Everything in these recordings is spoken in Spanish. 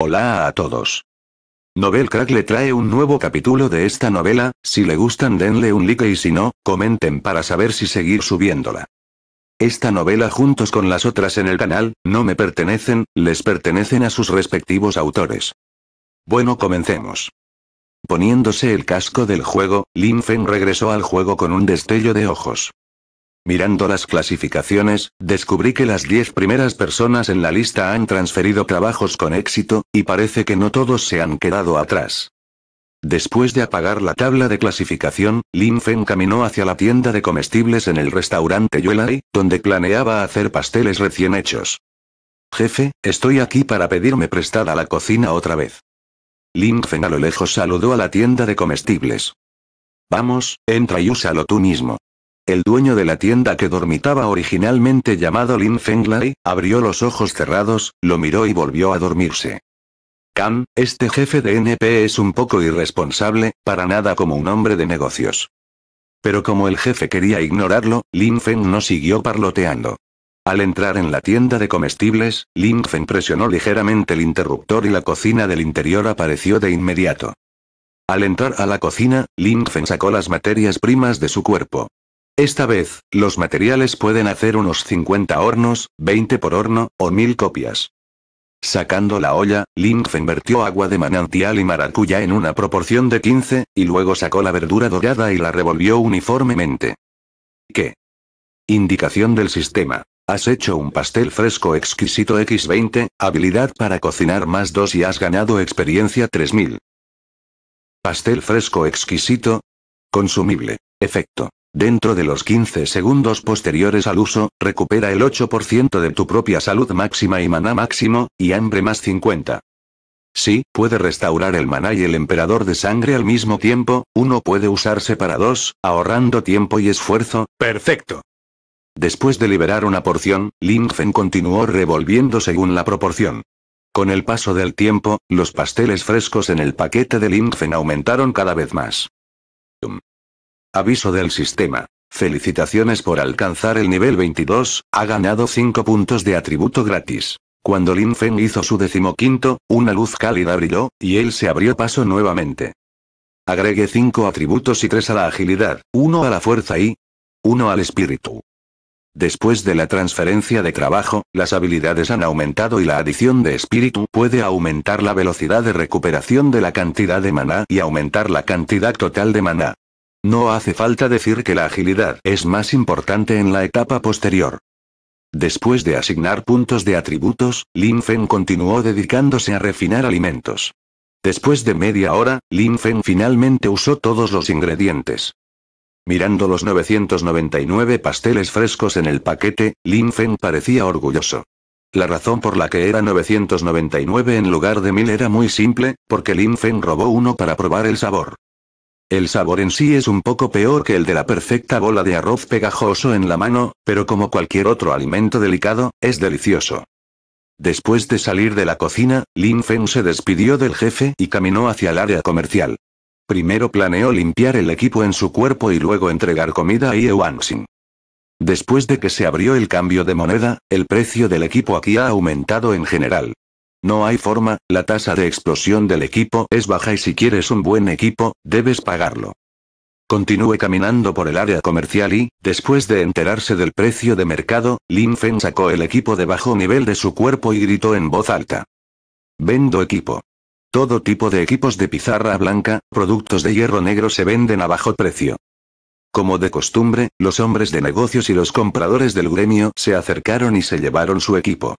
Hola a todos. Novel Crack le trae un nuevo capítulo de esta novela, si le gustan denle un like y si no, comenten para saber si seguir subiéndola. Esta novela juntos con las otras en el canal, no me pertenecen, les pertenecen a sus respectivos autores. Bueno comencemos. Poniéndose el casco del juego, Lin Fen regresó al juego con un destello de ojos. Mirando las clasificaciones, descubrí que las 10 primeras personas en la lista han transferido trabajos con éxito, y parece que no todos se han quedado atrás. Después de apagar la tabla de clasificación, Lin Fen caminó hacia la tienda de comestibles en el restaurante Yuelai, donde planeaba hacer pasteles recién hechos. Jefe, estoy aquí para pedirme prestada la cocina otra vez. Lin Fen a lo lejos saludó a la tienda de comestibles. Vamos, entra y úsalo tú mismo. El dueño de la tienda que dormitaba originalmente llamado Lin Lai, abrió los ojos cerrados, lo miró y volvió a dormirse. Kan, este jefe de NP es un poco irresponsable, para nada como un hombre de negocios. Pero como el jefe quería ignorarlo, Lin Feng no siguió parloteando. Al entrar en la tienda de comestibles, Lin Feng presionó ligeramente el interruptor y la cocina del interior apareció de inmediato. Al entrar a la cocina, Lin Feng sacó las materias primas de su cuerpo. Esta vez, los materiales pueden hacer unos 50 hornos, 20 por horno, o 1000 copias. Sacando la olla, Linf vertió agua de manantial y maracuya en una proporción de 15, y luego sacó la verdura dorada y la revolvió uniformemente. ¿Qué? Indicación del sistema. Has hecho un pastel fresco exquisito X20, habilidad para cocinar más 2 y has ganado experiencia 3000. Pastel fresco exquisito. Consumible. Efecto. Dentro de los 15 segundos posteriores al uso, recupera el 8% de tu propia salud máxima y maná máximo, y hambre más 50. Sí, puede restaurar el maná y el emperador de sangre al mismo tiempo, uno puede usarse para dos, ahorrando tiempo y esfuerzo. Perfecto. Después de liberar una porción, Linfen continuó revolviendo según la proporción. Con el paso del tiempo, los pasteles frescos en el paquete de Linfen aumentaron cada vez más. Aviso del sistema. Felicitaciones por alcanzar el nivel 22, ha ganado 5 puntos de atributo gratis. Cuando Lin Feng hizo su decimoquinto, una luz cálida brilló, y él se abrió paso nuevamente. Agregue 5 atributos y 3 a la agilidad, 1 a la fuerza y 1 al espíritu. Después de la transferencia de trabajo, las habilidades han aumentado y la adición de espíritu puede aumentar la velocidad de recuperación de la cantidad de maná y aumentar la cantidad total de maná. No hace falta decir que la agilidad es más importante en la etapa posterior. Después de asignar puntos de atributos, Lin Feng continuó dedicándose a refinar alimentos. Después de media hora, Lin Feng finalmente usó todos los ingredientes. Mirando los 999 pasteles frescos en el paquete, Lin Feng parecía orgulloso. La razón por la que era 999 en lugar de 1000 era muy simple, porque Lin Feng robó uno para probar el sabor. El sabor en sí es un poco peor que el de la perfecta bola de arroz pegajoso en la mano, pero como cualquier otro alimento delicado, es delicioso. Después de salir de la cocina, Lin Feng se despidió del jefe y caminó hacia el área comercial. Primero planeó limpiar el equipo en su cuerpo y luego entregar comida a Ye Wangxin. Después de que se abrió el cambio de moneda, el precio del equipo aquí ha aumentado en general. No hay forma, la tasa de explosión del equipo es baja y si quieres un buen equipo, debes pagarlo. Continúe caminando por el área comercial y, después de enterarse del precio de mercado, Lin Fen sacó el equipo de bajo nivel de su cuerpo y gritó en voz alta. Vendo equipo. Todo tipo de equipos de pizarra blanca, productos de hierro negro se venden a bajo precio. Como de costumbre, los hombres de negocios y los compradores del gremio se acercaron y se llevaron su equipo.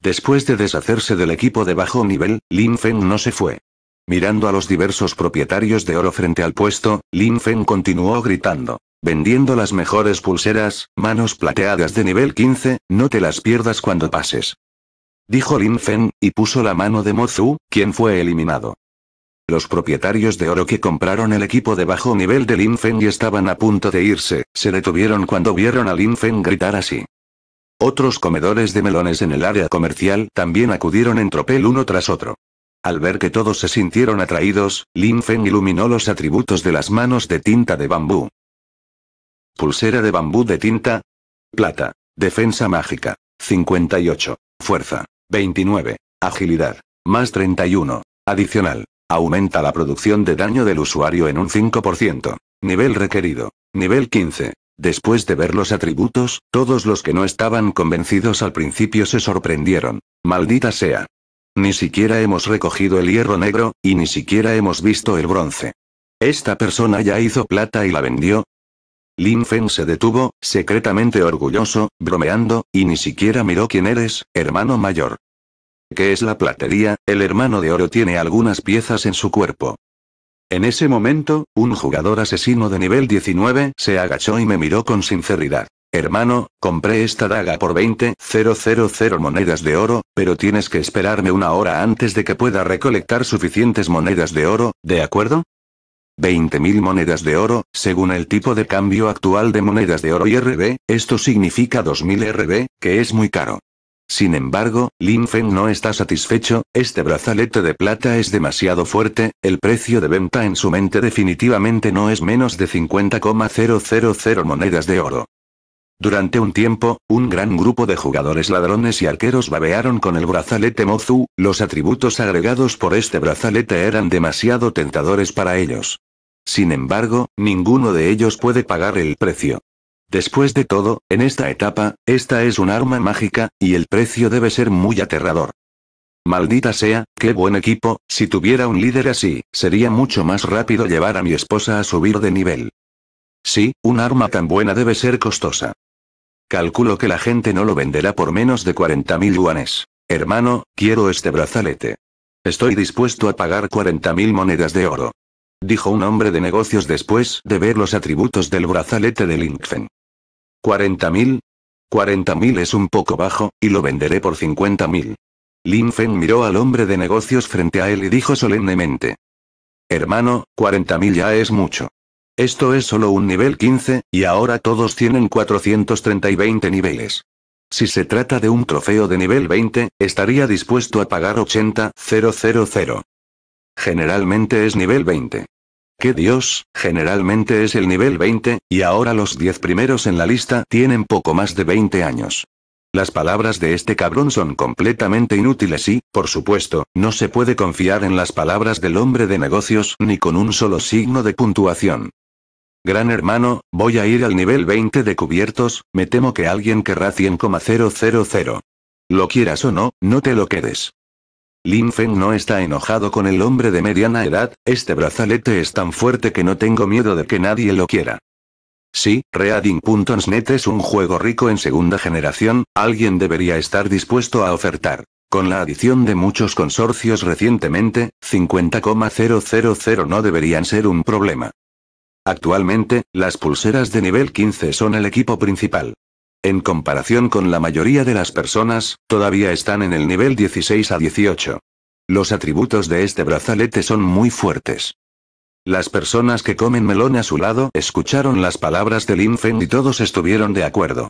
Después de deshacerse del equipo de bajo nivel, Lin Feng no se fue. Mirando a los diversos propietarios de oro frente al puesto, Lin Feng continuó gritando. Vendiendo las mejores pulseras, manos plateadas de nivel 15, no te las pierdas cuando pases. Dijo Lin Feng, y puso la mano de Mozu, quien fue eliminado. Los propietarios de oro que compraron el equipo de bajo nivel de Lin Feng y estaban a punto de irse, se detuvieron cuando vieron a Lin Feng gritar así. Otros comedores de melones en el área comercial también acudieron en tropel uno tras otro. Al ver que todos se sintieron atraídos, Lin Feng iluminó los atributos de las manos de tinta de bambú. Pulsera de bambú de tinta. Plata. Defensa mágica. 58. Fuerza. 29. Agilidad. Más 31. Adicional. Aumenta la producción de daño del usuario en un 5%. Nivel requerido. Nivel 15. Después de ver los atributos, todos los que no estaban convencidos al principio se sorprendieron. Maldita sea. Ni siquiera hemos recogido el hierro negro, y ni siquiera hemos visto el bronce. ¿Esta persona ya hizo plata y la vendió? Lin Fen se detuvo, secretamente orgulloso, bromeando, y ni siquiera miró quién eres, hermano mayor. ¿Qué es la platería? El hermano de oro tiene algunas piezas en su cuerpo. En ese momento, un jugador asesino de nivel 19 se agachó y me miró con sinceridad. Hermano, compré esta daga por 20.000 monedas de oro, pero tienes que esperarme una hora antes de que pueda recolectar suficientes monedas de oro, ¿de acuerdo? 20.000 monedas de oro, según el tipo de cambio actual de monedas de oro y RB, esto significa 2.000 RB, que es muy caro. Sin embargo, Lin Feng no está satisfecho, este brazalete de plata es demasiado fuerte, el precio de venta en su mente definitivamente no es menos de 50,000 monedas de oro. Durante un tiempo, un gran grupo de jugadores ladrones y arqueros babearon con el brazalete Mozu, los atributos agregados por este brazalete eran demasiado tentadores para ellos. Sin embargo, ninguno de ellos puede pagar el precio. Después de todo, en esta etapa, esta es un arma mágica, y el precio debe ser muy aterrador. Maldita sea, qué buen equipo, si tuviera un líder así, sería mucho más rápido llevar a mi esposa a subir de nivel. Sí, un arma tan buena debe ser costosa. Calculo que la gente no lo venderá por menos de 40.000 yuanes. Hermano, quiero este brazalete. Estoy dispuesto a pagar 40.000 monedas de oro. Dijo un hombre de negocios después de ver los atributos del brazalete de Linkfen. ¿40.000? 40.000 es un poco bajo, y lo venderé por 50.000. Lin Feng miró al hombre de negocios frente a él y dijo solemnemente. Hermano, 40.000 ya es mucho. Esto es solo un nivel 15, y ahora todos tienen 430 niveles. Si se trata de un trofeo de nivel 20, estaría dispuesto a pagar 80,000. Generalmente es nivel 20. Que Dios, generalmente es el nivel 20, y ahora los 10 primeros en la lista tienen poco más de 20 años. Las palabras de este cabrón son completamente inútiles y, por supuesto, no se puede confiar en las palabras del hombre de negocios ni con un solo signo de puntuación. Gran hermano, voy a ir al nivel 20 de cubiertos, me temo que alguien querrá 100,000. Lo quieras o no, no te lo quedes. Lin Feng no está enojado con el hombre de mediana edad, este brazalete es tan fuerte que no tengo miedo de que nadie lo quiera. Sí, Reading.net es un juego rico en segunda generación, alguien debería estar dispuesto a ofertar. Con la adición de muchos consorcios recientemente, 50,000 no deberían ser un problema. Actualmente, las pulseras de nivel 15 son el equipo principal. En comparación con la mayoría de las personas, todavía están en el nivel 16 a 18. Los atributos de este brazalete son muy fuertes. Las personas que comen melón a su lado escucharon las palabras de Lin y todos estuvieron de acuerdo.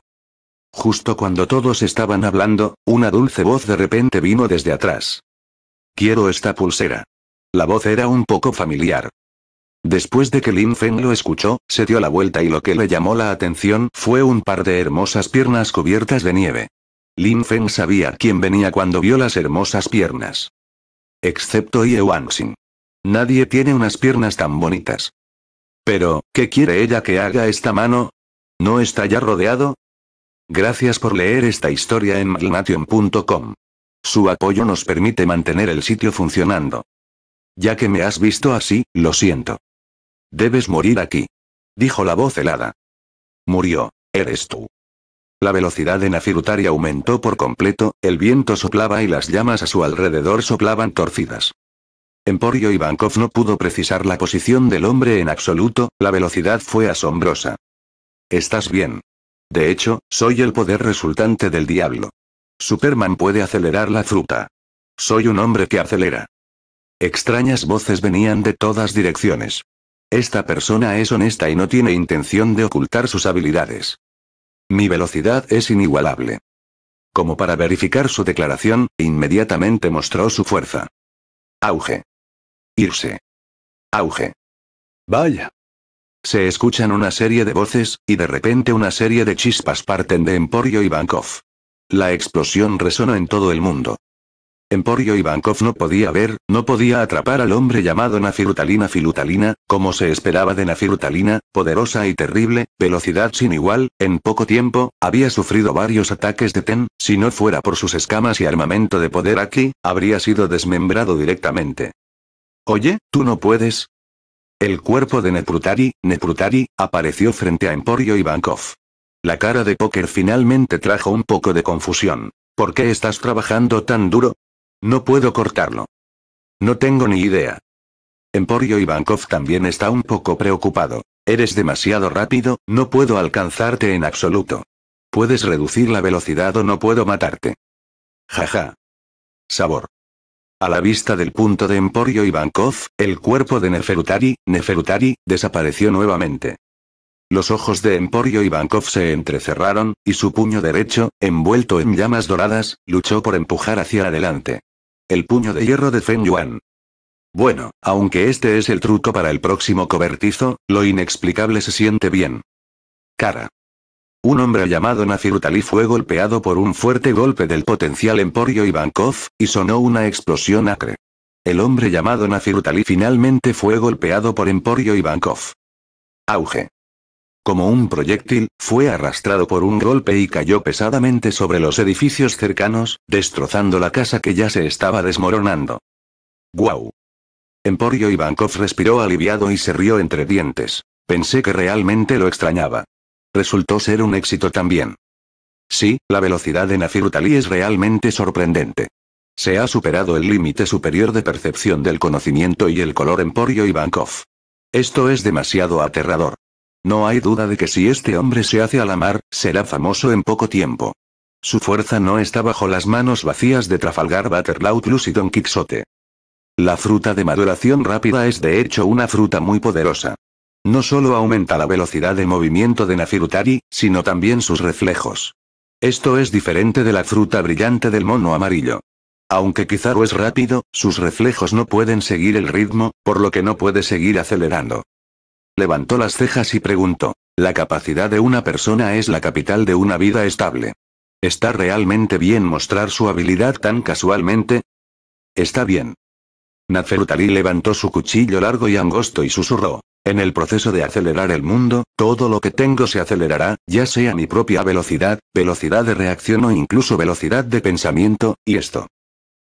Justo cuando todos estaban hablando, una dulce voz de repente vino desde atrás. Quiero esta pulsera. La voz era un poco familiar. Después de que Lin Feng lo escuchó, se dio la vuelta y lo que le llamó la atención fue un par de hermosas piernas cubiertas de nieve. Lin Feng sabía quién venía cuando vio las hermosas piernas. Excepto Ye Wangxin. Nadie tiene unas piernas tan bonitas. Pero, ¿qué quiere ella que haga esta mano? ¿No está ya rodeado? Gracias por leer esta historia en magnation.com. Su apoyo nos permite mantener el sitio funcionando. Ya que me has visto así, lo siento. Debes morir aquí. Dijo la voz helada. Murió. Eres tú. La velocidad en Afirutari aumentó por completo, el viento soplaba y las llamas a su alrededor soplaban torcidas. Emporio Ivankov no pudo precisar la posición del hombre en absoluto, la velocidad fue asombrosa. Estás bien. De hecho, soy el poder resultante del diablo. Superman puede acelerar la fruta. Soy un hombre que acelera. Extrañas voces venían de todas direcciones. Esta persona es honesta y no tiene intención de ocultar sus habilidades. Mi velocidad es inigualable. Como para verificar su declaración, inmediatamente mostró su fuerza. Auge. Irse. Auge. Vaya. Se escuchan una serie de voces, y de repente una serie de chispas parten de Emporio y Bankov. La explosión resonó en todo el mundo. Emporio Ivankov no podía ver, no podía atrapar al hombre llamado Nafirutalina Filutalina, como se esperaba de Nafirutalina, poderosa y terrible, velocidad sin igual, en poco tiempo, había sufrido varios ataques de Ten, si no fuera por sus escamas y armamento de poder aquí, habría sido desmembrado directamente. Oye, tú no puedes. El cuerpo de Neprutari, Neprutari, apareció frente a Emporio Ivankov. La cara de Poker finalmente trajo un poco de confusión. ¿Por qué estás trabajando tan duro? No puedo cortarlo. No tengo ni idea. Emporio Ivankov también está un poco preocupado. Eres demasiado rápido, no puedo alcanzarte en absoluto. Puedes reducir la velocidad o no puedo matarte. Jaja. Sabor. A la vista del punto de Emporio Ivankov, el cuerpo de Neferutari, Neferutari, desapareció nuevamente. Los ojos de Emporio Ivankov se entrecerraron, y su puño derecho, envuelto en llamas doradas, luchó por empujar hacia adelante. El puño de hierro de Feng Yuan. Bueno, aunque este es el truco para el próximo cobertizo, lo inexplicable se siente bien. Cara. Un hombre llamado Nafirutali fue golpeado por un fuerte golpe del potencial Emporio Ivankov, y sonó una explosión acre. El hombre llamado Nafirutali finalmente fue golpeado por Emporio Ivankov. Auge. Como un proyectil, fue arrastrado por un golpe y cayó pesadamente sobre los edificios cercanos, destrozando la casa que ya se estaba desmoronando. ¡Guau! Emporio Ivankov respiró aliviado y se rió entre dientes. Pensé que realmente lo extrañaba. Resultó ser un éxito también. Sí, la velocidad de Nafirutali es realmente sorprendente. Se ha superado el límite superior de percepción del conocimiento y el color Emporio Ivankov. Esto es demasiado aterrador. No hay duda de que si este hombre se hace a la mar, será famoso en poco tiempo. Su fuerza no está bajo las manos vacías de Trafalgar butterlout Lucy y Don Quixote. La fruta de maduración rápida es de hecho una fruta muy poderosa. No solo aumenta la velocidad de movimiento de Nafirutari, sino también sus reflejos. Esto es diferente de la fruta brillante del mono amarillo. Aunque Kizaru es rápido, sus reflejos no pueden seguir el ritmo, por lo que no puede seguir acelerando. Levantó las cejas y preguntó. La capacidad de una persona es la capital de una vida estable. ¿Está realmente bien mostrar su habilidad tan casualmente? Está bien. Nazerutali levantó su cuchillo largo y angosto y susurró. En el proceso de acelerar el mundo, todo lo que tengo se acelerará, ya sea mi propia velocidad, velocidad de reacción o incluso velocidad de pensamiento, y esto.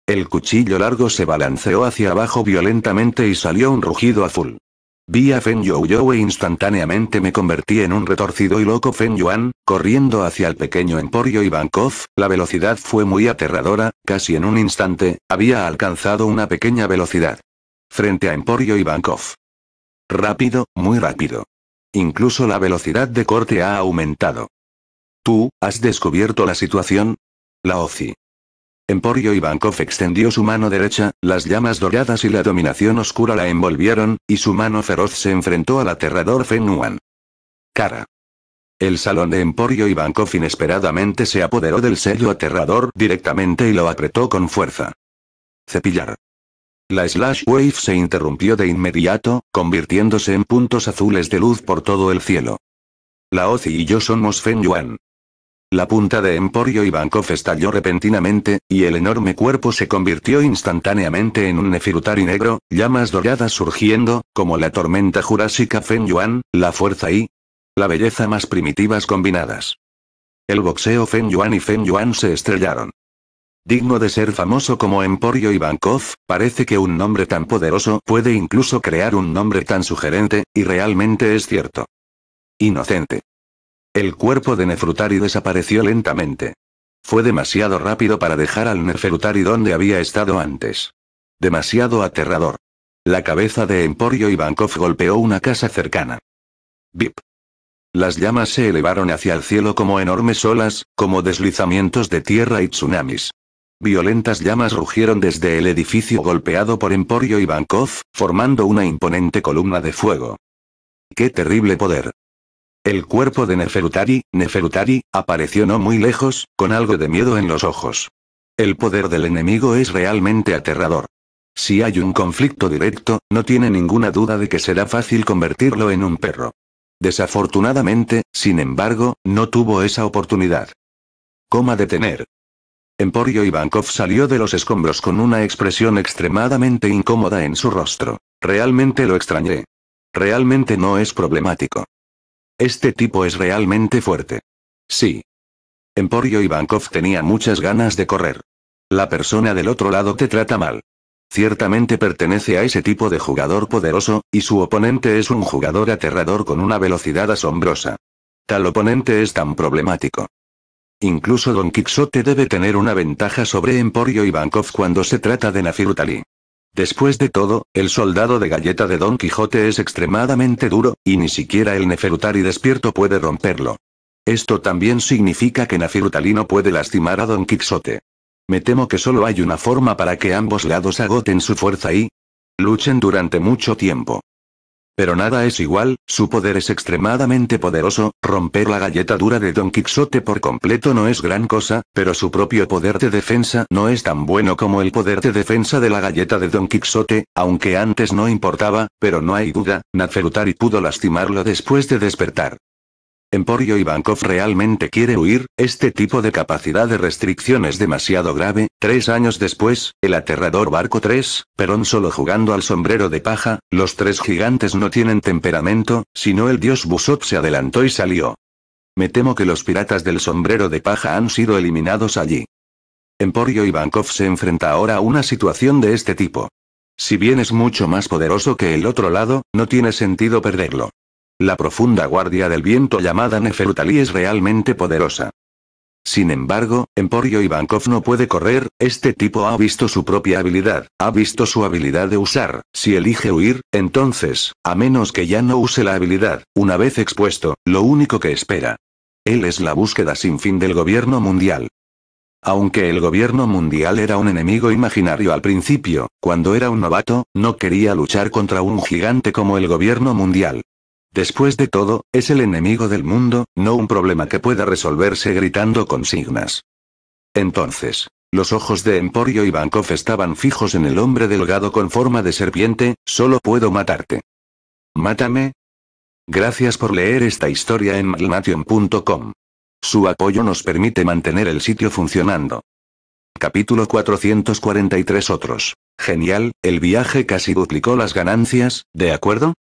El cuchillo largo se balanceó hacia abajo violentamente y salió un rugido azul. Vi a Fen Youyou e instantáneamente me convertí en un retorcido y loco Fen Yuan, corriendo hacia el pequeño emporio Ivankov, la velocidad fue muy aterradora, casi en un instante, había alcanzado una pequeña velocidad. Frente a Emporio Ivankov. Rápido, muy rápido. Incluso la velocidad de corte ha aumentado. ¿Tú, has descubierto la situación? La OCI. Emporio Ivankov extendió su mano derecha, las llamas doradas y la dominación oscura la envolvieron, y su mano feroz se enfrentó al aterrador Yu'an. Cara. El salón de Emporio Ivankov inesperadamente se apoderó del sello aterrador directamente y lo apretó con fuerza. Cepillar. La Slash Wave se interrumpió de inmediato, convirtiéndose en puntos azules de luz por todo el cielo. La Ozi y yo somos Fen Yuan. La punta de Emporio Ivankov estalló repentinamente, y el enorme cuerpo se convirtió instantáneamente en un nefirutari negro, llamas doradas surgiendo, como la tormenta jurásica Fen Yuan, la fuerza y la belleza más primitivas combinadas. El boxeo Fen Yuan y Fen Yuan se estrellaron. Digno de ser famoso como Emporio Ivankov, parece que un nombre tan poderoso puede incluso crear un nombre tan sugerente, y realmente es cierto. Inocente. El cuerpo de Nefrutari desapareció lentamente. Fue demasiado rápido para dejar al Nefrutari donde había estado antes. Demasiado aterrador. La cabeza de Emporio Ivankov golpeó una casa cercana. Bip. Las llamas se elevaron hacia el cielo como enormes olas, como deslizamientos de tierra y tsunamis. Violentas llamas rugieron desde el edificio golpeado por Emporio Ivankov, formando una imponente columna de fuego. ¡Qué terrible poder! El cuerpo de Neferutari, Neferutari, apareció no muy lejos, con algo de miedo en los ojos. El poder del enemigo es realmente aterrador. Si hay un conflicto directo, no tiene ninguna duda de que será fácil convertirlo en un perro. Desafortunadamente, sin embargo, no tuvo esa oportunidad. ¿Cómo detener. Emporio Ivankov salió de los escombros con una expresión extremadamente incómoda en su rostro. Realmente lo extrañé. Realmente no es problemático. Este tipo es realmente fuerte. Sí. Emporio Ivankov tenía muchas ganas de correr. La persona del otro lado te trata mal. Ciertamente pertenece a ese tipo de jugador poderoso, y su oponente es un jugador aterrador con una velocidad asombrosa. Tal oponente es tan problemático. Incluso Don Quixote debe tener una ventaja sobre Emporio Ivankov cuando se trata de Nafirutali. Después de todo, el soldado de galleta de Don Quijote es extremadamente duro, y ni siquiera el Neferutari despierto puede romperlo. Esto también significa que Neferutari no puede lastimar a Don Quixote. Me temo que solo hay una forma para que ambos lados agoten su fuerza y luchen durante mucho tiempo. Pero nada es igual, su poder es extremadamente poderoso, romper la galleta dura de Don Quixote por completo no es gran cosa, pero su propio poder de defensa no es tan bueno como el poder de defensa de la galleta de Don Quixote, aunque antes no importaba, pero no hay duda, Naferutari pudo lastimarlo después de despertar. Emporio Ivankov realmente quiere huir, este tipo de capacidad de restricción es demasiado grave. Tres años después, el aterrador Barco 3, Perón solo jugando al sombrero de paja, los tres gigantes no tienen temperamento, sino el dios Busot se adelantó y salió. Me temo que los piratas del sombrero de paja han sido eliminados allí. Emporio Ivankov se enfrenta ahora a una situación de este tipo. Si bien es mucho más poderoso que el otro lado, no tiene sentido perderlo. La profunda guardia del viento llamada Neferutali es realmente poderosa. Sin embargo, Emporio Ivankov no puede correr, este tipo ha visto su propia habilidad, ha visto su habilidad de usar, si elige huir, entonces, a menos que ya no use la habilidad, una vez expuesto, lo único que espera. Él es la búsqueda sin fin del gobierno mundial. Aunque el gobierno mundial era un enemigo imaginario al principio, cuando era un novato, no quería luchar contra un gigante como el gobierno mundial. Después de todo, es el enemigo del mundo, no un problema que pueda resolverse gritando consignas. Entonces, los ojos de Emporio y Bankov estaban fijos en el hombre delgado con forma de serpiente, solo puedo matarte. Mátame. Gracias por leer esta historia en malmation.com. Su apoyo nos permite mantener el sitio funcionando. Capítulo 443 Otros. Genial, el viaje casi duplicó las ganancias, ¿de acuerdo?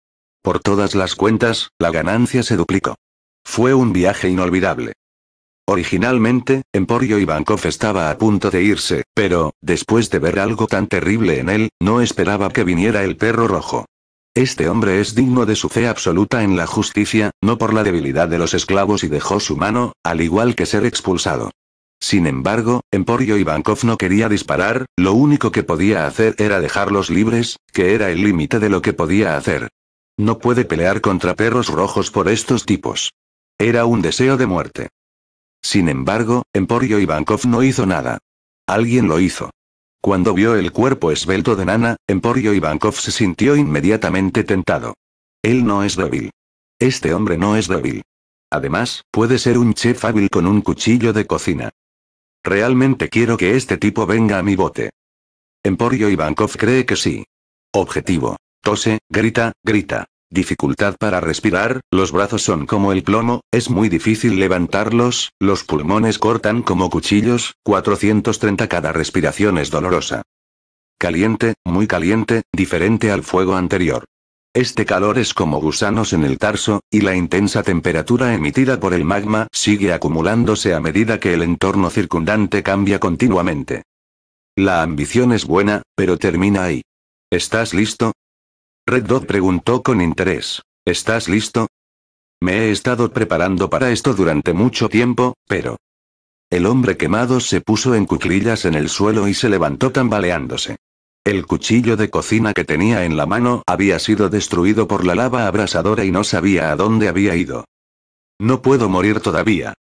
Por todas las cuentas, la ganancia se duplicó. Fue un viaje inolvidable. Originalmente, Emporio Ivankov estaba a punto de irse, pero, después de ver algo tan terrible en él, no esperaba que viniera el perro rojo. Este hombre es digno de su fe absoluta en la justicia, no por la debilidad de los esclavos y dejó su mano, al igual que ser expulsado. Sin embargo, Emporio Ivankov no quería disparar, lo único que podía hacer era dejarlos libres, que era el límite de lo que podía hacer. No puede pelear contra perros rojos por estos tipos. Era un deseo de muerte. Sin embargo, Emporio Ivankov no hizo nada. Alguien lo hizo. Cuando vio el cuerpo esbelto de Nana, Emporio Ivankov se sintió inmediatamente tentado. Él no es débil. Este hombre no es débil. Además, puede ser un chef hábil con un cuchillo de cocina. Realmente quiero que este tipo venga a mi bote. Emporio Ivankov cree que sí. Objetivo. Tose, grita, grita. Dificultad para respirar, los brazos son como el plomo, es muy difícil levantarlos, los pulmones cortan como cuchillos, 430 cada respiración es dolorosa. Caliente, muy caliente, diferente al fuego anterior. Este calor es como gusanos en el tarso, y la intensa temperatura emitida por el magma sigue acumulándose a medida que el entorno circundante cambia continuamente. La ambición es buena, pero termina ahí. ¿Estás listo? Red Dog preguntó con interés. ¿Estás listo? Me he estado preparando para esto durante mucho tiempo, pero... El hombre quemado se puso en cuclillas en el suelo y se levantó tambaleándose. El cuchillo de cocina que tenía en la mano había sido destruido por la lava abrasadora y no sabía a dónde había ido. No puedo morir todavía.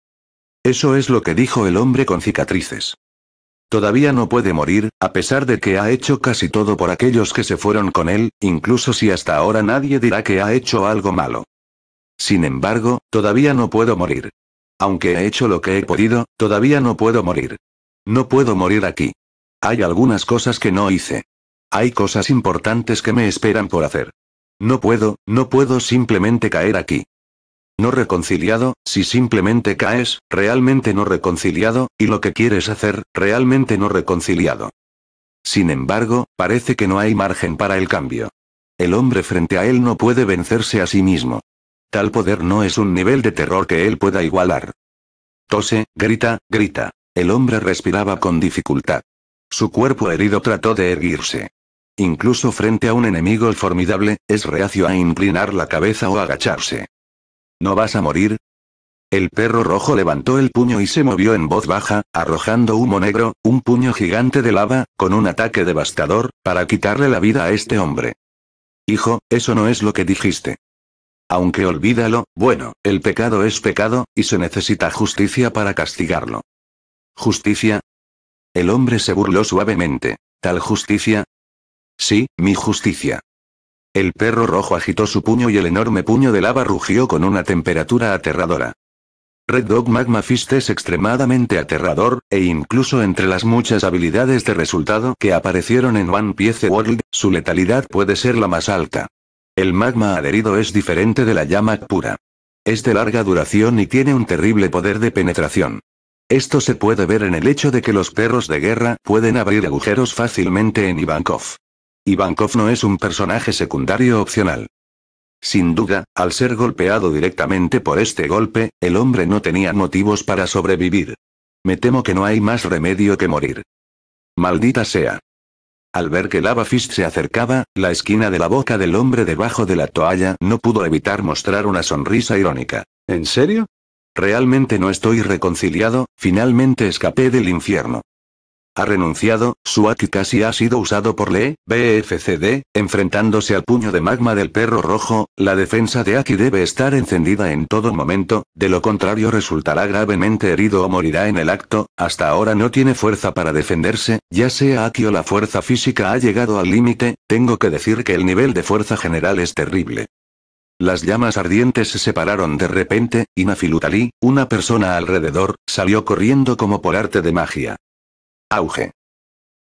Eso es lo que dijo el hombre con cicatrices. Todavía no puede morir, a pesar de que ha hecho casi todo por aquellos que se fueron con él, incluso si hasta ahora nadie dirá que ha hecho algo malo. Sin embargo, todavía no puedo morir. Aunque he hecho lo que he podido, todavía no puedo morir. No puedo morir aquí. Hay algunas cosas que no hice. Hay cosas importantes que me esperan por hacer. No puedo, no puedo simplemente caer aquí. No reconciliado, si simplemente caes, realmente no reconciliado, y lo que quieres hacer, realmente no reconciliado. Sin embargo, parece que no hay margen para el cambio. El hombre frente a él no puede vencerse a sí mismo. Tal poder no es un nivel de terror que él pueda igualar. Tose, grita, grita. El hombre respiraba con dificultad. Su cuerpo herido trató de erguirse. Incluso frente a un enemigo formidable, es reacio a inclinar la cabeza o agacharse. ¿No vas a morir? El perro rojo levantó el puño y se movió en voz baja, arrojando humo negro, un puño gigante de lava, con un ataque devastador, para quitarle la vida a este hombre. Hijo, eso no es lo que dijiste. Aunque olvídalo, bueno, el pecado es pecado, y se necesita justicia para castigarlo. ¿Justicia? El hombre se burló suavemente. ¿Tal justicia? Sí, mi justicia. El perro rojo agitó su puño y el enorme puño de lava rugió con una temperatura aterradora. Red Dog Magma Fist es extremadamente aterrador, e incluso entre las muchas habilidades de resultado que aparecieron en One Piece World, su letalidad puede ser la más alta. El magma adherido es diferente de la llama pura. Es de larga duración y tiene un terrible poder de penetración. Esto se puede ver en el hecho de que los perros de guerra pueden abrir agujeros fácilmente en Ivankov. Ivankov no es un personaje secundario opcional. Sin duda, al ser golpeado directamente por este golpe, el hombre no tenía motivos para sobrevivir. Me temo que no hay más remedio que morir. Maldita sea. Al ver que Lava Fist se acercaba, la esquina de la boca del hombre debajo de la toalla no pudo evitar mostrar una sonrisa irónica. ¿En serio? Realmente no estoy reconciliado, finalmente escapé del infierno ha renunciado, su Aki casi ha sido usado por le, BFCD, e enfrentándose al puño de magma del perro rojo, la defensa de Aki debe estar encendida en todo momento, de lo contrario resultará gravemente herido o morirá en el acto, hasta ahora no tiene fuerza para defenderse, ya sea Aki o la fuerza física ha llegado al límite, tengo que decir que el nivel de fuerza general es terrible. Las llamas ardientes se separaron de repente, y Nafilutali, una persona alrededor, salió corriendo como por arte de magia. Auge.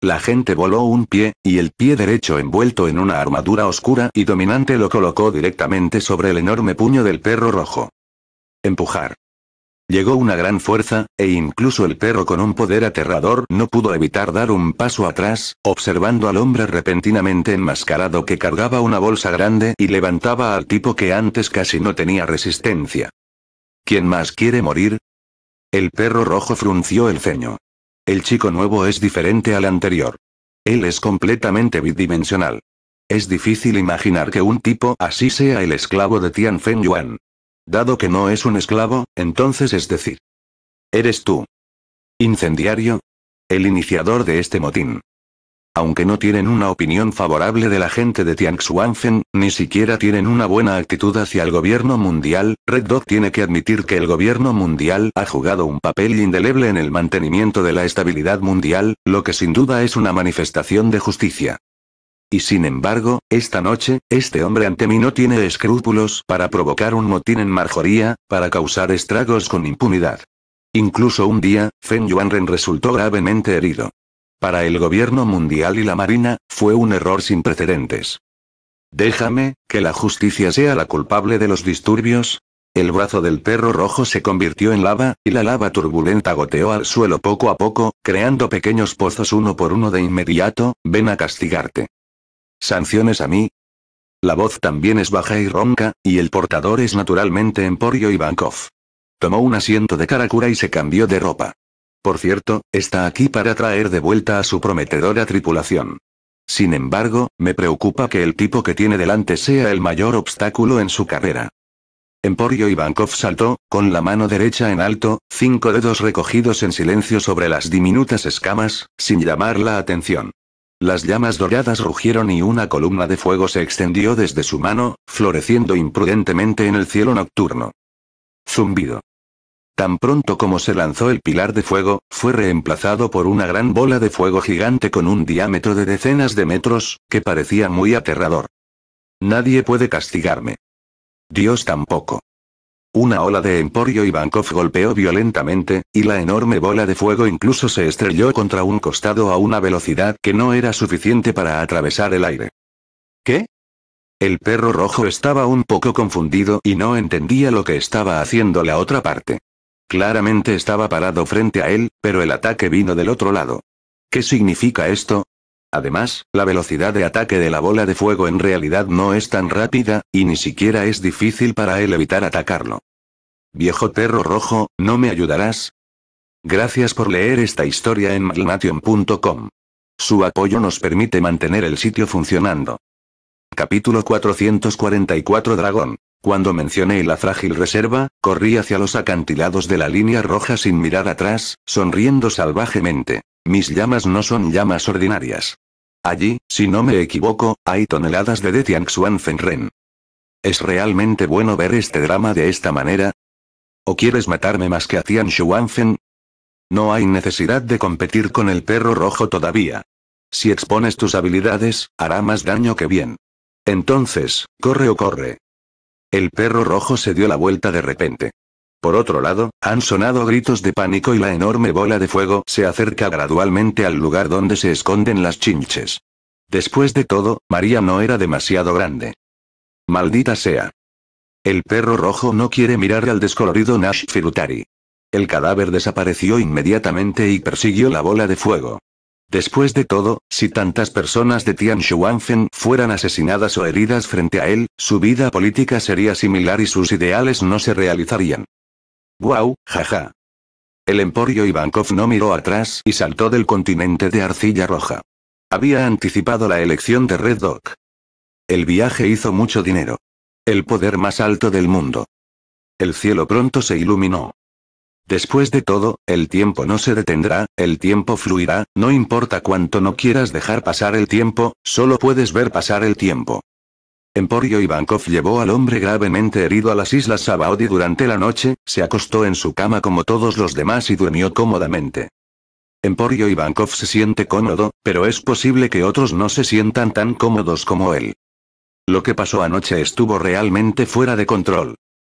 La gente voló un pie, y el pie derecho envuelto en una armadura oscura y dominante lo colocó directamente sobre el enorme puño del perro rojo. Empujar. Llegó una gran fuerza, e incluso el perro con un poder aterrador no pudo evitar dar un paso atrás, observando al hombre repentinamente enmascarado que cargaba una bolsa grande y levantaba al tipo que antes casi no tenía resistencia. ¿Quién más quiere morir? El perro rojo frunció el ceño. El chico nuevo es diferente al anterior. Él es completamente bidimensional. Es difícil imaginar que un tipo así sea el esclavo de Tian Feng Yuan. Dado que no es un esclavo, entonces es decir. Eres tú. Incendiario. El iniciador de este motín aunque no tienen una opinión favorable de la gente de Tianxuanfen, ni siquiera tienen una buena actitud hacia el gobierno mundial, Red Dog tiene que admitir que el gobierno mundial ha jugado un papel indeleble en el mantenimiento de la estabilidad mundial, lo que sin duda es una manifestación de justicia. Y sin embargo, esta noche, este hombre ante mí no tiene escrúpulos para provocar un motín en Marjoría, para causar estragos con impunidad. Incluso un día, Fen Yuanren resultó gravemente herido. Para el gobierno mundial y la Marina, fue un error sin precedentes. Déjame, que la justicia sea la culpable de los disturbios. El brazo del perro rojo se convirtió en lava, y la lava turbulenta goteó al suelo poco a poco, creando pequeños pozos uno por uno de inmediato, ven a castigarte. ¿Sanciones a mí? La voz también es baja y ronca, y el portador es naturalmente Emporio Ivankov. Tomó un asiento de caracura y se cambió de ropa. Por cierto, está aquí para traer de vuelta a su prometedora tripulación. Sin embargo, me preocupa que el tipo que tiene delante sea el mayor obstáculo en su carrera. Emporio Ivankov saltó, con la mano derecha en alto, cinco dedos recogidos en silencio sobre las diminutas escamas, sin llamar la atención. Las llamas doradas rugieron y una columna de fuego se extendió desde su mano, floreciendo imprudentemente en el cielo nocturno. Zumbido. Tan pronto como se lanzó el pilar de fuego, fue reemplazado por una gran bola de fuego gigante con un diámetro de decenas de metros, que parecía muy aterrador. Nadie puede castigarme. Dios tampoco. Una ola de Emporio Ivankov golpeó violentamente, y la enorme bola de fuego incluso se estrelló contra un costado a una velocidad que no era suficiente para atravesar el aire. ¿Qué? El perro rojo estaba un poco confundido y no entendía lo que estaba haciendo la otra parte. Claramente estaba parado frente a él, pero el ataque vino del otro lado. ¿Qué significa esto? Además, la velocidad de ataque de la bola de fuego en realidad no es tan rápida, y ni siquiera es difícil para él evitar atacarlo. Viejo perro rojo, ¿no me ayudarás? Gracias por leer esta historia en malnation.com. Su apoyo nos permite mantener el sitio funcionando. Capítulo 444 Dragón cuando mencioné la frágil reserva, corrí hacia los acantilados de la línea roja sin mirar atrás, sonriendo salvajemente. Mis llamas no son llamas ordinarias. Allí, si no me equivoco, hay toneladas de Detianxuan Fenren. ¿Es realmente bueno ver este drama de esta manera? ¿O quieres matarme más que a Tian Xuanfen? No hay necesidad de competir con el perro rojo todavía. Si expones tus habilidades, hará más daño que bien. Entonces, corre o corre, el perro rojo se dio la vuelta de repente. Por otro lado, han sonado gritos de pánico y la enorme bola de fuego se acerca gradualmente al lugar donde se esconden las chinches. Después de todo, María no era demasiado grande. Maldita sea. El perro rojo no quiere mirar al descolorido Nash Firutari. El cadáver desapareció inmediatamente y persiguió la bola de fuego. Después de todo, si tantas personas de Tian fueran asesinadas o heridas frente a él, su vida política sería similar y sus ideales no se realizarían. ¡Guau, jaja! El emporio Ivankov no miró atrás y saltó del continente de arcilla roja. Había anticipado la elección de Red Dog. El viaje hizo mucho dinero. El poder más alto del mundo. El cielo pronto se iluminó. Después de todo, el tiempo no se detendrá, el tiempo fluirá, no importa cuánto no quieras dejar pasar el tiempo, solo puedes ver pasar el tiempo. Emporio Ivankov llevó al hombre gravemente herido a las Islas Sabaody durante la noche, se acostó en su cama como todos los demás y durmió cómodamente. Emporio Ivankov se siente cómodo, pero es posible que otros no se sientan tan cómodos como él. Lo que pasó anoche estuvo realmente fuera de control.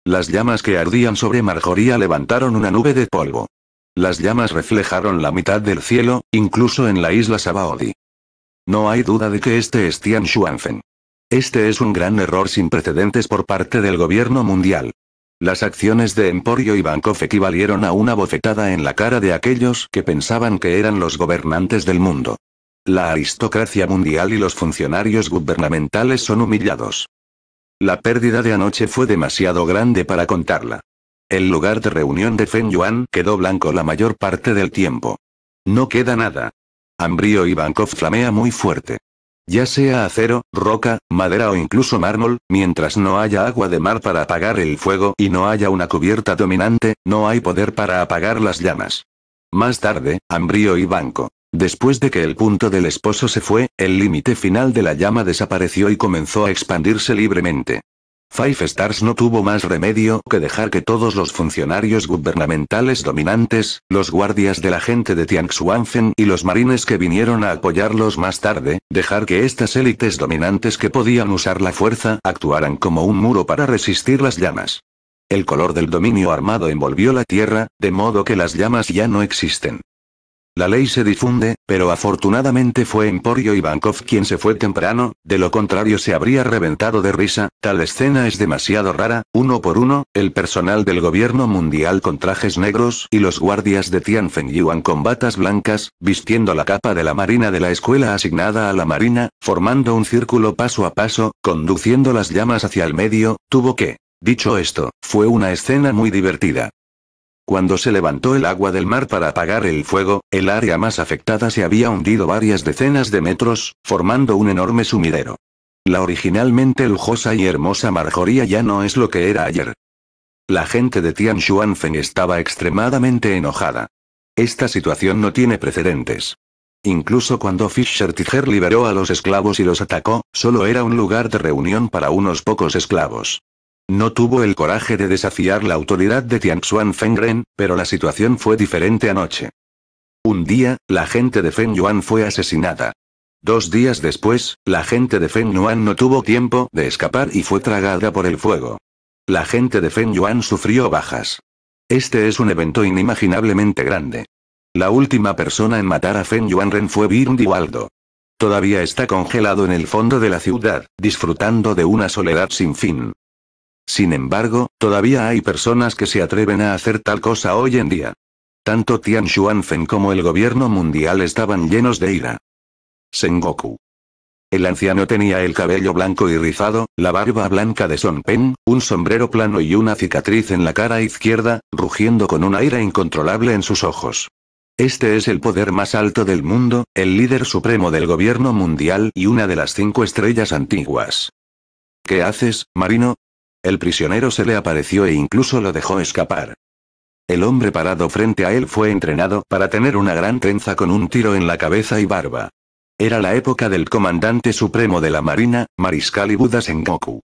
Las llamas que ardían sobre Marjoría levantaron una nube de polvo. Las llamas reflejaron la mitad del cielo, incluso en la isla Sabaodi. No hay duda de que este es Tian Este es un gran error sin precedentes por parte del gobierno mundial. Las acciones de Emporio y Bankoff equivalieron a una bofetada en la cara de aquellos que pensaban que eran los gobernantes del mundo. La aristocracia mundial y los funcionarios gubernamentales son humillados. La pérdida de anoche fue demasiado grande para contarla. El lugar de reunión de Fen Yuan quedó blanco la mayor parte del tiempo. No queda nada. Hambrio y banco flamea muy fuerte. Ya sea acero, roca, madera o incluso mármol, mientras no haya agua de mar para apagar el fuego y no haya una cubierta dominante, no hay poder para apagar las llamas. Más tarde, Hambrío y Banco. Después de que el punto del esposo se fue, el límite final de la llama desapareció y comenzó a expandirse libremente. Five Stars no tuvo más remedio que dejar que todos los funcionarios gubernamentales dominantes, los guardias de la gente de Tianxuanfen y los marines que vinieron a apoyarlos más tarde, dejar que estas élites dominantes que podían usar la fuerza actuaran como un muro para resistir las llamas. El color del dominio armado envolvió la tierra, de modo que las llamas ya no existen. La ley se difunde, pero afortunadamente fue Emporio Ivankov quien se fue temprano, de lo contrario se habría reventado de risa, tal escena es demasiado rara, uno por uno, el personal del gobierno mundial con trajes negros y los guardias de Tianfen Yuan con batas blancas, vistiendo la capa de la marina de la escuela asignada a la marina, formando un círculo paso a paso, conduciendo las llamas hacia el medio, tuvo que. Dicho esto, fue una escena muy divertida. Cuando se levantó el agua del mar para apagar el fuego, el área más afectada se había hundido varias decenas de metros, formando un enorme sumidero. La originalmente lujosa y hermosa Marjoría ya no es lo que era ayer. La gente de Tian estaba extremadamente enojada. Esta situación no tiene precedentes. Incluso cuando Fisher Tiger liberó a los esclavos y los atacó, solo era un lugar de reunión para unos pocos esclavos. No tuvo el coraje de desafiar la autoridad de Tianxuan Fengren, pero la situación fue diferente anoche. Un día, la gente de Feng Yuan fue asesinada. Dos días después, la gente de Feng Yuan no tuvo tiempo de escapar y fue tragada por el fuego. La gente de Feng Yuan sufrió bajas. Este es un evento inimaginablemente grande. La última persona en matar a Feng Yuan Ren fue Birndi Waldo. Todavía está congelado en el fondo de la ciudad, disfrutando de una soledad sin fin. Sin embargo, todavía hay personas que se atreven a hacer tal cosa hoy en día. Tanto Tian Shuanfen como el gobierno mundial estaban llenos de ira. Sengoku. El anciano tenía el cabello blanco y rizado, la barba blanca de Son Pen, un sombrero plano y una cicatriz en la cara izquierda, rugiendo con una ira incontrolable en sus ojos. Este es el poder más alto del mundo, el líder supremo del gobierno mundial y una de las cinco estrellas antiguas. ¿Qué haces, Marino? El prisionero se le apareció e incluso lo dejó escapar. El hombre parado frente a él fue entrenado para tener una gran trenza con un tiro en la cabeza y barba. Era la época del comandante supremo de la Marina, Mariscal y Sengoku.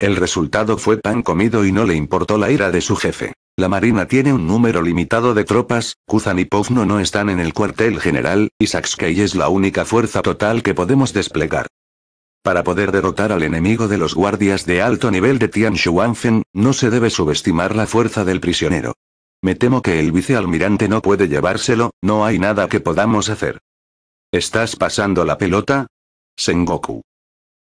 El resultado fue pan comido y no le importó la ira de su jefe. La Marina tiene un número limitado de tropas, Kuzan y Povno no están en el cuartel general, y es la única fuerza total que podemos desplegar. Para poder derrotar al enemigo de los guardias de alto nivel de Tian Shuanfen, no se debe subestimar la fuerza del prisionero. Me temo que el vicealmirante no puede llevárselo, no hay nada que podamos hacer. ¿Estás pasando la pelota? Sengoku.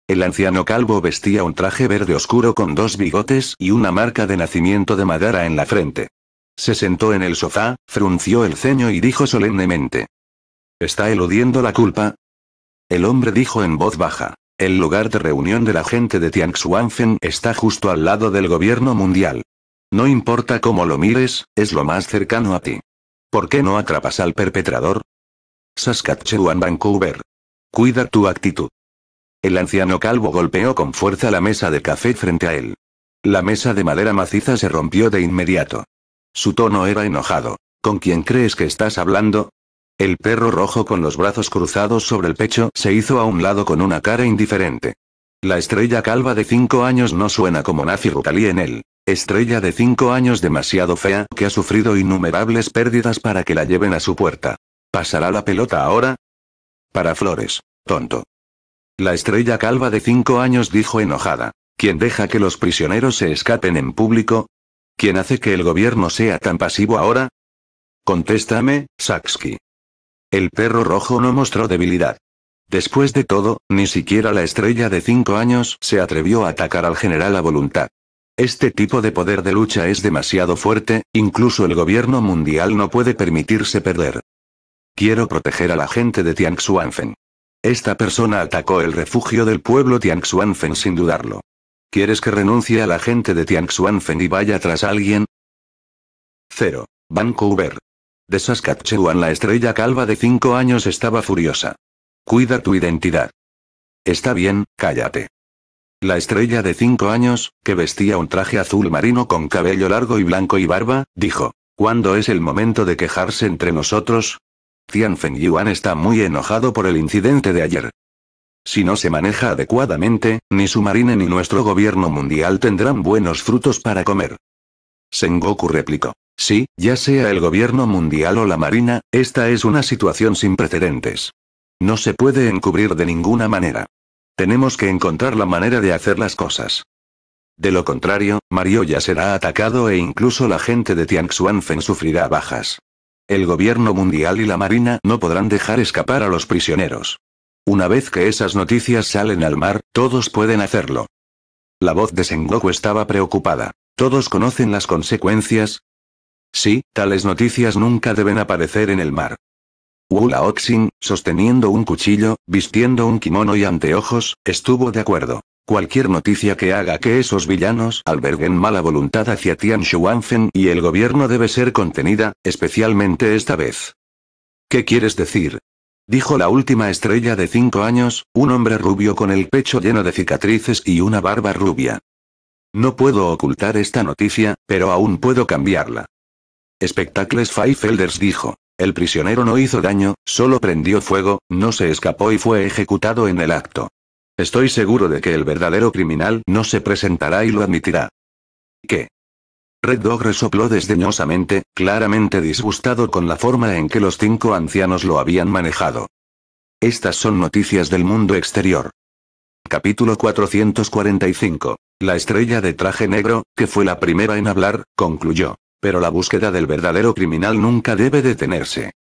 El anciano calvo vestía un traje verde oscuro con dos bigotes y una marca de nacimiento de Madara en la frente. Se sentó en el sofá, frunció el ceño y dijo solemnemente. ¿Está eludiendo la culpa? El hombre dijo en voz baja. El lugar de reunión de la gente de Xuanfen está justo al lado del gobierno mundial. No importa cómo lo mires, es lo más cercano a ti. ¿Por qué no atrapas al perpetrador? Saskatchewan, Vancouver. Cuida tu actitud. El anciano calvo golpeó con fuerza la mesa de café frente a él. La mesa de madera maciza se rompió de inmediato. Su tono era enojado. ¿Con quién crees que estás hablando? El perro rojo con los brazos cruzados sobre el pecho se hizo a un lado con una cara indiferente. La estrella calva de cinco años no suena como Nazi Rutali en él. Estrella de cinco años demasiado fea que ha sufrido innumerables pérdidas para que la lleven a su puerta. ¿Pasará la pelota ahora? Para Flores. Tonto. La estrella calva de cinco años dijo enojada. ¿Quién deja que los prisioneros se escapen en público? ¿Quién hace que el gobierno sea tan pasivo ahora? Contéstame, Saksky. El perro rojo no mostró debilidad. Después de todo, ni siquiera la estrella de cinco años se atrevió a atacar al general a voluntad. Este tipo de poder de lucha es demasiado fuerte, incluso el gobierno mundial no puede permitirse perder. Quiero proteger a la gente de Tianxuanfen. Esta persona atacó el refugio del pueblo Tianxuanfen sin dudarlo. ¿Quieres que renuncie a la gente de Tianxuanfen y vaya tras alguien? 0. Vancouver de Saskatchewan la estrella calva de 5 años estaba furiosa. Cuida tu identidad. Está bien, cállate. La estrella de 5 años, que vestía un traje azul marino con cabello largo y blanco y barba, dijo, ¿cuándo es el momento de quejarse entre nosotros? Tian Feng Yuan está muy enojado por el incidente de ayer. Si no se maneja adecuadamente, ni su marina ni nuestro gobierno mundial tendrán buenos frutos para comer. Sengoku replicó. Sí, ya sea el gobierno mundial o la Marina, esta es una situación sin precedentes. No se puede encubrir de ninguna manera. Tenemos que encontrar la manera de hacer las cosas. De lo contrario, Mario ya será atacado e incluso la gente de Tianxuanfen sufrirá bajas. El gobierno mundial y la marina no podrán dejar escapar a los prisioneros. Una vez que esas noticias salen al mar, todos pueden hacerlo. La voz de Sengoku estaba preocupada. Todos conocen las consecuencias, Sí, tales noticias nunca deben aparecer en el mar. Wu Laoxing, sosteniendo un cuchillo, vistiendo un kimono y anteojos, estuvo de acuerdo. Cualquier noticia que haga que esos villanos alberguen mala voluntad hacia Tian Shuanfen y el gobierno debe ser contenida, especialmente esta vez. ¿Qué quieres decir? Dijo la última estrella de cinco años, un hombre rubio con el pecho lleno de cicatrices y una barba rubia. No puedo ocultar esta noticia, pero aún puedo cambiarla. Five Elders dijo. El prisionero no hizo daño, solo prendió fuego, no se escapó y fue ejecutado en el acto. Estoy seguro de que el verdadero criminal no se presentará y lo admitirá. ¿Qué? Red Dog resopló desdeñosamente, claramente disgustado con la forma en que los cinco ancianos lo habían manejado. Estas son noticias del mundo exterior. Capítulo 445. La estrella de traje negro, que fue la primera en hablar, concluyó. Pero la búsqueda del verdadero criminal nunca debe detenerse.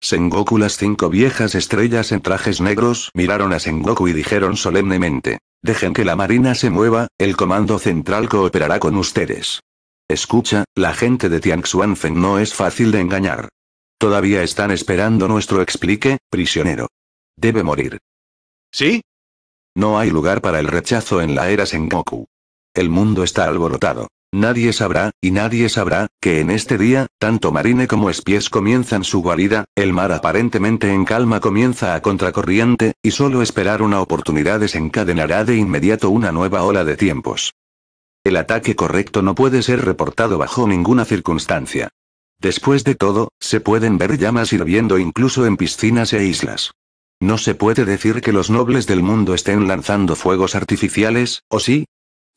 Sengoku Las cinco viejas estrellas en trajes negros miraron a Sengoku y dijeron solemnemente. Dejen que la marina se mueva, el comando central cooperará con ustedes. Escucha, la gente de Tianxuanfeng no es fácil de engañar. Todavía están esperando nuestro explique, prisionero. Debe morir. ¿Sí? No hay lugar para el rechazo en la era Sengoku. El mundo está alborotado. Nadie sabrá, y nadie sabrá, que en este día, tanto Marine como espiés comienzan su guarida, el mar aparentemente en calma comienza a contracorriente, y solo esperar una oportunidad desencadenará de inmediato una nueva ola de tiempos. El ataque correcto no puede ser reportado bajo ninguna circunstancia. Después de todo, se pueden ver llamas hirviendo incluso en piscinas e islas. No se puede decir que los nobles del mundo estén lanzando fuegos artificiales, o sí,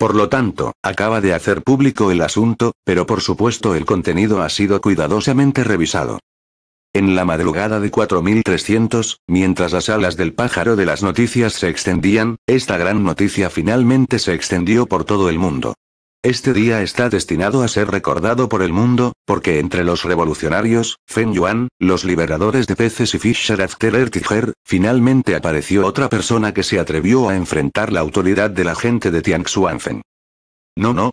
por lo tanto, acaba de hacer público el asunto, pero por supuesto el contenido ha sido cuidadosamente revisado. En la madrugada de 4300, mientras las alas del pájaro de las noticias se extendían, esta gran noticia finalmente se extendió por todo el mundo. Este día está destinado a ser recordado por el mundo, porque entre los revolucionarios, Fen Yuan, los liberadores de peces y Fisher After Ertiger, finalmente apareció otra persona que se atrevió a enfrentar la autoridad de la gente de Xuanfen. No, no.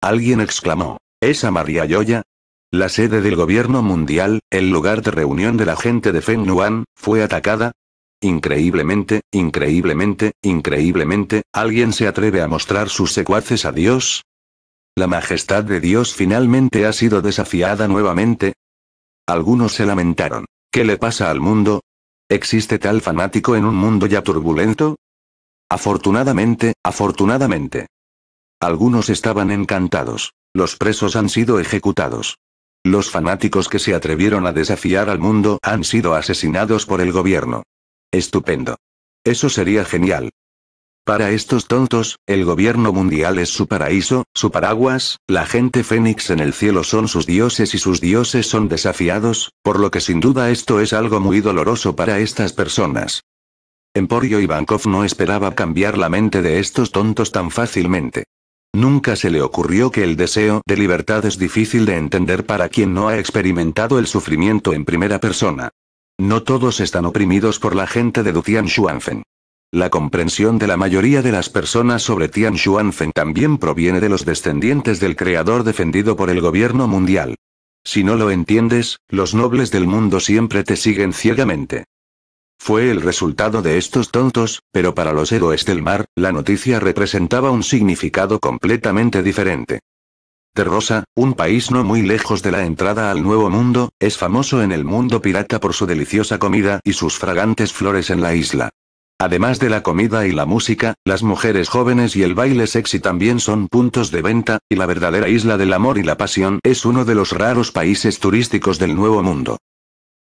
Alguien exclamó. ¿Esa María Yoya? La sede del gobierno mundial, el lugar de reunión de la gente de Fen Yuan, fue atacada, Increíblemente, increíblemente, increíblemente, alguien se atreve a mostrar sus secuaces a Dios, la majestad de Dios finalmente ha sido desafiada nuevamente. Algunos se lamentaron. ¿Qué le pasa al mundo? ¿Existe tal fanático en un mundo ya turbulento? Afortunadamente, afortunadamente. Algunos estaban encantados. Los presos han sido ejecutados. Los fanáticos que se atrevieron a desafiar al mundo han sido asesinados por el gobierno. Estupendo. Eso sería genial. Para estos tontos, el gobierno mundial es su paraíso, su paraguas, la gente fénix en el cielo son sus dioses y sus dioses son desafiados, por lo que sin duda esto es algo muy doloroso para estas personas. Emporio Ivankov no esperaba cambiar la mente de estos tontos tan fácilmente. Nunca se le ocurrió que el deseo de libertad es difícil de entender para quien no ha experimentado el sufrimiento en primera persona. No todos están oprimidos por la gente de Dutian Shuanfen. La comprensión de la mayoría de las personas sobre Tian Xuanzhen también proviene de los descendientes del creador defendido por el gobierno mundial. Si no lo entiendes, los nobles del mundo siempre te siguen ciegamente. Fue el resultado de estos tontos, pero para los héroes del mar, la noticia representaba un significado completamente diferente. Terrosa, un país no muy lejos de la entrada al Nuevo Mundo, es famoso en el mundo pirata por su deliciosa comida y sus fragantes flores en la isla. Además de la comida y la música, las mujeres jóvenes y el baile sexy también son puntos de venta, y la verdadera isla del amor y la pasión es uno de los raros países turísticos del Nuevo Mundo.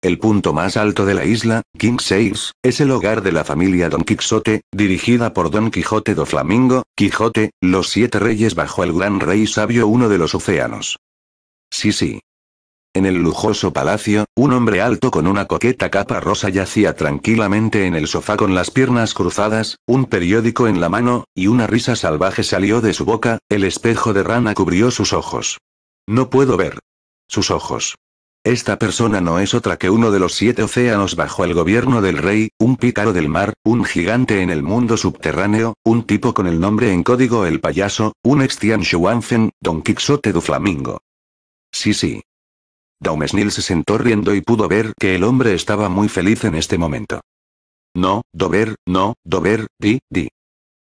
El punto más alto de la isla, King 6, es el hogar de la familia Don Quixote, dirigida por Don Quijote do Flamingo, Quijote, los siete reyes bajo el gran rey sabio uno de los océanos. Sí, sí, en el lujoso palacio, un hombre alto con una coqueta capa rosa yacía tranquilamente en el sofá con las piernas cruzadas, un periódico en la mano, y una risa salvaje salió de su boca, el espejo de rana cubrió sus ojos. No puedo ver. Sus ojos. Esta persona no es otra que uno de los siete océanos bajo el gobierno del rey, un pícaro del mar, un gigante en el mundo subterráneo, un tipo con el nombre en código el payaso, un ex Tian Don Quixote du Flamingo. Sí, sí, Daumesnil se sentó riendo y pudo ver que el hombre estaba muy feliz en este momento. No, Dober, no, Dober, di, di.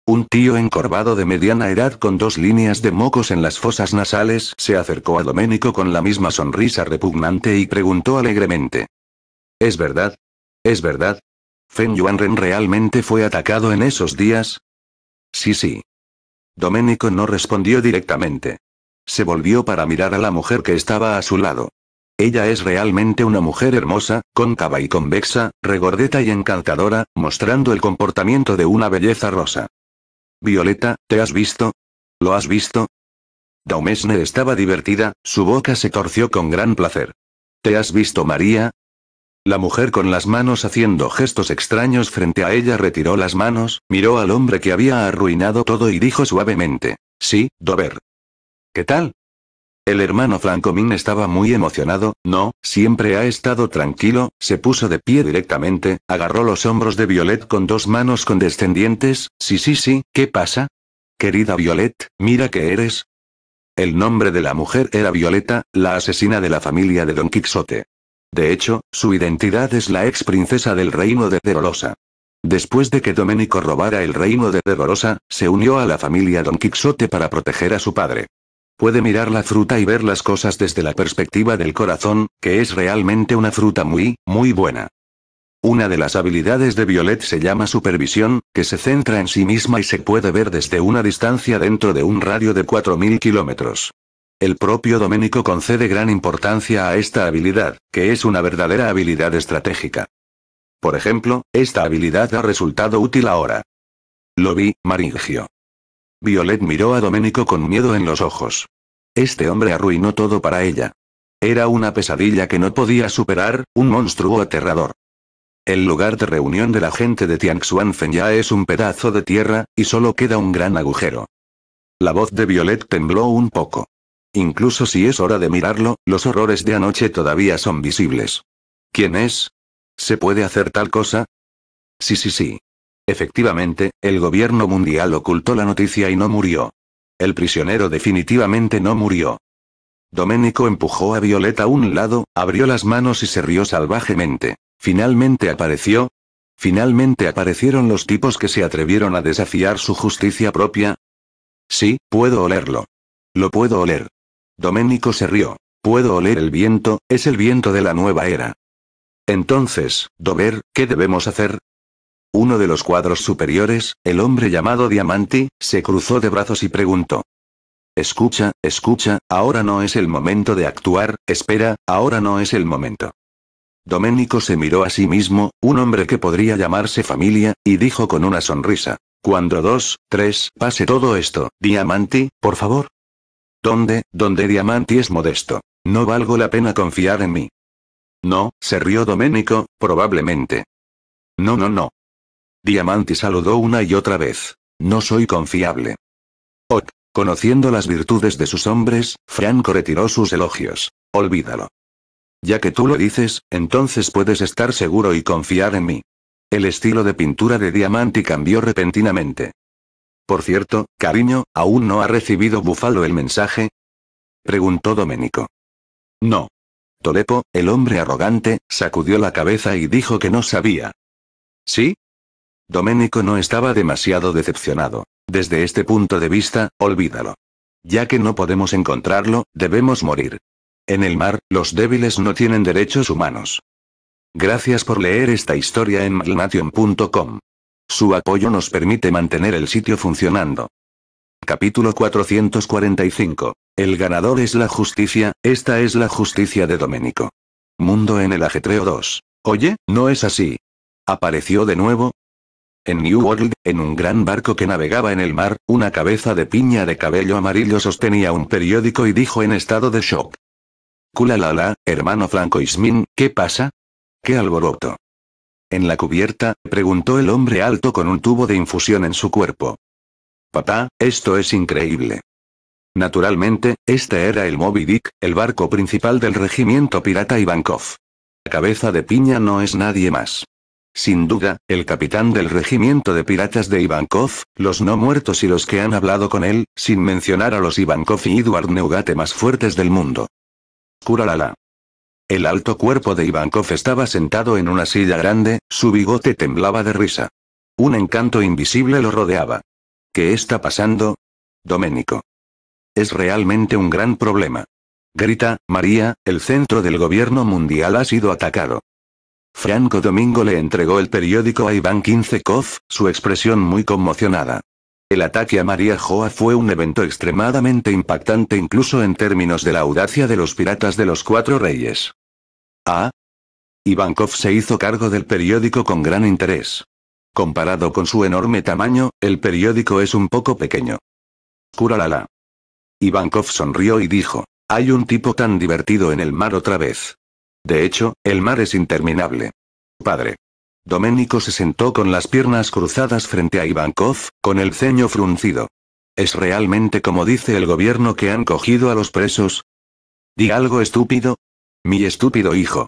Un tío encorvado de mediana edad con dos líneas de mocos en las fosas nasales se acercó a Doménico con la misma sonrisa repugnante y preguntó alegremente. ¿Es verdad? ¿Es verdad? ¿Fen Yuanren realmente fue atacado en esos días? Sí, sí. Doménico no respondió directamente. Se volvió para mirar a la mujer que estaba a su lado. Ella es realmente una mujer hermosa, cóncava y convexa, regordeta y encantadora, mostrando el comportamiento de una belleza rosa. Violeta, ¿te has visto? ¿Lo has visto? Daumesne estaba divertida, su boca se torció con gran placer. ¿Te has visto María? La mujer con las manos haciendo gestos extraños frente a ella retiró las manos, miró al hombre que había arruinado todo y dijo suavemente. Sí, Dover. ¿Qué tal? El hermano Min estaba muy emocionado, no, siempre ha estado tranquilo, se puso de pie directamente, agarró los hombros de Violet con dos manos condescendientes, sí sí sí, ¿qué pasa? Querida Violet, mira que eres. El nombre de la mujer era Violeta, la asesina de la familia de Don Quixote. De hecho, su identidad es la ex princesa del reino de Terolosa. Después de que Doménico robara el reino de Terolosa, se unió a la familia Don Quixote para proteger a su padre. Puede mirar la fruta y ver las cosas desde la perspectiva del corazón, que es realmente una fruta muy, muy buena. Una de las habilidades de Violet se llama supervisión, que se centra en sí misma y se puede ver desde una distancia dentro de un radio de 4.000 kilómetros. El propio Doménico concede gran importancia a esta habilidad, que es una verdadera habilidad estratégica. Por ejemplo, esta habilidad ha resultado útil ahora. Lo vi, Maringio. Violet miró a Doménico con miedo en los ojos. Este hombre arruinó todo para ella. Era una pesadilla que no podía superar, un monstruo aterrador. El lugar de reunión de la gente de Tianxuanfen ya es un pedazo de tierra, y solo queda un gran agujero. La voz de Violet tembló un poco. Incluso si es hora de mirarlo, los horrores de anoche todavía son visibles. ¿Quién es? ¿Se puede hacer tal cosa? Sí, sí, sí. Efectivamente, el gobierno mundial ocultó la noticia y no murió. El prisionero definitivamente no murió. Doménico empujó a Violeta a un lado, abrió las manos y se rió salvajemente. Finalmente apareció. Finalmente aparecieron los tipos que se atrevieron a desafiar su justicia propia. Sí, puedo olerlo. Lo puedo oler. Doménico se rió. Puedo oler el viento, es el viento de la nueva era. Entonces, Dober, ¿qué debemos hacer? Uno de los cuadros superiores, el hombre llamado Diamanti, se cruzó de brazos y preguntó. Escucha, escucha, ahora no es el momento de actuar, espera, ahora no es el momento. Doménico se miró a sí mismo, un hombre que podría llamarse familia, y dijo con una sonrisa. Cuando dos, tres, pase todo esto, Diamanti, por favor. ¿Dónde, dónde Diamanti es modesto? No valgo la pena confiar en mí. No, se rió Doménico, probablemente. No, no, no, Diamante saludó una y otra vez. No soy confiable. Ok. Conociendo las virtudes de sus hombres, Franco retiró sus elogios. Olvídalo. Ya que tú lo dices, entonces puedes estar seguro y confiar en mí. El estilo de pintura de Diamanti cambió repentinamente. Por cierto, cariño, ¿aún no ha recibido Búfalo el mensaje? Preguntó Doménico. No. Tolepo, el hombre arrogante, sacudió la cabeza y dijo que no sabía. ¿Sí? Doménico no estaba demasiado decepcionado. Desde este punto de vista, olvídalo. Ya que no podemos encontrarlo, debemos morir. En el mar, los débiles no tienen derechos humanos. Gracias por leer esta historia en malnation.com. Su apoyo nos permite mantener el sitio funcionando. Capítulo 445. El ganador es la justicia, esta es la justicia de Doménico. Mundo en el ajetreo 2. Oye, no es así. Apareció de nuevo, en New World, en un gran barco que navegaba en el mar, una cabeza de piña de cabello amarillo sostenía un periódico y dijo en estado de shock. Kulalala, hermano Franco Ismin, ¿qué pasa? ¿Qué alboroto? En la cubierta, preguntó el hombre alto con un tubo de infusión en su cuerpo. Papá, esto es increíble. Naturalmente, este era el Moby Dick, el barco principal del regimiento pirata Ivankov. La cabeza de piña no es nadie más. Sin duda, el capitán del regimiento de piratas de Ivankov, los no muertos y los que han hablado con él, sin mencionar a los Ivankov y Eduard Neugate más fuertes del mundo. Curalala. El alto cuerpo de Ivankov estaba sentado en una silla grande, su bigote temblaba de risa. Un encanto invisible lo rodeaba. ¿Qué está pasando? Doménico. Es realmente un gran problema. Grita, María, el centro del gobierno mundial ha sido atacado. Franco Domingo le entregó el periódico a Iván 15kov su expresión muy conmocionada. El ataque a María Joa fue un evento extremadamente impactante incluso en términos de la audacia de los piratas de los Cuatro Reyes. ¿Ah? Ivankov se hizo cargo del periódico con gran interés. Comparado con su enorme tamaño, el periódico es un poco pequeño. Curalala. Ivankov sonrió y dijo, hay un tipo tan divertido en el mar otra vez. De hecho, el mar es interminable. Padre. Doménico se sentó con las piernas cruzadas frente a Ivankov, con el ceño fruncido. ¿Es realmente como dice el gobierno que han cogido a los presos? ¿Di algo estúpido? Mi estúpido hijo.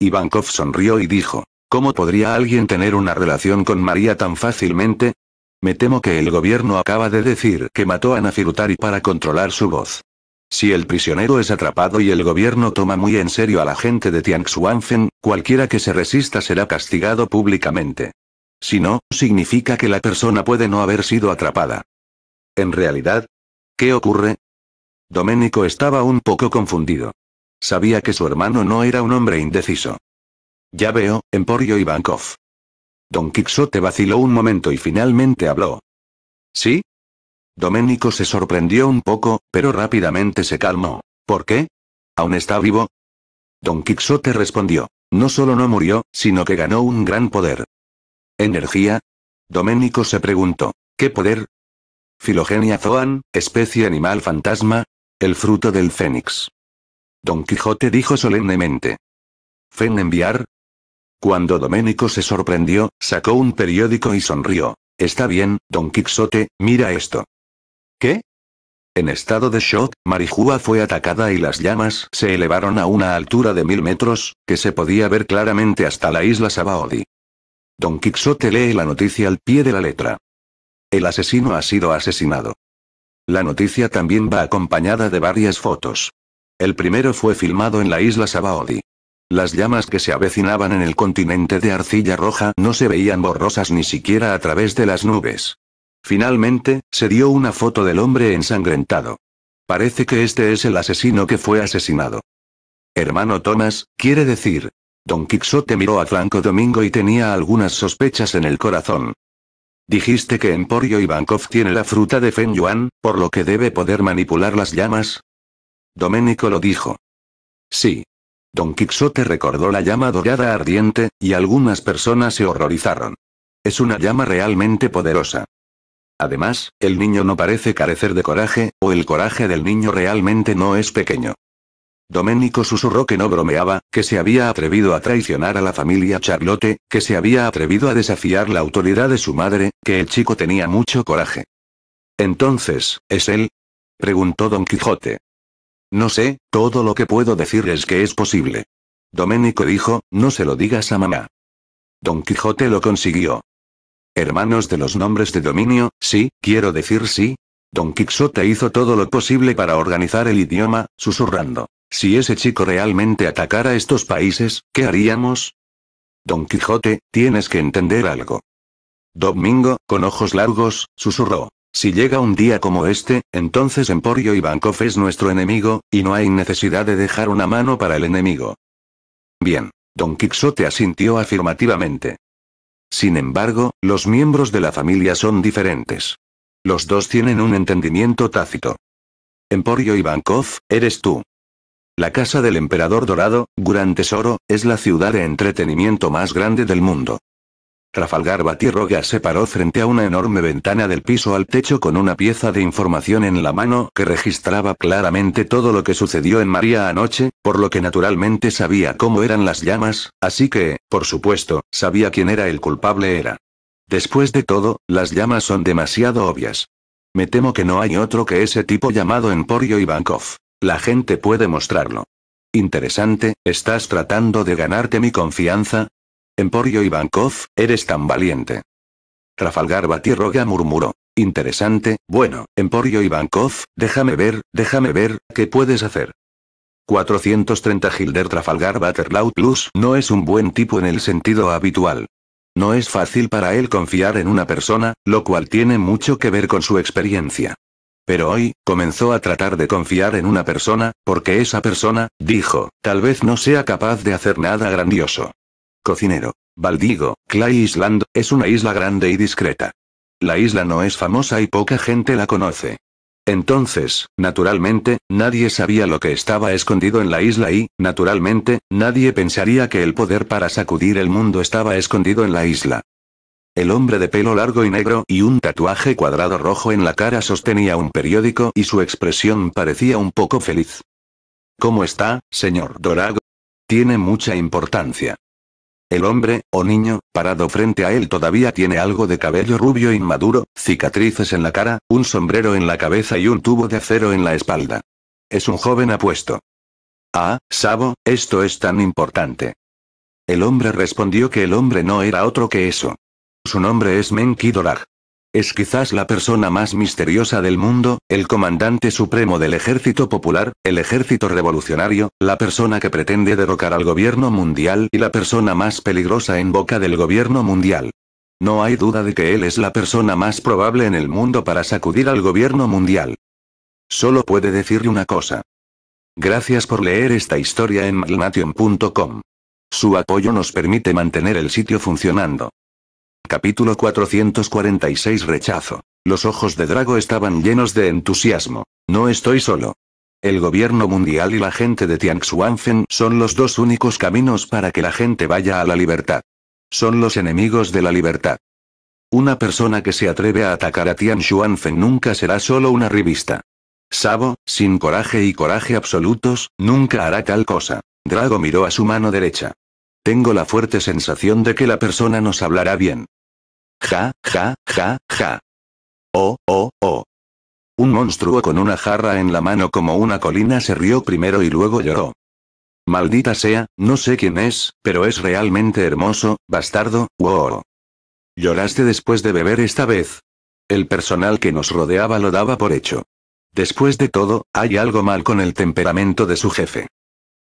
Ivankov sonrió y dijo, ¿cómo podría alguien tener una relación con María tan fácilmente? Me temo que el gobierno acaba de decir que mató a Nafirutari para controlar su voz. Si el prisionero es atrapado y el gobierno toma muy en serio a la gente de Tianxuanfen, cualquiera que se resista será castigado públicamente. Si no, significa que la persona puede no haber sido atrapada. En realidad, ¿qué ocurre? Doménico estaba un poco confundido. Sabía que su hermano no era un hombre indeciso. Ya veo, Emporio Ivankov. Don Quixote vaciló un momento y finalmente habló. ¿Sí? Doménico se sorprendió un poco, pero rápidamente se calmó. ¿Por qué? ¿Aún está vivo? Don Quixote respondió. No solo no murió, sino que ganó un gran poder. ¿Energía? Doménico se preguntó. ¿Qué poder? Filogenia zoan, especie animal fantasma. El fruto del fénix. Don Quijote dijo solemnemente. ¿Fen enviar? Cuando Doménico se sorprendió, sacó un periódico y sonrió. Está bien, don Quixote, mira esto. ¿Qué? En estado de shock, Marijúa fue atacada y las llamas se elevaron a una altura de mil metros, que se podía ver claramente hasta la isla Sabaodi. Don Quixote lee la noticia al pie de la letra. El asesino ha sido asesinado. La noticia también va acompañada de varias fotos. El primero fue filmado en la isla Sabaodi. Las llamas que se avecinaban en el continente de arcilla roja no se veían borrosas ni siquiera a través de las nubes. Finalmente, se dio una foto del hombre ensangrentado. Parece que este es el asesino que fue asesinado. Hermano Thomas, quiere decir. Don Quixote miró a Franco Domingo y tenía algunas sospechas en el corazón. Dijiste que Emporio Ivankov tiene la fruta de Fen Yuan, por lo que debe poder manipular las llamas. Doménico lo dijo. Sí. Don Quixote recordó la llama dorada ardiente, y algunas personas se horrorizaron. Es una llama realmente poderosa. Además, el niño no parece carecer de coraje, o el coraje del niño realmente no es pequeño. Doménico susurró que no bromeaba, que se había atrevido a traicionar a la familia Charlotte, que se había atrevido a desafiar la autoridad de su madre, que el chico tenía mucho coraje. Entonces, ¿es él? preguntó Don Quijote. No sé, todo lo que puedo decir es que es posible. Doménico dijo, no se lo digas a mamá. Don Quijote lo consiguió. Hermanos de los nombres de dominio, sí, quiero decir sí. Don Quixote hizo todo lo posible para organizar el idioma, susurrando. Si ese chico realmente atacara estos países, ¿qué haríamos? Don Quijote, tienes que entender algo. Domingo, con ojos largos, susurró. Si llega un día como este, entonces Emporio y es nuestro enemigo, y no hay necesidad de dejar una mano para el enemigo. Bien. Don Quixote asintió afirmativamente. Sin embargo, los miembros de la familia son diferentes. Los dos tienen un entendimiento tácito. Emporio Ivankov, eres tú. La casa del emperador dorado, Gran Tesoro, es la ciudad de entretenimiento más grande del mundo. Rafalgar Batirroga se paró frente a una enorme ventana del piso al techo con una pieza de información en la mano que registraba claramente todo lo que sucedió en María anoche, por lo que naturalmente sabía cómo eran las llamas, así que, por supuesto, sabía quién era el culpable era. Después de todo, las llamas son demasiado obvias. Me temo que no hay otro que ese tipo llamado Emporio Ivankov. La gente puede mostrarlo. Interesante, ¿estás tratando de ganarte mi confianza? Emporio Ivankov, eres tan valiente. Trafalgar Batirroga murmuró. Interesante, bueno, Emporio Ivankov, déjame ver, déjame ver, ¿qué puedes hacer? 430 Gilder Trafalgar Waterloo Plus no es un buen tipo en el sentido habitual. No es fácil para él confiar en una persona, lo cual tiene mucho que ver con su experiencia. Pero hoy, comenzó a tratar de confiar en una persona, porque esa persona, dijo, tal vez no sea capaz de hacer nada grandioso. Cocinero. Baldigo, Clay Island, es una isla grande y discreta. La isla no es famosa y poca gente la conoce. Entonces, naturalmente, nadie sabía lo que estaba escondido en la isla y, naturalmente, nadie pensaría que el poder para sacudir el mundo estaba escondido en la isla. El hombre de pelo largo y negro y un tatuaje cuadrado rojo en la cara sostenía un periódico y su expresión parecía un poco feliz. ¿Cómo está, señor Dorago? Tiene mucha importancia. El hombre, o niño, parado frente a él todavía tiene algo de cabello rubio inmaduro, cicatrices en la cara, un sombrero en la cabeza y un tubo de acero en la espalda. Es un joven apuesto. Ah, Sabo, esto es tan importante. El hombre respondió que el hombre no era otro que eso. Su nombre es Menki es quizás la persona más misteriosa del mundo, el comandante supremo del ejército popular, el ejército revolucionario, la persona que pretende derrocar al gobierno mundial y la persona más peligrosa en boca del gobierno mundial. No hay duda de que él es la persona más probable en el mundo para sacudir al gobierno mundial. Solo puede decirle una cosa. Gracias por leer esta historia en malnation.com. Su apoyo nos permite mantener el sitio funcionando. Capítulo 446 Rechazo. Los ojos de Drago estaban llenos de entusiasmo. No estoy solo. El gobierno mundial y la gente de Tianxuanfen son los dos únicos caminos para que la gente vaya a la libertad. Son los enemigos de la libertad. Una persona que se atreve a atacar a Tianxuanfen nunca será solo una revista. Sabo, sin coraje y coraje absolutos, nunca hará tal cosa. Drago miró a su mano derecha. Tengo la fuerte sensación de que la persona nos hablará bien. Ja, ja, ja, ja. Oh, oh, oh. Un monstruo con una jarra en la mano como una colina se rió primero y luego lloró. Maldita sea, no sé quién es, pero es realmente hermoso, bastardo, wow. Lloraste después de beber esta vez. El personal que nos rodeaba lo daba por hecho. Después de todo, hay algo mal con el temperamento de su jefe.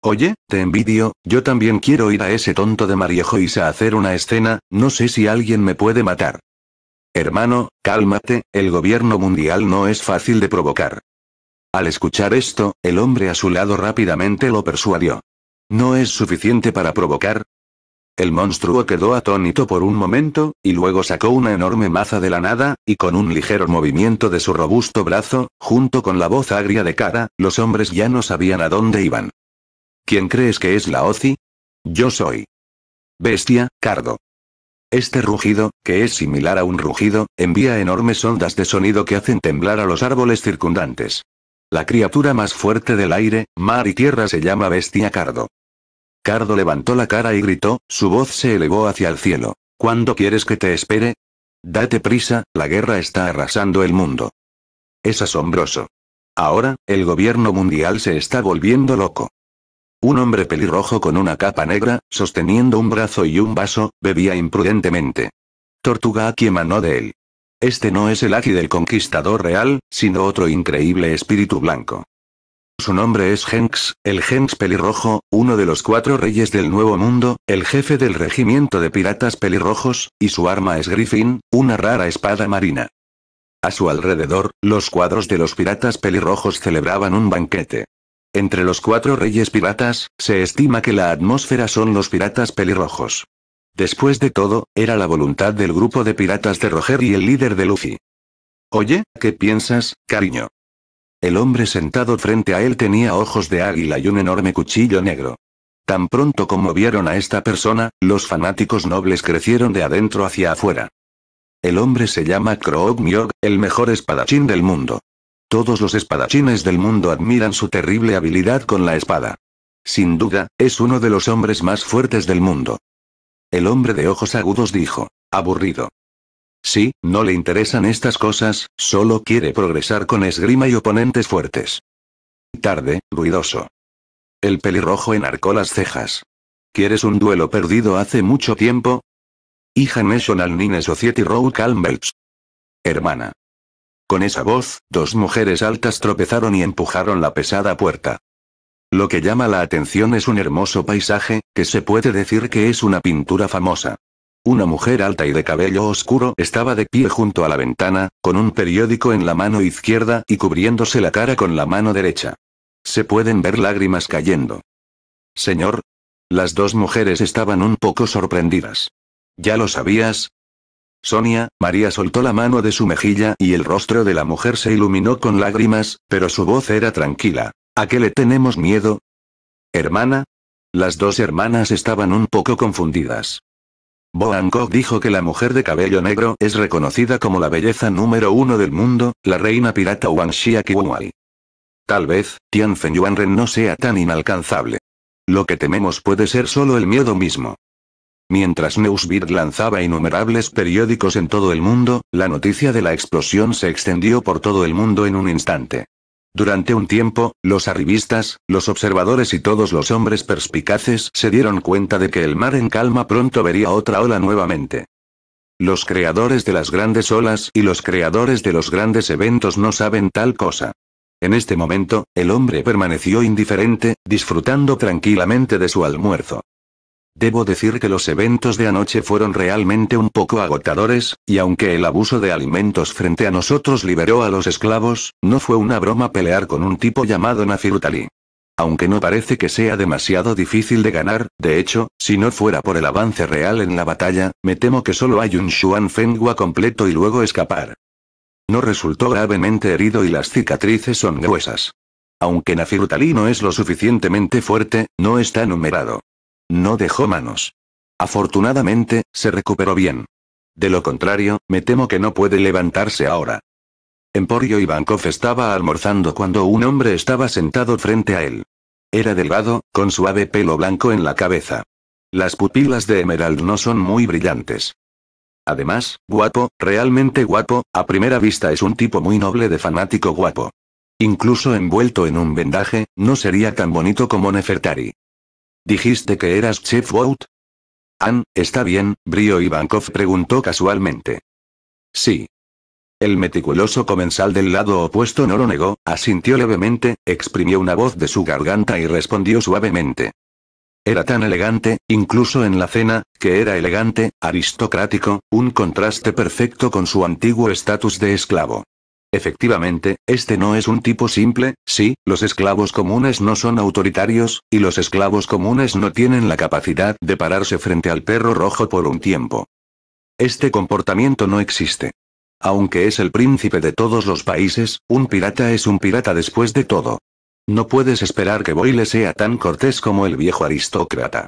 Oye, te envidio, yo también quiero ir a ese tonto de y a hacer una escena, no sé si alguien me puede matar. Hermano, cálmate, el gobierno mundial no es fácil de provocar. Al escuchar esto, el hombre a su lado rápidamente lo persuadió. ¿No es suficiente para provocar? El monstruo quedó atónito por un momento, y luego sacó una enorme maza de la nada, y con un ligero movimiento de su robusto brazo, junto con la voz agria de cara, los hombres ya no sabían a dónde iban. ¿Quién crees que es la Ozi? Yo soy. Bestia, Cardo. Este rugido, que es similar a un rugido, envía enormes ondas de sonido que hacen temblar a los árboles circundantes. La criatura más fuerte del aire, mar y tierra se llama Bestia Cardo. Cardo levantó la cara y gritó, su voz se elevó hacia el cielo. ¿Cuándo quieres que te espere? Date prisa, la guerra está arrasando el mundo. Es asombroso. Ahora, el gobierno mundial se está volviendo loco. Un hombre pelirrojo con una capa negra, sosteniendo un brazo y un vaso, bebía imprudentemente. Tortuga Tortugaki emanó de él. Este no es el Aki del conquistador real, sino otro increíble espíritu blanco. Su nombre es henks el Genks pelirrojo, uno de los cuatro reyes del Nuevo Mundo, el jefe del regimiento de piratas pelirrojos, y su arma es Griffin, una rara espada marina. A su alrededor, los cuadros de los piratas pelirrojos celebraban un banquete. Entre los cuatro reyes piratas, se estima que la atmósfera son los piratas pelirrojos. Después de todo, era la voluntad del grupo de piratas de Roger y el líder de Luffy. Oye, ¿qué piensas, cariño? El hombre sentado frente a él tenía ojos de águila y un enorme cuchillo negro. Tan pronto como vieron a esta persona, los fanáticos nobles crecieron de adentro hacia afuera. El hombre se llama Kroog el mejor espadachín del mundo. Todos los espadachines del mundo admiran su terrible habilidad con la espada. Sin duda, es uno de los hombres más fuertes del mundo. El hombre de ojos agudos dijo, aburrido. Sí, no le interesan estas cosas, solo quiere progresar con esgrima y oponentes fuertes. Tarde, ruidoso. El pelirrojo enarcó las cejas. ¿Quieres un duelo perdido hace mucho tiempo? Hija National Nine Society Row Calmbelts. Hermana. Con esa voz, dos mujeres altas tropezaron y empujaron la pesada puerta. Lo que llama la atención es un hermoso paisaje, que se puede decir que es una pintura famosa. Una mujer alta y de cabello oscuro estaba de pie junto a la ventana, con un periódico en la mano izquierda y cubriéndose la cara con la mano derecha. Se pueden ver lágrimas cayendo. Señor. Las dos mujeres estaban un poco sorprendidas. ¿Ya lo sabías? Sonia, María soltó la mano de su mejilla y el rostro de la mujer se iluminó con lágrimas, pero su voz era tranquila. ¿A qué le tenemos miedo? Hermana. Las dos hermanas estaban un poco confundidas. Kok dijo que la mujer de cabello negro es reconocida como la belleza número uno del mundo, la reina pirata Wangxia Kiwai. Tal vez, Tianfen Yuanren no sea tan inalcanzable. Lo que tememos puede ser solo el miedo mismo. Mientras Newsbird lanzaba innumerables periódicos en todo el mundo, la noticia de la explosión se extendió por todo el mundo en un instante. Durante un tiempo, los arribistas, los observadores y todos los hombres perspicaces se dieron cuenta de que el mar en calma pronto vería otra ola nuevamente. Los creadores de las grandes olas y los creadores de los grandes eventos no saben tal cosa. En este momento, el hombre permaneció indiferente, disfrutando tranquilamente de su almuerzo. Debo decir que los eventos de anoche fueron realmente un poco agotadores, y aunque el abuso de alimentos frente a nosotros liberó a los esclavos, no fue una broma pelear con un tipo llamado Nafirutali. Aunque no parece que sea demasiado difícil de ganar, de hecho, si no fuera por el avance real en la batalla, me temo que solo hay un Xuan Fengua completo y luego escapar. No resultó gravemente herido y las cicatrices son gruesas. Aunque Nafirutali no es lo suficientemente fuerte, no está numerado. No dejó manos. Afortunadamente, se recuperó bien. De lo contrario, me temo que no puede levantarse ahora. Emporio Ivankov estaba almorzando cuando un hombre estaba sentado frente a él. Era delgado, con suave pelo blanco en la cabeza. Las pupilas de Emerald no son muy brillantes. Además, guapo, realmente guapo, a primera vista es un tipo muy noble de fanático guapo. Incluso envuelto en un vendaje, no sería tan bonito como Nefertari. ¿Dijiste que eras Chef Wout? Ann, está bien, Brio Ivankov preguntó casualmente. Sí. El meticuloso comensal del lado opuesto no lo negó, asintió levemente, exprimió una voz de su garganta y respondió suavemente. Era tan elegante, incluso en la cena, que era elegante, aristocrático, un contraste perfecto con su antiguo estatus de esclavo. Efectivamente, este no es un tipo simple, sí, los esclavos comunes no son autoritarios, y los esclavos comunes no tienen la capacidad de pararse frente al perro rojo por un tiempo. Este comportamiento no existe. Aunque es el príncipe de todos los países, un pirata es un pirata después de todo. No puedes esperar que Boyle sea tan cortés como el viejo aristócrata.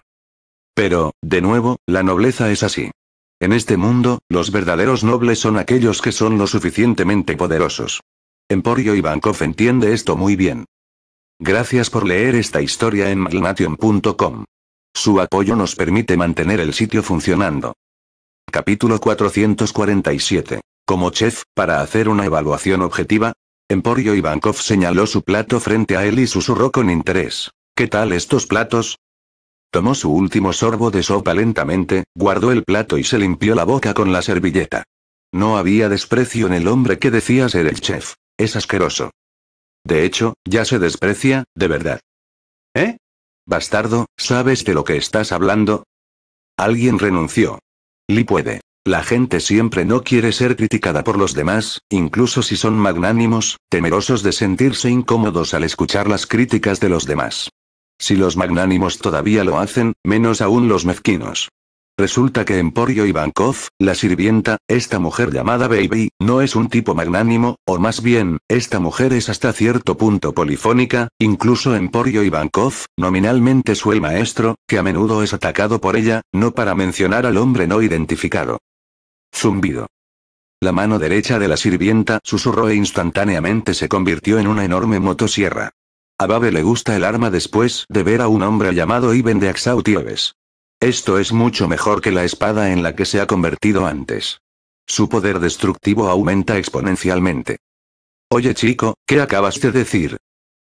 Pero, de nuevo, la nobleza es así. En este mundo, los verdaderos nobles son aquellos que son lo suficientemente poderosos. Emporio Ivankov entiende esto muy bien. Gracias por leer esta historia en magnation.com. Su apoyo nos permite mantener el sitio funcionando. Capítulo 447. Como chef, para hacer una evaluación objetiva, Emporio Ivankov señaló su plato frente a él y susurró con interés. ¿Qué tal estos platos? Tomó su último sorbo de sopa lentamente, guardó el plato y se limpió la boca con la servilleta. No había desprecio en el hombre que decía ser el chef. Es asqueroso. De hecho, ya se desprecia, de verdad. ¿Eh? Bastardo, ¿sabes de lo que estás hablando? Alguien renunció. Li puede. La gente siempre no quiere ser criticada por los demás, incluso si son magnánimos, temerosos de sentirse incómodos al escuchar las críticas de los demás. Si los magnánimos todavía lo hacen, menos aún los mezquinos. Resulta que Emporio Ivankov, la sirvienta, esta mujer llamada Baby, no es un tipo magnánimo, o más bien, esta mujer es hasta cierto punto polifónica, incluso Emporio Ivankov, nominalmente su el maestro, que a menudo es atacado por ella, no para mencionar al hombre no identificado. Zumbido. La mano derecha de la sirvienta susurró e instantáneamente se convirtió en una enorme motosierra. A Babe le gusta el arma después de ver a un hombre llamado Iben de Axautieves. Esto es mucho mejor que la espada en la que se ha convertido antes. Su poder destructivo aumenta exponencialmente. Oye chico, ¿qué acabas de decir?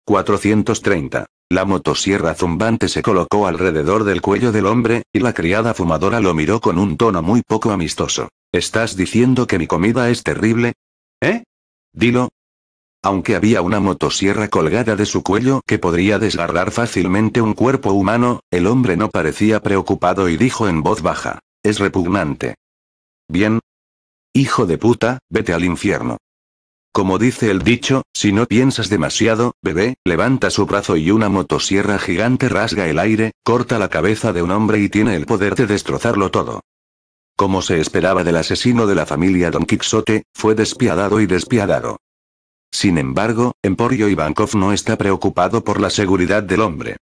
430. La motosierra zumbante se colocó alrededor del cuello del hombre, y la criada fumadora lo miró con un tono muy poco amistoso. ¿Estás diciendo que mi comida es terrible? ¿Eh? Dilo, aunque había una motosierra colgada de su cuello que podría desgarrar fácilmente un cuerpo humano, el hombre no parecía preocupado y dijo en voz baja, es repugnante. Bien. Hijo de puta, vete al infierno. Como dice el dicho, si no piensas demasiado, bebé, levanta su brazo y una motosierra gigante rasga el aire, corta la cabeza de un hombre y tiene el poder de destrozarlo todo. Como se esperaba del asesino de la familia Don Quixote, fue despiadado y despiadado. Sin embargo, Emporio Ivankov no está preocupado por la seguridad del hombre.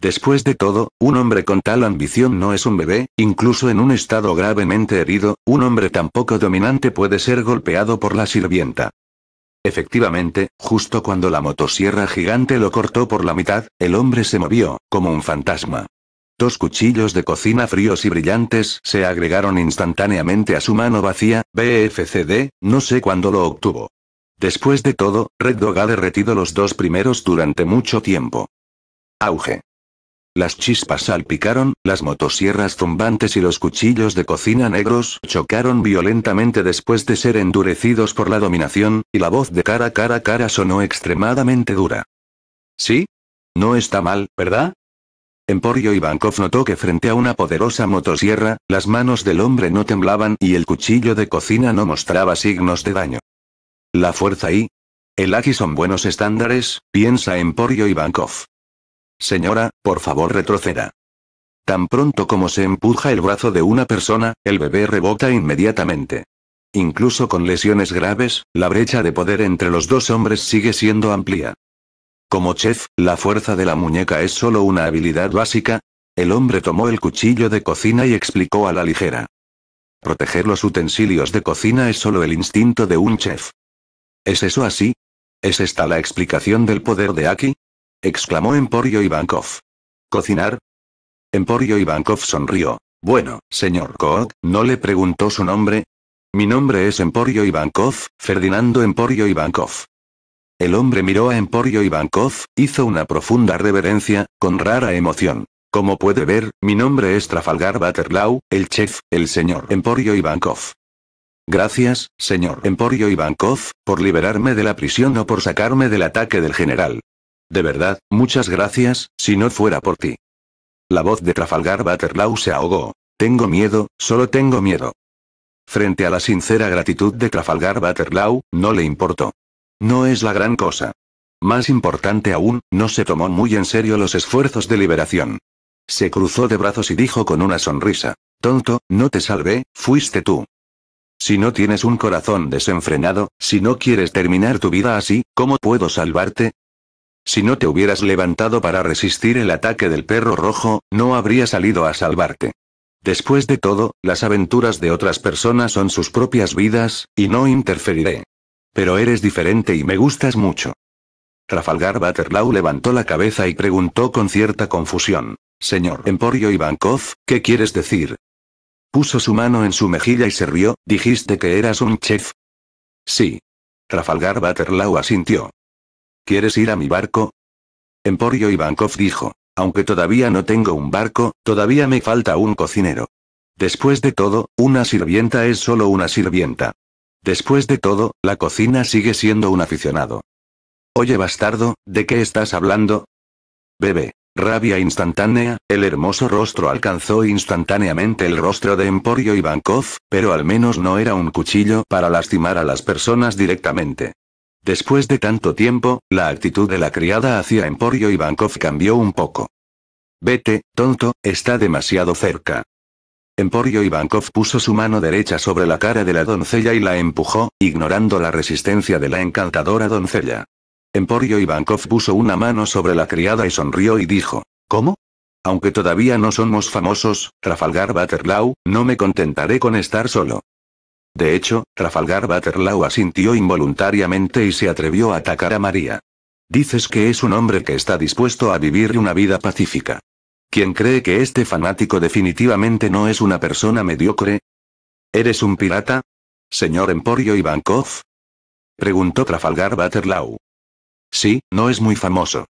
Después de todo, un hombre con tal ambición no es un bebé, incluso en un estado gravemente herido, un hombre tan poco dominante puede ser golpeado por la sirvienta. Efectivamente, justo cuando la motosierra gigante lo cortó por la mitad, el hombre se movió, como un fantasma. Dos cuchillos de cocina fríos y brillantes se agregaron instantáneamente a su mano vacía, BFCD, no sé cuándo lo obtuvo. Después de todo, Red Dog ha derretido los dos primeros durante mucho tiempo. Auge. Las chispas salpicaron, las motosierras zumbantes y los cuchillos de cocina negros chocaron violentamente después de ser endurecidos por la dominación, y la voz de cara a cara a cara sonó extremadamente dura. ¿Sí? No está mal, ¿verdad? Emporio Ivankov notó que frente a una poderosa motosierra, las manos del hombre no temblaban y el cuchillo de cocina no mostraba signos de daño. La fuerza y el aquí son buenos estándares, piensa Emporio Ivankov. Señora, por favor retroceda. Tan pronto como se empuja el brazo de una persona, el bebé rebota inmediatamente. Incluso con lesiones graves, la brecha de poder entre los dos hombres sigue siendo amplia. Como chef, la fuerza de la muñeca es solo una habilidad básica. El hombre tomó el cuchillo de cocina y explicó a la ligera. Proteger los utensilios de cocina es solo el instinto de un chef. ¿Es eso así? ¿Es esta la explicación del poder de Aki? exclamó Emporio Ivankov. ¿Cocinar? Emporio Ivankov sonrió. Bueno, señor Koch, ¿no le preguntó su nombre? Mi nombre es Emporio Ivankov, Ferdinando Emporio Ivankov. El hombre miró a Emporio Ivankov, hizo una profunda reverencia, con rara emoción. Como puede ver, mi nombre es Trafalgar Butterlau, el chef, el señor Emporio Ivankov. Gracias, señor Emporio Ivankov, por liberarme de la prisión o por sacarme del ataque del general. De verdad, muchas gracias, si no fuera por ti. La voz de Trafalgar Butterlaw se ahogó. Tengo miedo, solo tengo miedo. Frente a la sincera gratitud de Trafalgar Butterlaw, no le importó. No es la gran cosa. Más importante aún, no se tomó muy en serio los esfuerzos de liberación. Se cruzó de brazos y dijo con una sonrisa. Tonto, no te salvé, fuiste tú. Si no tienes un corazón desenfrenado, si no quieres terminar tu vida así, ¿cómo puedo salvarte? Si no te hubieras levantado para resistir el ataque del perro rojo, no habría salido a salvarte. Después de todo, las aventuras de otras personas son sus propias vidas, y no interferiré. Pero eres diferente y me gustas mucho. Trafalgar Butterlau levantó la cabeza y preguntó con cierta confusión. Señor Emporio Ivankov, ¿qué quieres decir? Puso su mano en su mejilla y se rió, dijiste que eras un chef. Sí. Rafalgar Baterlau asintió. ¿Quieres ir a mi barco? Emporio Ivankov dijo, aunque todavía no tengo un barco, todavía me falta un cocinero. Después de todo, una sirvienta es solo una sirvienta. Después de todo, la cocina sigue siendo un aficionado. Oye bastardo, ¿de qué estás hablando? Bebé. Rabia instantánea, el hermoso rostro alcanzó instantáneamente el rostro de Emporio Ivankov, pero al menos no era un cuchillo para lastimar a las personas directamente. Después de tanto tiempo, la actitud de la criada hacia Emporio Ivankov cambió un poco. Vete, tonto, está demasiado cerca. Emporio Ivankov puso su mano derecha sobre la cara de la doncella y la empujó, ignorando la resistencia de la encantadora doncella. Emporio Ivankov puso una mano sobre la criada y sonrió y dijo. ¿Cómo? Aunque todavía no somos famosos, Trafalgar Butterlau, no me contentaré con estar solo. De hecho, Trafalgar Butterlau asintió involuntariamente y se atrevió a atacar a María. Dices que es un hombre que está dispuesto a vivir una vida pacífica. ¿Quién cree que este fanático definitivamente no es una persona mediocre? ¿Eres un pirata? Señor Emporio Ivankov. Preguntó Trafalgar Butterlau. Sí, no es muy famoso.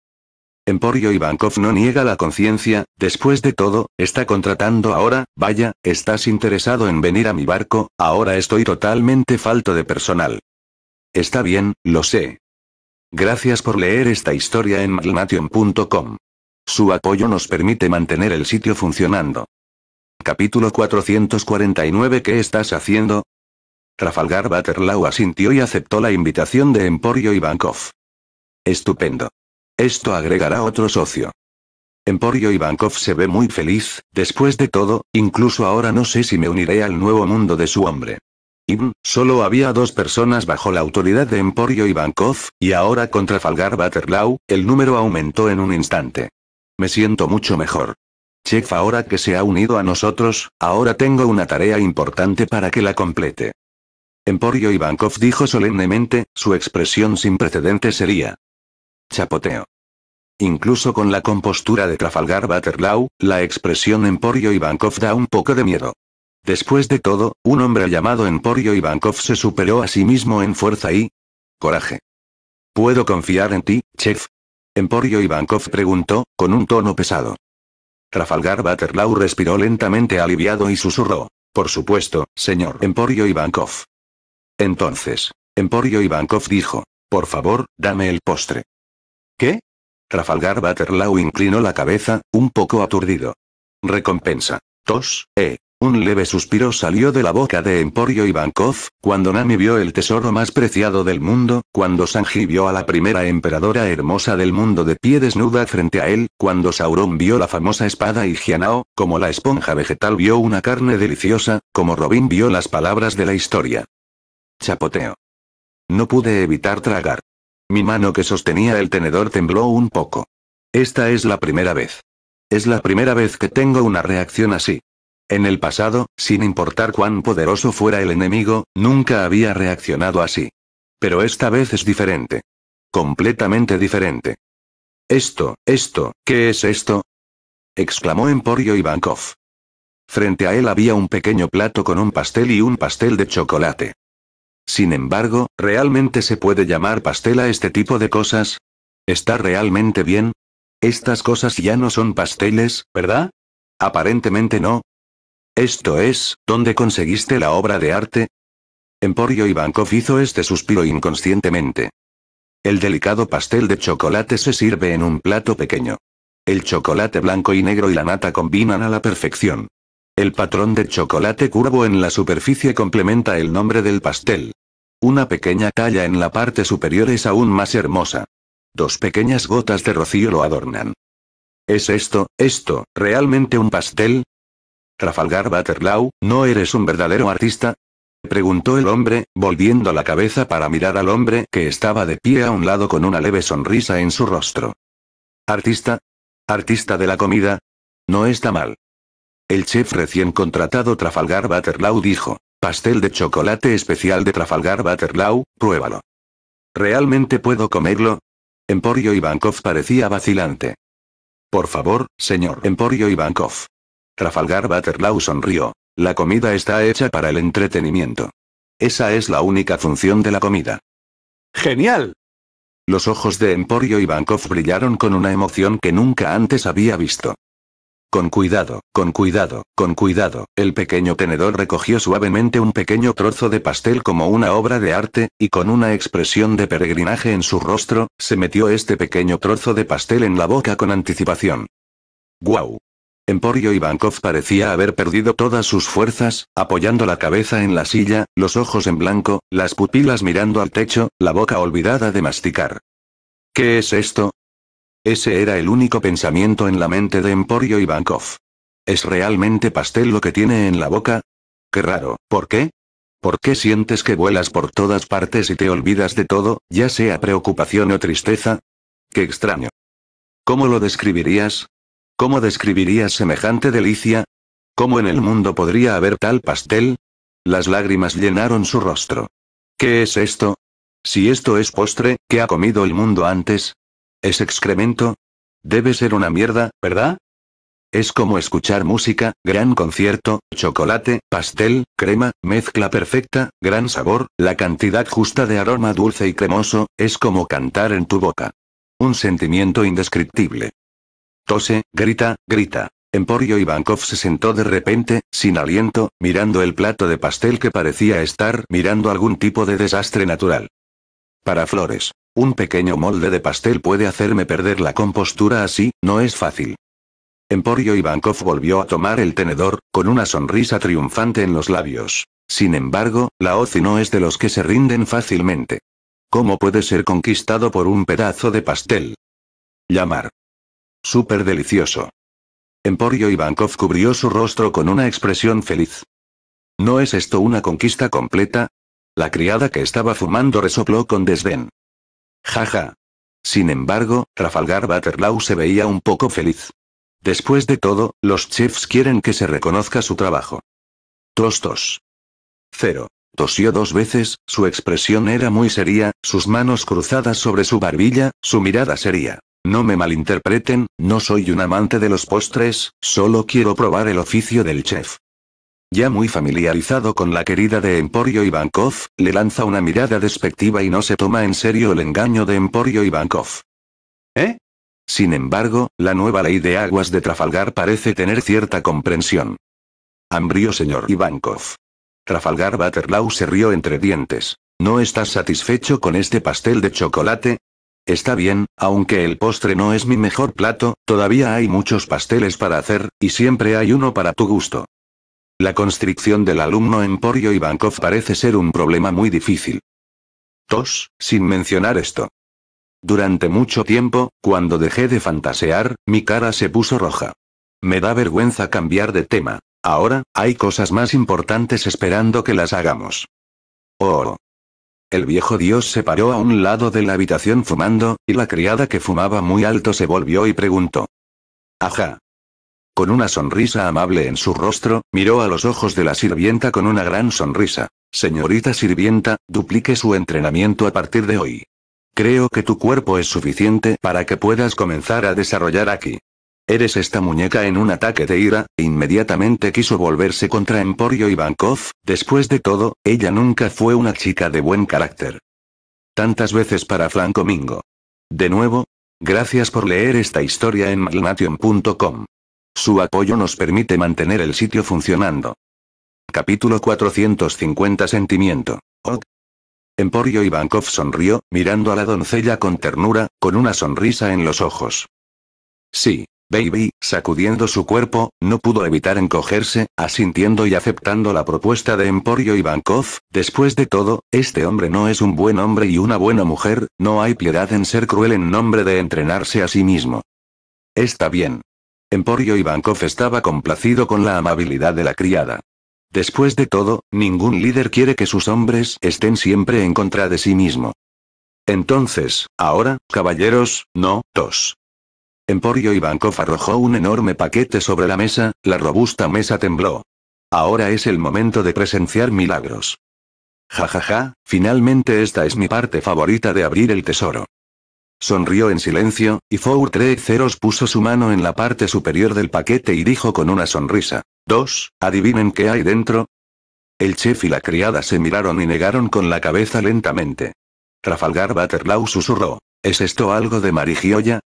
Emporio Ivankov no niega la conciencia, después de todo, está contratando ahora, vaya, estás interesado en venir a mi barco, ahora estoy totalmente falto de personal. Está bien, lo sé. Gracias por leer esta historia en malnation.com. Su apoyo nos permite mantener el sitio funcionando. Capítulo 449 ¿Qué estás haciendo? Trafalgar Baterlau asintió y aceptó la invitación de Emporio Ivankov. Estupendo. Esto agregará otro socio. Emporio Ivankov se ve muy feliz, después de todo, incluso ahora no sé si me uniré al nuevo mundo de su hombre. Ibn, mm, solo había dos personas bajo la autoridad de Emporio Ivankov, y ahora contra Falgar Butterlau, el número aumentó en un instante. Me siento mucho mejor. Chef ahora que se ha unido a nosotros, ahora tengo una tarea importante para que la complete. Emporio Ivankov dijo solemnemente, su expresión sin precedente sería, Chapoteo. Incluso con la compostura de Trafalgar Butterlau, la expresión Emporio Ivankov da un poco de miedo. Después de todo, un hombre llamado Emporio Ivankov se superó a sí mismo en fuerza y coraje. ¿Puedo confiar en ti, chef? Emporio Ivankov preguntó, con un tono pesado. Trafalgar Butterlau respiró lentamente aliviado y susurró. Por supuesto, señor Emporio Ivankov. Entonces, Emporio Ivankov dijo, por favor, dame el postre. ¿Qué? Trafalgar Baterlau inclinó la cabeza, un poco aturdido. Recompensa. Tos, eh. Un leve suspiro salió de la boca de Emporio y cuando Nami vio el tesoro más preciado del mundo, cuando Sanji vio a la primera emperadora hermosa del mundo de pie desnuda frente a él, cuando Sauron vio la famosa espada y Gianao, como la esponja vegetal vio una carne deliciosa, como Robin vio las palabras de la historia. Chapoteo. No pude evitar tragar. Mi mano que sostenía el tenedor tembló un poco. Esta es la primera vez. Es la primera vez que tengo una reacción así. En el pasado, sin importar cuán poderoso fuera el enemigo, nunca había reaccionado así. Pero esta vez es diferente. Completamente diferente. Esto, esto, ¿qué es esto? exclamó Emporio Ivankov. Frente a él había un pequeño plato con un pastel y un pastel de chocolate. Sin embargo, ¿realmente se puede llamar pastel a este tipo de cosas? ¿Está realmente bien? Estas cosas ya no son pasteles, ¿verdad? Aparentemente no. Esto es, ¿dónde conseguiste la obra de arte? Emporio Ivankov hizo este suspiro inconscientemente. El delicado pastel de chocolate se sirve en un plato pequeño. El chocolate blanco y negro y la nata combinan a la perfección. El patrón de chocolate curvo en la superficie complementa el nombre del pastel. Una pequeña talla en la parte superior es aún más hermosa. Dos pequeñas gotas de rocío lo adornan. ¿Es esto, esto, realmente un pastel? Rafalgar Butterlaw, ¿no eres un verdadero artista? Preguntó el hombre, volviendo la cabeza para mirar al hombre que estaba de pie a un lado con una leve sonrisa en su rostro. ¿Artista? ¿Artista de la comida? No está mal. El chef recién contratado Trafalgar Butterlau dijo, pastel de chocolate especial de Trafalgar Butterlau, pruébalo. ¿Realmente puedo comerlo? Emporio Ivankov parecía vacilante. Por favor, señor Emporio Ivankov. Trafalgar Butterlau sonrió. La comida está hecha para el entretenimiento. Esa es la única función de la comida. ¡Genial! Los ojos de Emporio Ivankov brillaron con una emoción que nunca antes había visto. Con cuidado, con cuidado, con cuidado, el pequeño tenedor recogió suavemente un pequeño trozo de pastel como una obra de arte, y con una expresión de peregrinaje en su rostro, se metió este pequeño trozo de pastel en la boca con anticipación. ¡Guau! Emporio Ivankov parecía haber perdido todas sus fuerzas, apoyando la cabeza en la silla, los ojos en blanco, las pupilas mirando al techo, la boca olvidada de masticar. ¿Qué es esto? Ese era el único pensamiento en la mente de Emporio Ivankov. ¿Es realmente pastel lo que tiene en la boca? Qué raro, ¿por qué? ¿Por qué sientes que vuelas por todas partes y te olvidas de todo, ya sea preocupación o tristeza? Qué extraño. ¿Cómo lo describirías? ¿Cómo describirías semejante delicia? ¿Cómo en el mundo podría haber tal pastel? Las lágrimas llenaron su rostro. ¿Qué es esto? Si esto es postre, ¿qué ha comido el mundo antes? ¿Es excremento? Debe ser una mierda, ¿verdad? Es como escuchar música, gran concierto, chocolate, pastel, crema, mezcla perfecta, gran sabor, la cantidad justa de aroma dulce y cremoso, es como cantar en tu boca. Un sentimiento indescriptible. Tose, grita, grita. Emporio Ivankov se sentó de repente, sin aliento, mirando el plato de pastel que parecía estar mirando algún tipo de desastre natural. Para Flores. Un pequeño molde de pastel puede hacerme perder la compostura así, no es fácil. Emporio Ivankov volvió a tomar el tenedor, con una sonrisa triunfante en los labios. Sin embargo, la OCI no es de los que se rinden fácilmente. ¿Cómo puede ser conquistado por un pedazo de pastel? Llamar. Súper delicioso. Emporio Ivankov cubrió su rostro con una expresión feliz. ¿No es esto una conquista completa? La criada que estaba fumando resopló con desdén. Jaja. Sin embargo, Rafalgar Butterlaw se veía un poco feliz. Después de todo, los chefs quieren que se reconozca su trabajo. Tostos. Cero. Tosió dos veces, su expresión era muy seria, sus manos cruzadas sobre su barbilla, su mirada seria. No me malinterpreten, no soy un amante de los postres, solo quiero probar el oficio del chef ya muy familiarizado con la querida de Emporio Ivankov, le lanza una mirada despectiva y no se toma en serio el engaño de Emporio Ivankov. ¿Eh? Sin embargo, la nueva ley de aguas de Trafalgar parece tener cierta comprensión. Hambrío señor Ivankov. Trafalgar Butterlau se rió entre dientes. ¿No estás satisfecho con este pastel de chocolate? Está bien, aunque el postre no es mi mejor plato, todavía hay muchos pasteles para hacer, y siempre hay uno para tu gusto. La constricción del alumno Emporio y parece ser un problema muy difícil. Tos, sin mencionar esto. Durante mucho tiempo, cuando dejé de fantasear, mi cara se puso roja. Me da vergüenza cambiar de tema. Ahora, hay cosas más importantes esperando que las hagamos. Oh. El viejo dios se paró a un lado de la habitación fumando, y la criada que fumaba muy alto se volvió y preguntó. Ajá. Con una sonrisa amable en su rostro, miró a los ojos de la sirvienta con una gran sonrisa. Señorita sirvienta, duplique su entrenamiento a partir de hoy. Creo que tu cuerpo es suficiente para que puedas comenzar a desarrollar aquí. Eres esta muñeca en un ataque de ira, e inmediatamente quiso volverse contra Emporio Ivankov, después de todo, ella nunca fue una chica de buen carácter. Tantas veces para Franco Mingo. De nuevo, gracias por leer esta historia en magnation.com. Su apoyo nos permite mantener el sitio funcionando. Capítulo 450 Sentimiento. Oh. Emporio Ivankov sonrió, mirando a la doncella con ternura, con una sonrisa en los ojos. Sí, Baby, sacudiendo su cuerpo, no pudo evitar encogerse, asintiendo y aceptando la propuesta de Emporio Ivankov, después de todo, este hombre no es un buen hombre y una buena mujer, no hay piedad en ser cruel en nombre de entrenarse a sí mismo. Está bien, Emporio Ivankov estaba complacido con la amabilidad de la criada. Después de todo, ningún líder quiere que sus hombres estén siempre en contra de sí mismo. Entonces, ahora, caballeros, no, tos. Emporio Ivankov arrojó un enorme paquete sobre la mesa, la robusta mesa tembló. Ahora es el momento de presenciar milagros. Ja ja ja, finalmente esta es mi parte favorita de abrir el tesoro. Sonrió en silencio, y Four Three Ceros puso su mano en la parte superior del paquete y dijo con una sonrisa. Dos, adivinen qué hay dentro. El chef y la criada se miraron y negaron con la cabeza lentamente. Trafalgar Butterlau susurró. ¿Es esto algo de Marigioya?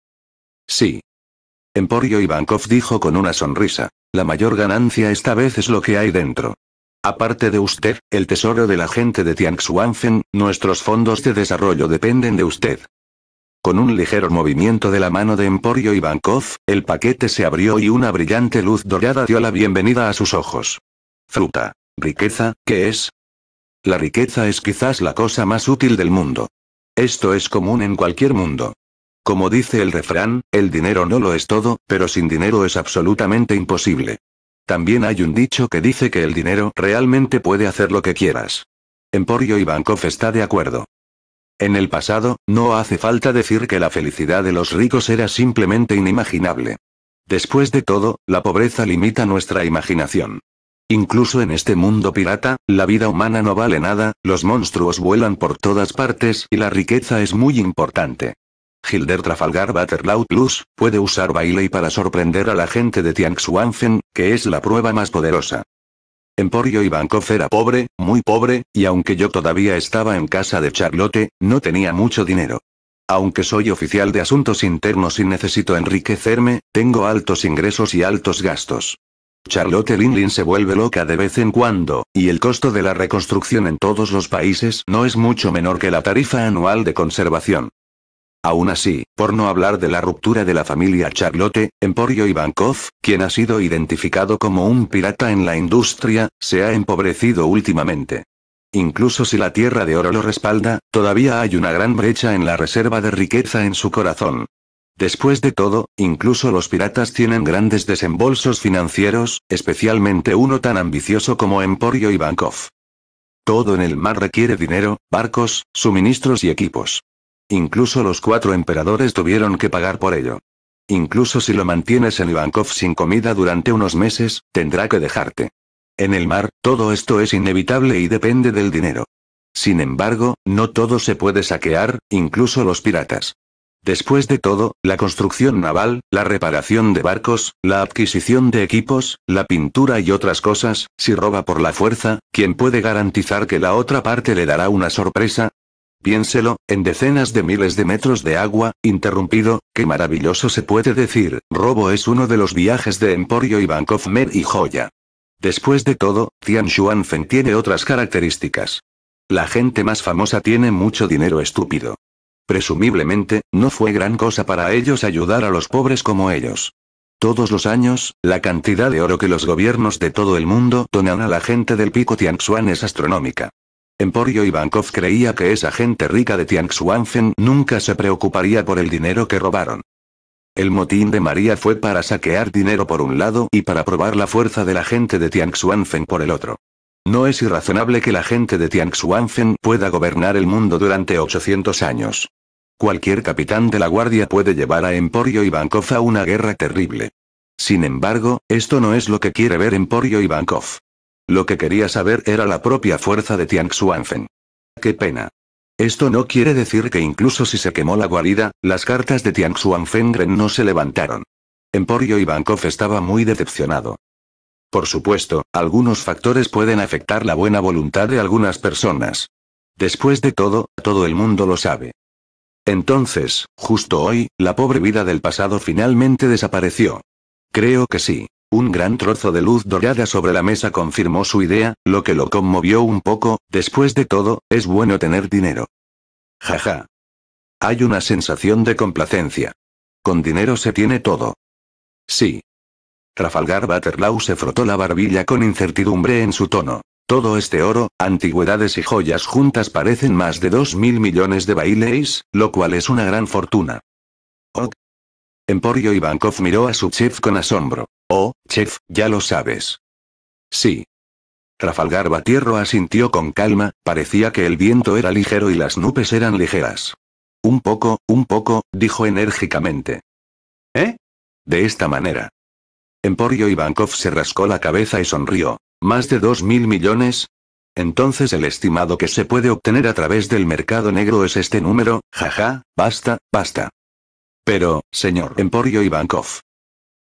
Sí. Emporio Ivankov dijo con una sonrisa. La mayor ganancia esta vez es lo que hay dentro. Aparte de usted, el tesoro de la gente de Tianxuanfen, nuestros fondos de desarrollo dependen de usted. Con un ligero movimiento de la mano de Emporio Ivankov, el paquete se abrió y una brillante luz dorada dio la bienvenida a sus ojos. Fruta. Riqueza, ¿qué es? La riqueza es quizás la cosa más útil del mundo. Esto es común en cualquier mundo. Como dice el refrán, el dinero no lo es todo, pero sin dinero es absolutamente imposible. También hay un dicho que dice que el dinero realmente puede hacer lo que quieras. Emporio Ivankov está de acuerdo. En el pasado, no hace falta decir que la felicidad de los ricos era simplemente inimaginable. Después de todo, la pobreza limita nuestra imaginación. Incluso en este mundo pirata, la vida humana no vale nada, los monstruos vuelan por todas partes y la riqueza es muy importante. Hilder Trafalgar Butterlaw Plus puede usar Bailey para sorprender a la gente de Tianxuanfen, que es la prueba más poderosa. Emporio Ivankov era pobre, muy pobre, y aunque yo todavía estaba en casa de Charlotte, no tenía mucho dinero. Aunque soy oficial de asuntos internos y necesito enriquecerme, tengo altos ingresos y altos gastos. Charlotte Linlin se vuelve loca de vez en cuando, y el costo de la reconstrucción en todos los países no es mucho menor que la tarifa anual de conservación. Aún así, por no hablar de la ruptura de la familia Charlotte, Emporio Ivankov, quien ha sido identificado como un pirata en la industria, se ha empobrecido últimamente. Incluso si la Tierra de Oro lo respalda, todavía hay una gran brecha en la reserva de riqueza en su corazón. Después de todo, incluso los piratas tienen grandes desembolsos financieros, especialmente uno tan ambicioso como Emporio Ivankov. Todo en el mar requiere dinero, barcos, suministros y equipos. Incluso los cuatro emperadores tuvieron que pagar por ello. Incluso si lo mantienes en Ivankov sin comida durante unos meses, tendrá que dejarte. En el mar, todo esto es inevitable y depende del dinero. Sin embargo, no todo se puede saquear, incluso los piratas. Después de todo, la construcción naval, la reparación de barcos, la adquisición de equipos, la pintura y otras cosas, si roba por la fuerza, ¿quién puede garantizar que la otra parte le dará una sorpresa? Piénselo, en decenas de miles de metros de agua, interrumpido, qué maravilloso se puede decir, robo es uno de los viajes de Emporio y Bank of Mer y Joya. Después de todo, Tian Xuanfen tiene otras características. La gente más famosa tiene mucho dinero estúpido. Presumiblemente, no fue gran cosa para ellos ayudar a los pobres como ellos. Todos los años, la cantidad de oro que los gobiernos de todo el mundo donan a la gente del pico Tianxuan es astronómica. Emporio Ivankov creía que esa gente rica de Tianxuanfen nunca se preocuparía por el dinero que robaron. El motín de María fue para saquear dinero por un lado y para probar la fuerza de la gente de Tianxuanfen por el otro. No es irrazonable que la gente de Tianxuanfen pueda gobernar el mundo durante 800 años. Cualquier capitán de la guardia puede llevar a Emporio Ivankov a una guerra terrible. Sin embargo, esto no es lo que quiere ver Emporio Ivankov. Lo que quería saber era la propia fuerza de Tian Xuanfen. Qué pena. Esto no quiere decir que incluso si se quemó la guarida, las cartas de Tian Xuanfengren no se levantaron. Emporio Ivankov estaba muy decepcionado. Por supuesto, algunos factores pueden afectar la buena voluntad de algunas personas. Después de todo, todo el mundo lo sabe. Entonces, justo hoy, la pobre vida del pasado finalmente desapareció. Creo que sí. Un gran trozo de luz dorada sobre la mesa confirmó su idea, lo que lo conmovió un poco, después de todo, es bueno tener dinero. Jaja. Hay una sensación de complacencia. Con dinero se tiene todo. Sí. Rafalgar Butterlau se frotó la barbilla con incertidumbre en su tono. Todo este oro, antigüedades y joyas juntas parecen más de dos mil millones de baileys, lo cual es una gran fortuna. Ok. Emporio Ivankov miró a su chef con asombro. Oh, chef, ya lo sabes. Sí. Trafalgar Batierro asintió con calma, parecía que el viento era ligero y las nubes eran ligeras. Un poco, un poco, dijo enérgicamente. ¿Eh? De esta manera. Emporio Ivankov se rascó la cabeza y sonrió. ¿Más de dos mil millones? Entonces el estimado que se puede obtener a través del mercado negro es este número, jaja, basta, basta. Pero, señor Emporio Ivankov,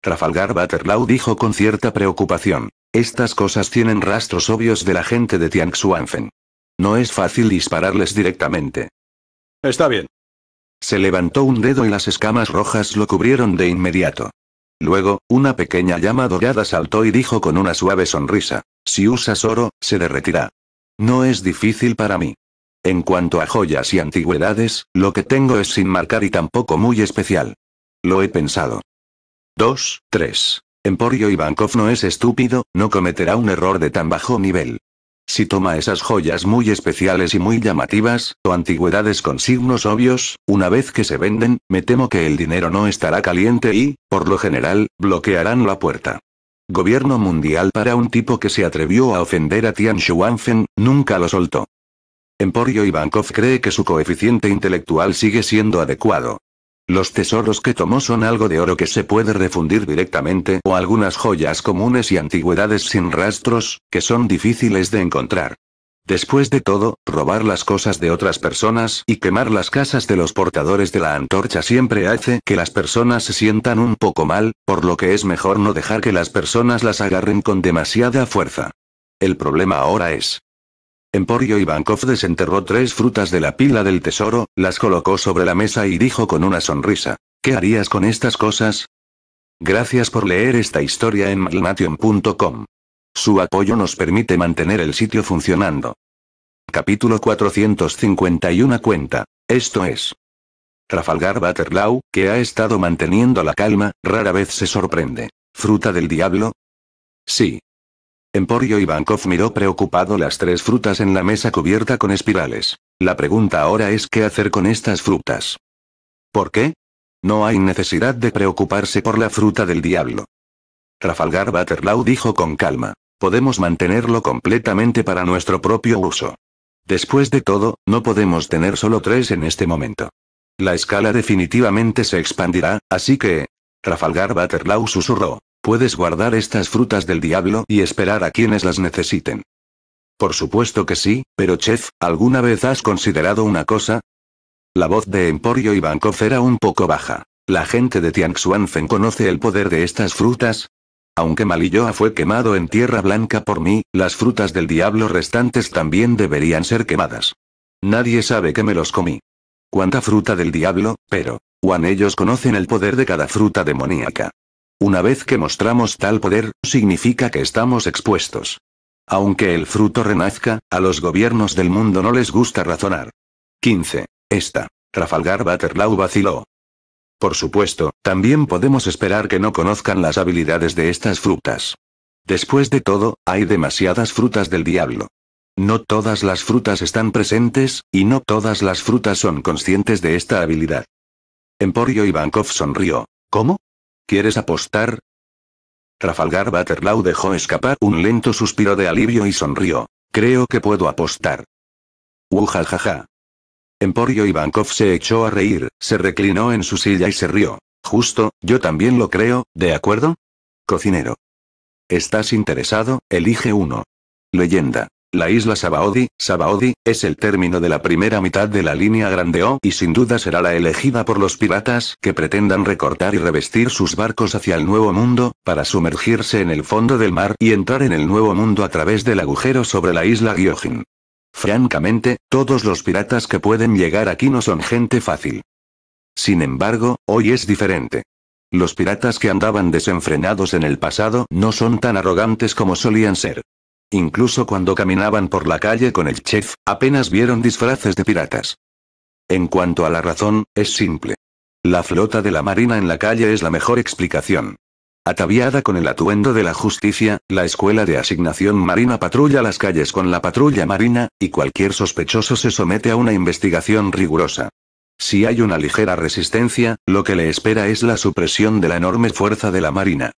Trafalgar Butterlaw dijo con cierta preocupación. Estas cosas tienen rastros obvios de la gente de Xuanfen. No es fácil dispararles directamente. Está bien. Se levantó un dedo y las escamas rojas lo cubrieron de inmediato. Luego, una pequeña llama dorada saltó y dijo con una suave sonrisa, si usas oro, se derretirá. No es difícil para mí. En cuanto a joyas y antigüedades, lo que tengo es sin marcar y tampoco muy especial. Lo he pensado. 2, 3. Emporio Ivankov no es estúpido, no cometerá un error de tan bajo nivel. Si toma esas joyas muy especiales y muy llamativas, o antigüedades con signos obvios, una vez que se venden, me temo que el dinero no estará caliente y, por lo general, bloquearán la puerta. Gobierno mundial para un tipo que se atrevió a ofender a Tian Shuanfen, nunca lo soltó. Emporio Ivankov cree que su coeficiente intelectual sigue siendo adecuado. Los tesoros que tomó son algo de oro que se puede refundir directamente o algunas joyas comunes y antigüedades sin rastros, que son difíciles de encontrar. Después de todo, robar las cosas de otras personas y quemar las casas de los portadores de la antorcha siempre hace que las personas se sientan un poco mal, por lo que es mejor no dejar que las personas las agarren con demasiada fuerza. El problema ahora es, Emporio Ivankov desenterró tres frutas de la pila del tesoro, las colocó sobre la mesa y dijo con una sonrisa, ¿qué harías con estas cosas? Gracias por leer esta historia en malnation.com. Su apoyo nos permite mantener el sitio funcionando. Capítulo 451 cuenta. Esto es. Trafalgar Butterlaw, que ha estado manteniendo la calma, rara vez se sorprende. ¿Fruta del diablo? Sí, Emporio Ivankov miró preocupado las tres frutas en la mesa cubierta con espirales. La pregunta ahora es qué hacer con estas frutas. ¿Por qué? No hay necesidad de preocuparse por la fruta del diablo. Rafalgar Butterlau dijo con calma. Podemos mantenerlo completamente para nuestro propio uso. Después de todo, no podemos tener solo tres en este momento. La escala definitivamente se expandirá, así que... Rafalgar Butterlau susurró. Puedes guardar estas frutas del diablo y esperar a quienes las necesiten. Por supuesto que sí, pero chef, ¿alguna vez has considerado una cosa? La voz de Emporio y era un poco baja. La gente de Tianxuanfen conoce el poder de estas frutas. Aunque Malilloa fue quemado en tierra blanca por mí, las frutas del diablo restantes también deberían ser quemadas. Nadie sabe que me los comí. ¿Cuánta fruta del diablo, pero? Juan ellos conocen el poder de cada fruta demoníaca. Una vez que mostramos tal poder, significa que estamos expuestos. Aunque el fruto renazca, a los gobiernos del mundo no les gusta razonar. 15. Esta. Trafalgar Baterlau vaciló. Por supuesto, también podemos esperar que no conozcan las habilidades de estas frutas. Después de todo, hay demasiadas frutas del diablo. No todas las frutas están presentes, y no todas las frutas son conscientes de esta habilidad. Emporio Ivankov sonrió. ¿Cómo? ¿Quieres apostar? Trafalgar Butterlau dejó escapar un lento suspiro de alivio y sonrió. Creo que puedo apostar. Ujajaja. Uh, Emporio Ivankov se echó a reír, se reclinó en su silla y se rió. Justo, yo también lo creo, ¿de acuerdo? Cocinero. ¿Estás interesado? Elige uno. Leyenda. La isla Sabaodi, Sabaodi, es el término de la primera mitad de la línea Grande O y sin duda será la elegida por los piratas que pretendan recortar y revestir sus barcos hacia el Nuevo Mundo, para sumergirse en el fondo del mar y entrar en el Nuevo Mundo a través del agujero sobre la isla Gyojin. Francamente, todos los piratas que pueden llegar aquí no son gente fácil. Sin embargo, hoy es diferente. Los piratas que andaban desenfrenados en el pasado no son tan arrogantes como solían ser. Incluso cuando caminaban por la calle con el chef, apenas vieron disfraces de piratas. En cuanto a la razón, es simple. La flota de la Marina en la calle es la mejor explicación. Ataviada con el atuendo de la justicia, la escuela de asignación marina patrulla las calles con la patrulla marina, y cualquier sospechoso se somete a una investigación rigurosa. Si hay una ligera resistencia, lo que le espera es la supresión de la enorme fuerza de la Marina.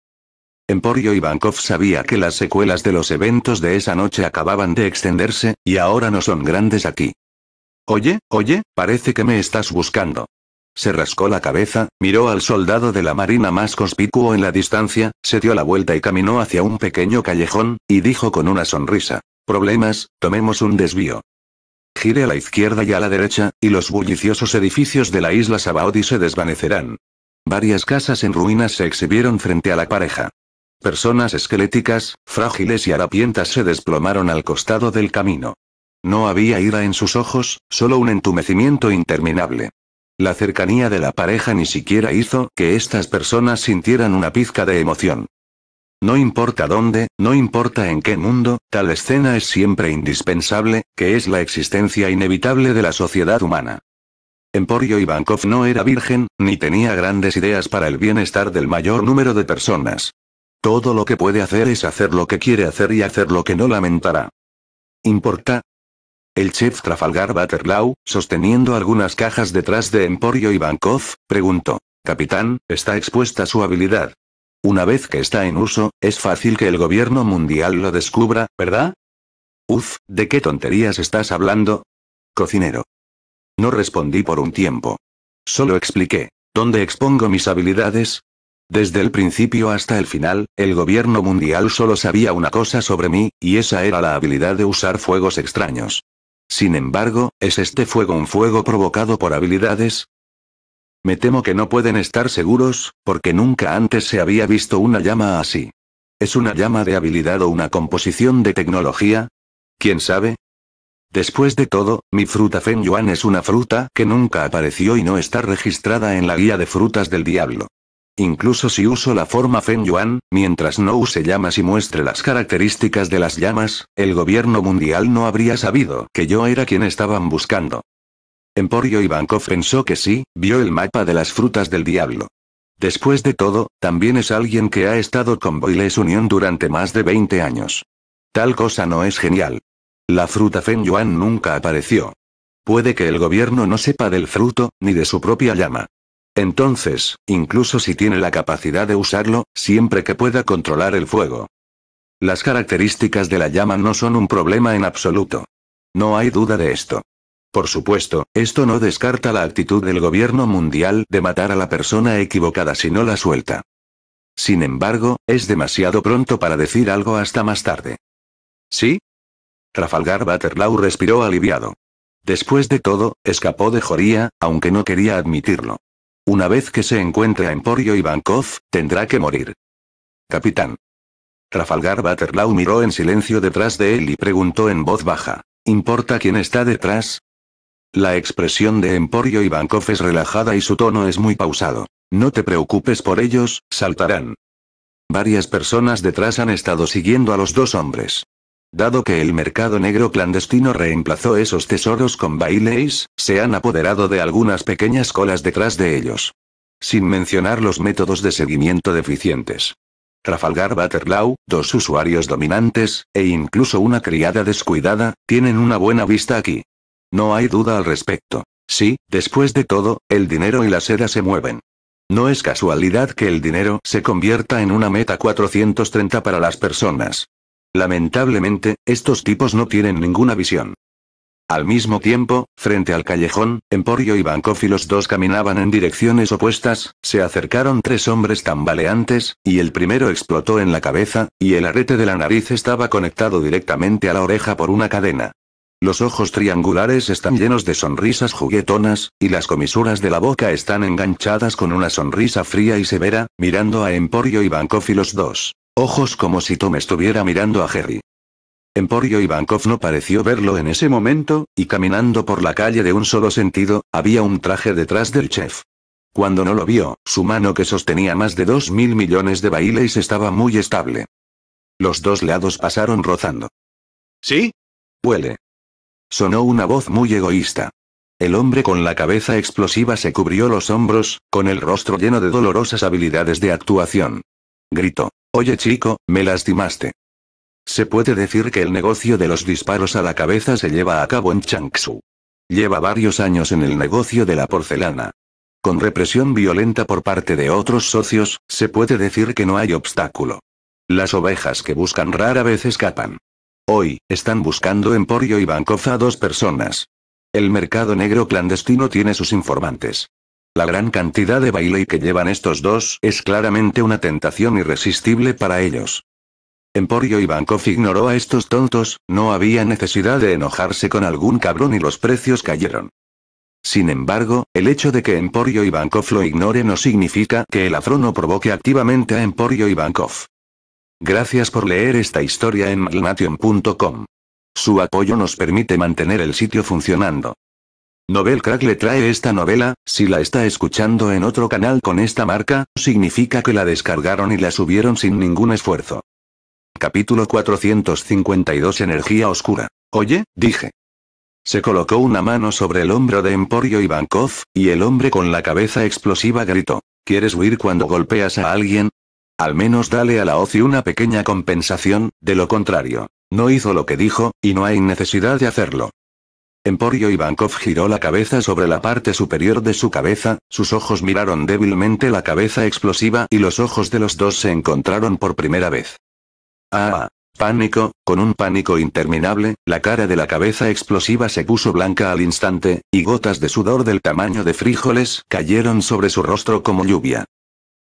Emporio Ivankov sabía que las secuelas de los eventos de esa noche acababan de extenderse, y ahora no son grandes aquí. Oye, oye, parece que me estás buscando. Se rascó la cabeza, miró al soldado de la marina más conspicuo en la distancia, se dio la vuelta y caminó hacia un pequeño callejón, y dijo con una sonrisa. Problemas, tomemos un desvío. Gire a la izquierda y a la derecha, y los bulliciosos edificios de la isla Sabaody se desvanecerán. Varias casas en ruinas se exhibieron frente a la pareja. Personas esqueléticas, frágiles y harapientas se desplomaron al costado del camino. No había ira en sus ojos, solo un entumecimiento interminable. La cercanía de la pareja ni siquiera hizo que estas personas sintieran una pizca de emoción. No importa dónde, no importa en qué mundo, tal escena es siempre indispensable, que es la existencia inevitable de la sociedad humana. Emporio Ivankov no era virgen, ni tenía grandes ideas para el bienestar del mayor número de personas. Todo lo que puede hacer es hacer lo que quiere hacer y hacer lo que no lamentará. ¿Importa? El chef Trafalgar Butterlaw, sosteniendo algunas cajas detrás de Emporio y preguntó. Capitán, está expuesta su habilidad. Una vez que está en uso, es fácil que el gobierno mundial lo descubra, ¿verdad? Uf, ¿de qué tonterías estás hablando? Cocinero. No respondí por un tiempo. Solo expliqué. ¿Dónde expongo mis habilidades? Desde el principio hasta el final, el gobierno mundial solo sabía una cosa sobre mí, y esa era la habilidad de usar fuegos extraños. Sin embargo, ¿es este fuego un fuego provocado por habilidades? Me temo que no pueden estar seguros, porque nunca antes se había visto una llama así. ¿Es una llama de habilidad o una composición de tecnología? ¿Quién sabe? Después de todo, mi fruta Fen Yuan es una fruta que nunca apareció y no está registrada en la guía de frutas del diablo. Incluso si uso la forma Fen Yuan, mientras no use llamas y muestre las características de las llamas, el gobierno mundial no habría sabido que yo era quien estaban buscando. Emporio Ivankov pensó que sí, vio el mapa de las frutas del diablo. Después de todo, también es alguien que ha estado con Boiles Unión durante más de 20 años. Tal cosa no es genial. La fruta Fen Yuan nunca apareció. Puede que el gobierno no sepa del fruto, ni de su propia llama. Entonces, incluso si tiene la capacidad de usarlo, siempre que pueda controlar el fuego. Las características de la llama no son un problema en absoluto. No hay duda de esto. Por supuesto, esto no descarta la actitud del gobierno mundial de matar a la persona equivocada si no la suelta. Sin embargo, es demasiado pronto para decir algo hasta más tarde. ¿Sí? Trafalgar Butterlau respiró aliviado. Después de todo, escapó de Joría, aunque no quería admitirlo. Una vez que se encuentre a Emporio y tendrá que morir. Capitán. Rafalgar Baterlau miró en silencio detrás de él y preguntó en voz baja. ¿Importa quién está detrás? La expresión de Emporio y es relajada y su tono es muy pausado. No te preocupes por ellos, saltarán. Varias personas detrás han estado siguiendo a los dos hombres. Dado que el mercado negro clandestino reemplazó esos tesoros con bailes, se han apoderado de algunas pequeñas colas detrás de ellos. Sin mencionar los métodos de seguimiento deficientes. Trafalgar Butterlaw, dos usuarios dominantes, e incluso una criada descuidada, tienen una buena vista aquí. No hay duda al respecto. Sí, después de todo, el dinero y la seda se mueven. No es casualidad que el dinero se convierta en una meta 430 para las personas. Lamentablemente, estos tipos no tienen ninguna visión. Al mismo tiempo, frente al callejón, Emporio y Bancófilos II caminaban en direcciones opuestas, se acercaron tres hombres tambaleantes, y el primero explotó en la cabeza, y el arete de la nariz estaba conectado directamente a la oreja por una cadena. Los ojos triangulares están llenos de sonrisas juguetonas, y las comisuras de la boca están enganchadas con una sonrisa fría y severa, mirando a Emporio y Bancófilos II. Ojos como si Tom estuviera mirando a Harry. Emporio Ivankov no pareció verlo en ese momento, y caminando por la calle de un solo sentido, había un traje detrás del chef. Cuando no lo vio, su mano que sostenía más de dos mil millones de bailes estaba muy estable. Los dos lados pasaron rozando. ¿Sí? Huele. Sonó una voz muy egoísta. El hombre con la cabeza explosiva se cubrió los hombros, con el rostro lleno de dolorosas habilidades de actuación. Gritó. Oye chico, me lastimaste. Se puede decir que el negocio de los disparos a la cabeza se lleva a cabo en Changsu. Lleva varios años en el negocio de la porcelana. Con represión violenta por parte de otros socios, se puede decir que no hay obstáculo. Las ovejas que buscan rara vez escapan. Hoy, están buscando Emporio y Bancoza a dos personas. El mercado negro clandestino tiene sus informantes. La gran cantidad de baile que llevan estos dos es claramente una tentación irresistible para ellos. Emporio y ignoró a estos tontos, no había necesidad de enojarse con algún cabrón y los precios cayeron. Sin embargo, el hecho de que Emporio y lo ignore no significa que el no provoque activamente a Emporio y Gracias por leer esta historia en magnation.com. Su apoyo nos permite mantener el sitio funcionando. Novel Crack le trae esta novela, si la está escuchando en otro canal con esta marca, significa que la descargaron y la subieron sin ningún esfuerzo. Capítulo 452 Energía Oscura. Oye, dije. Se colocó una mano sobre el hombro de Emporio Ivankov, y el hombre con la cabeza explosiva gritó. ¿Quieres huir cuando golpeas a alguien? Al menos dale a la OCI una pequeña compensación, de lo contrario. No hizo lo que dijo, y no hay necesidad de hacerlo. Emporio Ivankov giró la cabeza sobre la parte superior de su cabeza, sus ojos miraron débilmente la cabeza explosiva y los ojos de los dos se encontraron por primera vez. Ah, Pánico, con un pánico interminable, la cara de la cabeza explosiva se puso blanca al instante, y gotas de sudor del tamaño de frijoles cayeron sobre su rostro como lluvia.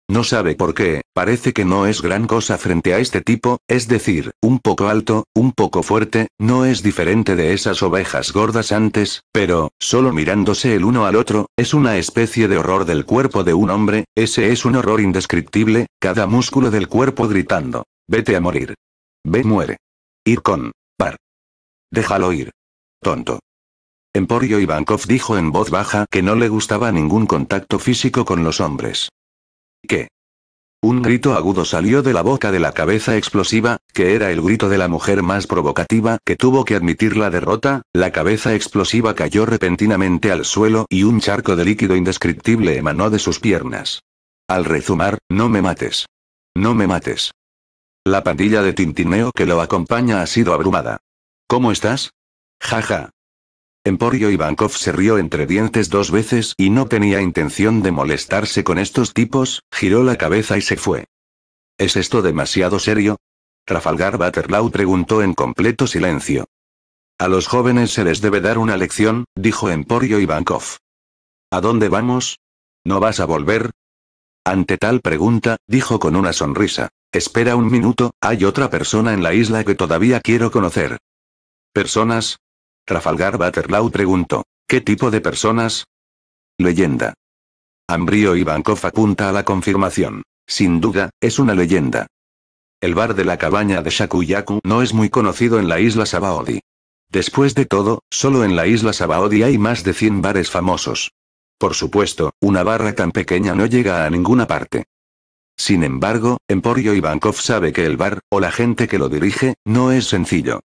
No sabe por qué, parece que no es gran cosa frente a este tipo, es decir, un poco alto, un poco fuerte, no es diferente de esas ovejas gordas antes, pero, solo mirándose el uno al otro, es una especie de horror del cuerpo de un hombre, ese es un horror indescriptible, cada músculo del cuerpo gritando. Vete a morir. Ve muere. Ir con. Par. Déjalo ir. Tonto. Emporio Ivankov dijo en voz baja que no le gustaba ningún contacto físico con los hombres. ¿Qué? Un grito agudo salió de la boca de la cabeza explosiva, que era el grito de la mujer más provocativa que tuvo que admitir la derrota, la cabeza explosiva cayó repentinamente al suelo y un charco de líquido indescriptible emanó de sus piernas. Al rezumar, no me mates. No me mates. La pandilla de tintineo que lo acompaña ha sido abrumada. ¿Cómo estás? Jaja, Emporio Ivankov se rió entre dientes dos veces y no tenía intención de molestarse con estos tipos, giró la cabeza y se fue. ¿Es esto demasiado serio? Trafalgar Butterlau preguntó en completo silencio. A los jóvenes se les debe dar una lección, dijo Emporio Ivankov. ¿A dónde vamos? ¿No vas a volver? Ante tal pregunta, dijo con una sonrisa. Espera un minuto, hay otra persona en la isla que todavía quiero conocer. ¿Personas? Rafalgar Baterlau preguntó. ¿Qué tipo de personas? Leyenda. Ambrío Ivankov apunta a la confirmación. Sin duda, es una leyenda. El bar de la cabaña de Shakuyaku no es muy conocido en la isla Sabaody. Después de todo, solo en la isla Sabaody hay más de 100 bares famosos. Por supuesto, una barra tan pequeña no llega a ninguna parte. Sin embargo, Emporio Ivankov sabe que el bar, o la gente que lo dirige, no es sencillo.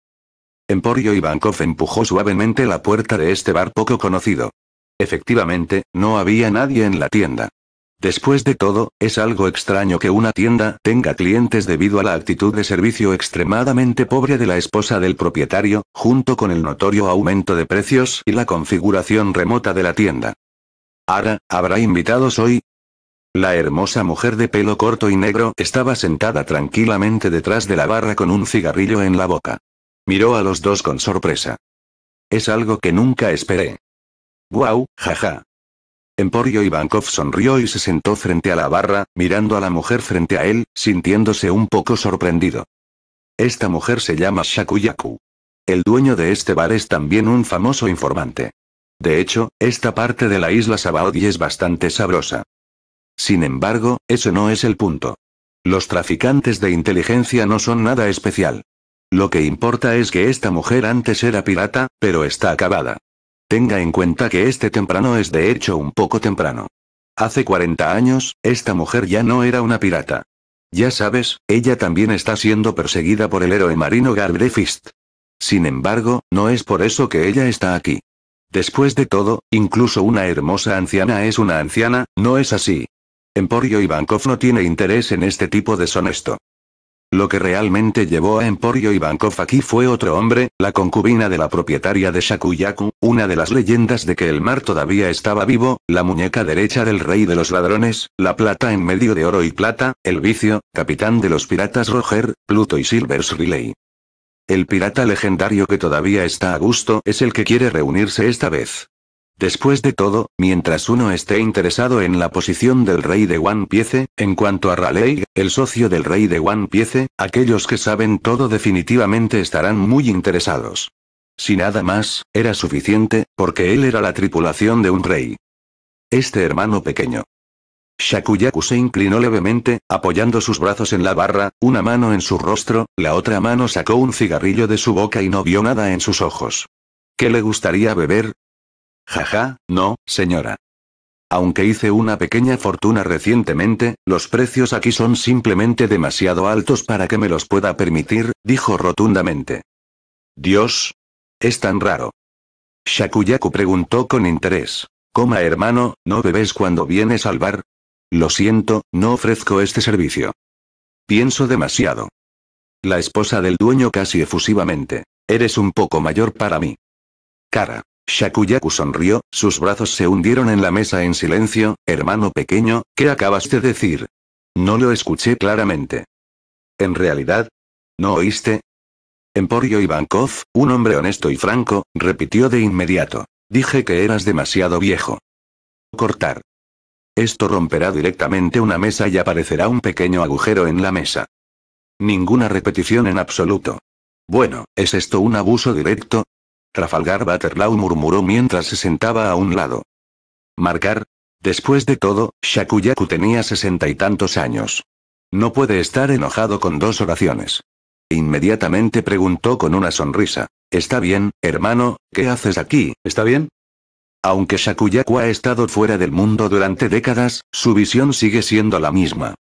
Emporio Ivankov empujó suavemente la puerta de este bar poco conocido. Efectivamente, no había nadie en la tienda. Después de todo, es algo extraño que una tienda tenga clientes debido a la actitud de servicio extremadamente pobre de la esposa del propietario, junto con el notorio aumento de precios y la configuración remota de la tienda. ¿Ahora ¿habrá invitados hoy? La hermosa mujer de pelo corto y negro estaba sentada tranquilamente detrás de la barra con un cigarrillo en la boca. Miró a los dos con sorpresa. Es algo que nunca esperé. ¡Guau, jaja! Emporio Ivankov sonrió y se sentó frente a la barra, mirando a la mujer frente a él, sintiéndose un poco sorprendido. Esta mujer se llama Shakuyaku. El dueño de este bar es también un famoso informante. De hecho, esta parte de la isla Sabaody es bastante sabrosa. Sin embargo, eso no es el punto. Los traficantes de inteligencia no son nada especial. Lo que importa es que esta mujer antes era pirata, pero está acabada. Tenga en cuenta que este temprano es de hecho un poco temprano. Hace 40 años, esta mujer ya no era una pirata. Ya sabes, ella también está siendo perseguida por el héroe marino Garbrefist. Sin embargo, no es por eso que ella está aquí. Después de todo, incluso una hermosa anciana es una anciana, ¿no es así? Emporio Ivankov no tiene interés en este tipo de deshonesto. Lo que realmente llevó a Emporio Ivankov aquí fue otro hombre, la concubina de la propietaria de Shakuyaku, una de las leyendas de que el mar todavía estaba vivo, la muñeca derecha del rey de los ladrones, la plata en medio de oro y plata, el vicio, capitán de los piratas Roger, Pluto y Silvers Relay. El pirata legendario que todavía está a gusto es el que quiere reunirse esta vez. Después de todo, mientras uno esté interesado en la posición del rey de One Piece, en cuanto a Raleigh, el socio del rey de One Piece, aquellos que saben todo definitivamente estarán muy interesados. Si nada más, era suficiente, porque él era la tripulación de un rey. Este hermano pequeño. Shakuyaku se inclinó levemente, apoyando sus brazos en la barra, una mano en su rostro, la otra mano sacó un cigarrillo de su boca y no vio nada en sus ojos. ¿Qué le gustaría beber? Jaja, no, señora. Aunque hice una pequeña fortuna recientemente, los precios aquí son simplemente demasiado altos para que me los pueda permitir, dijo rotundamente. Dios. Es tan raro. Shakuyaku preguntó con interés. Coma hermano, ¿no bebes cuando vienes al bar? Lo siento, no ofrezco este servicio. Pienso demasiado. La esposa del dueño casi efusivamente. Eres un poco mayor para mí. Cara. Shakuyaku sonrió, sus brazos se hundieron en la mesa en silencio, hermano pequeño, ¿qué acabas de decir? No lo escuché claramente. En realidad, ¿no oíste? Emporio Ivankov, un hombre honesto y franco, repitió de inmediato. Dije que eras demasiado viejo. Cortar. Esto romperá directamente una mesa y aparecerá un pequeño agujero en la mesa. Ninguna repetición en absoluto. Bueno, ¿es esto un abuso directo? Rafalgar Baterlau murmuró mientras se sentaba a un lado. Marcar. Después de todo, Shakuyaku tenía sesenta y tantos años. No puede estar enojado con dos oraciones. Inmediatamente preguntó con una sonrisa. Está bien, hermano, ¿qué haces aquí? ¿Está bien? Aunque Shakuyaku ha estado fuera del mundo durante décadas, su visión sigue siendo la misma.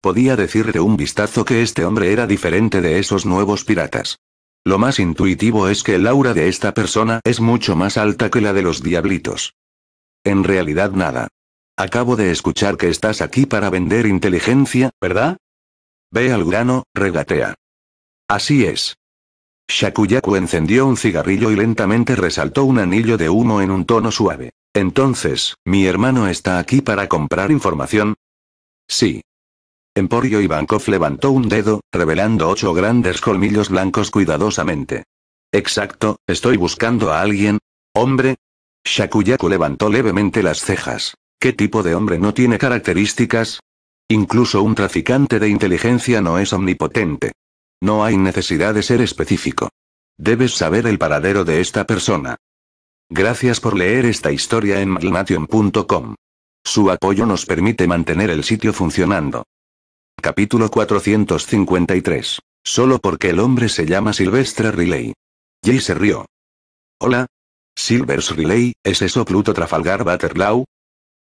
Podía decir de un vistazo que este hombre era diferente de esos nuevos piratas. Lo más intuitivo es que el aura de esta persona es mucho más alta que la de los diablitos. En realidad nada. Acabo de escuchar que estás aquí para vender inteligencia, ¿verdad? Ve al grano, regatea. Así es. Shakuyaku encendió un cigarrillo y lentamente resaltó un anillo de humo en un tono suave. Entonces, ¿mi hermano está aquí para comprar información? Sí. Emporio Ivankov levantó un dedo, revelando ocho grandes colmillos blancos cuidadosamente. Exacto, estoy buscando a alguien. ¿Hombre? Shakuyaku levantó levemente las cejas. ¿Qué tipo de hombre no tiene características? Incluso un traficante de inteligencia no es omnipotente. No hay necesidad de ser específico. Debes saber el paradero de esta persona. Gracias por leer esta historia en Maglnation.com. Su apoyo nos permite mantener el sitio funcionando. Capítulo 453. Solo porque el hombre se llama Silvestre Riley. Jay se rió. Hola. Silvers Riley, ¿es eso Pluto Trafalgar Butterlaw?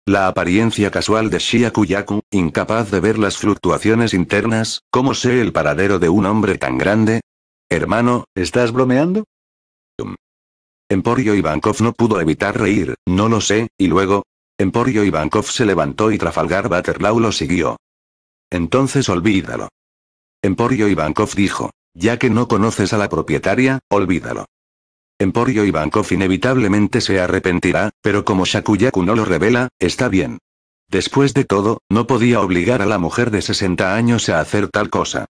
La apariencia casual de Shia Kuyaku, incapaz de ver las fluctuaciones internas, ¿cómo sé el paradero de un hombre tan grande? Hermano, ¿estás bromeando? Emporio Ivankov no pudo evitar reír, no lo sé, y luego, Emporio Ivankov se levantó y Trafalgar Butterlaw lo siguió. Entonces olvídalo. Emporio Ivankov dijo, ya que no conoces a la propietaria, olvídalo. Emporio Ivankov inevitablemente se arrepentirá, pero como Shakuyaku no lo revela, está bien. Después de todo, no podía obligar a la mujer de 60 años a hacer tal cosa.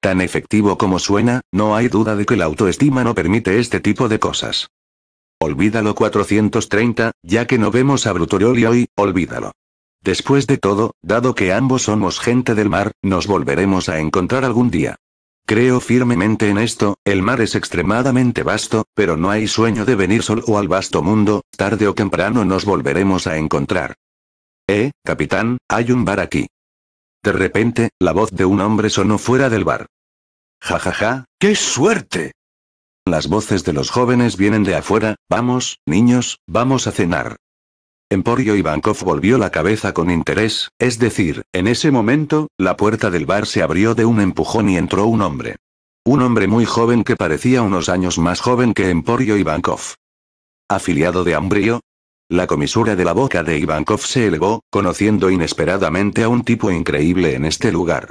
Tan efectivo como suena, no hay duda de que la autoestima no permite este tipo de cosas. Olvídalo 430, ya que no vemos a Brutorioli hoy, olvídalo. Después de todo, dado que ambos somos gente del mar, nos volveremos a encontrar algún día. Creo firmemente en esto, el mar es extremadamente vasto, pero no hay sueño de venir solo al vasto mundo, tarde o temprano nos volveremos a encontrar. Eh, capitán, hay un bar aquí. De repente, la voz de un hombre sonó fuera del bar. Ja ja ja, qué suerte. Las voces de los jóvenes vienen de afuera, vamos, niños, vamos a cenar. Emporio Ivankov volvió la cabeza con interés, es decir, en ese momento, la puerta del bar se abrió de un empujón y entró un hombre. Un hombre muy joven que parecía unos años más joven que Emporio Ivankov. ¿Afiliado de Ambrio? La comisura de la boca de Ivankov se elevó, conociendo inesperadamente a un tipo increíble en este lugar.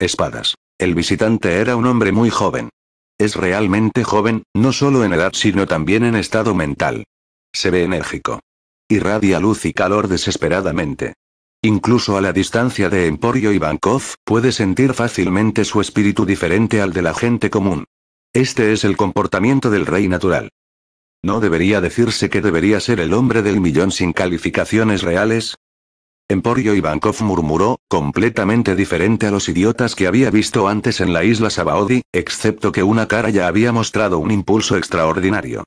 Espadas. El visitante era un hombre muy joven. Es realmente joven, no solo en edad sino también en estado mental. Se ve enérgico. Irradia luz y calor desesperadamente. Incluso a la distancia de Emporio Ivankov, puede sentir fácilmente su espíritu diferente al de la gente común. Este es el comportamiento del rey natural. ¿No debería decirse que debería ser el hombre del millón sin calificaciones reales? Emporio Ivankov murmuró, completamente diferente a los idiotas que había visto antes en la isla Sabaodi, excepto que una cara ya había mostrado un impulso extraordinario.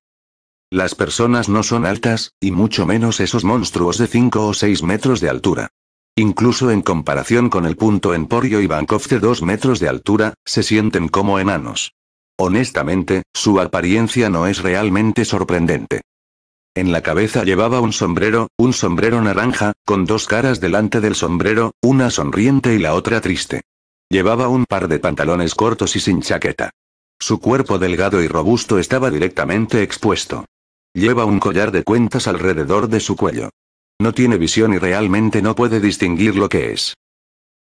Las personas no son altas, y mucho menos esos monstruos de 5 o 6 metros de altura. Incluso en comparación con el punto Emporio y Bankoff de 2 metros de altura, se sienten como enanos. Honestamente, su apariencia no es realmente sorprendente. En la cabeza llevaba un sombrero, un sombrero naranja, con dos caras delante del sombrero, una sonriente y la otra triste. Llevaba un par de pantalones cortos y sin chaqueta. Su cuerpo delgado y robusto estaba directamente expuesto. Lleva un collar de cuentas alrededor de su cuello. No tiene visión y realmente no puede distinguir lo que es.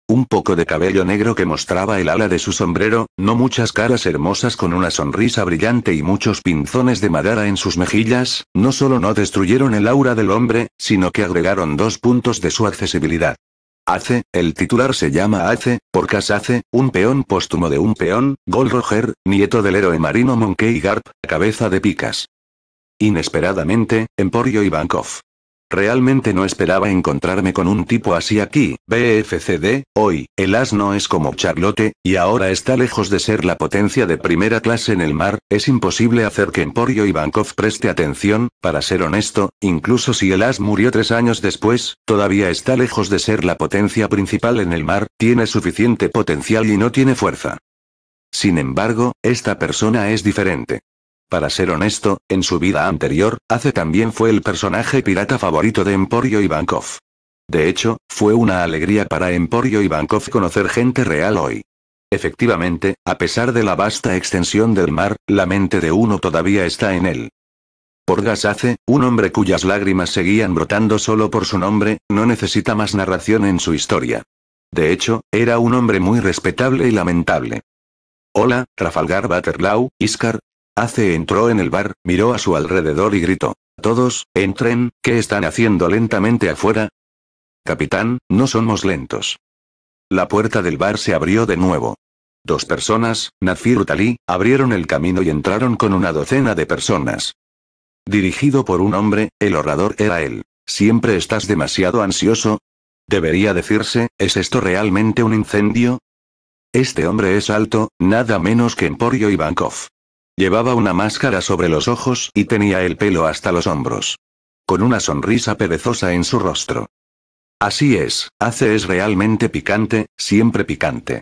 Un poco de cabello negro que mostraba el ala de su sombrero, no muchas caras hermosas con una sonrisa brillante y muchos pinzones de madera en sus mejillas, no solo no destruyeron el aura del hombre, sino que agregaron dos puntos de su accesibilidad. Ace, el titular se llama Ace, por Casace, un peón póstumo de un peón, Gold Roger, nieto del héroe marino Monkey Garp, cabeza de picas. Inesperadamente, Emporio y Realmente no esperaba encontrarme con un tipo así aquí, BFCD, hoy, el as no es como Charlotte, y ahora está lejos de ser la potencia de primera clase en el mar, es imposible hacer que Emporio Ivankov preste atención, para ser honesto, incluso si el as murió tres años después, todavía está lejos de ser la potencia principal en el mar, tiene suficiente potencial y no tiene fuerza. Sin embargo, esta persona es diferente. Para ser honesto, en su vida anterior, Ace también fue el personaje pirata favorito de Emporio Ivankov. De hecho, fue una alegría para Emporio Ivankov conocer gente real hoy. Efectivamente, a pesar de la vasta extensión del mar, la mente de uno todavía está en él. Porgas Ace, un hombre cuyas lágrimas seguían brotando solo por su nombre, no necesita más narración en su historia. De hecho, era un hombre muy respetable y lamentable. Hola, Trafalgar Butterlau, Iskar. Ace entró en el bar, miró a su alrededor y gritó. Todos, entren, ¿qué están haciendo lentamente afuera? Capitán, no somos lentos. La puerta del bar se abrió de nuevo. Dos personas, Nafir Talí, abrieron el camino y entraron con una docena de personas. Dirigido por un hombre, el orador era él. ¿Siempre estás demasiado ansioso? Debería decirse, ¿es esto realmente un incendio? Este hombre es alto, nada menos que Emporio Ivankov. Llevaba una máscara sobre los ojos y tenía el pelo hasta los hombros. Con una sonrisa perezosa en su rostro. Así es, hace es realmente picante, siempre picante.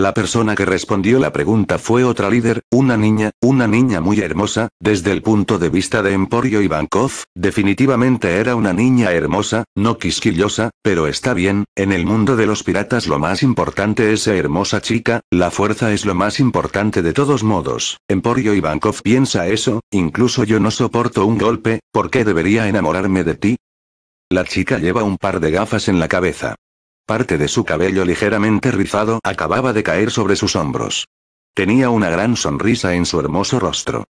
La persona que respondió la pregunta fue otra líder, una niña, una niña muy hermosa, desde el punto de vista de Emporio Ivankov, definitivamente era una niña hermosa, no quisquillosa, pero está bien, en el mundo de los piratas lo más importante es esa hermosa chica, la fuerza es lo más importante de todos modos, Emporio Ivankov piensa eso, incluso yo no soporto un golpe, ¿por qué debería enamorarme de ti? La chica lleva un par de gafas en la cabeza. Parte de su cabello ligeramente rizado acababa de caer sobre sus hombros. Tenía una gran sonrisa en su hermoso rostro.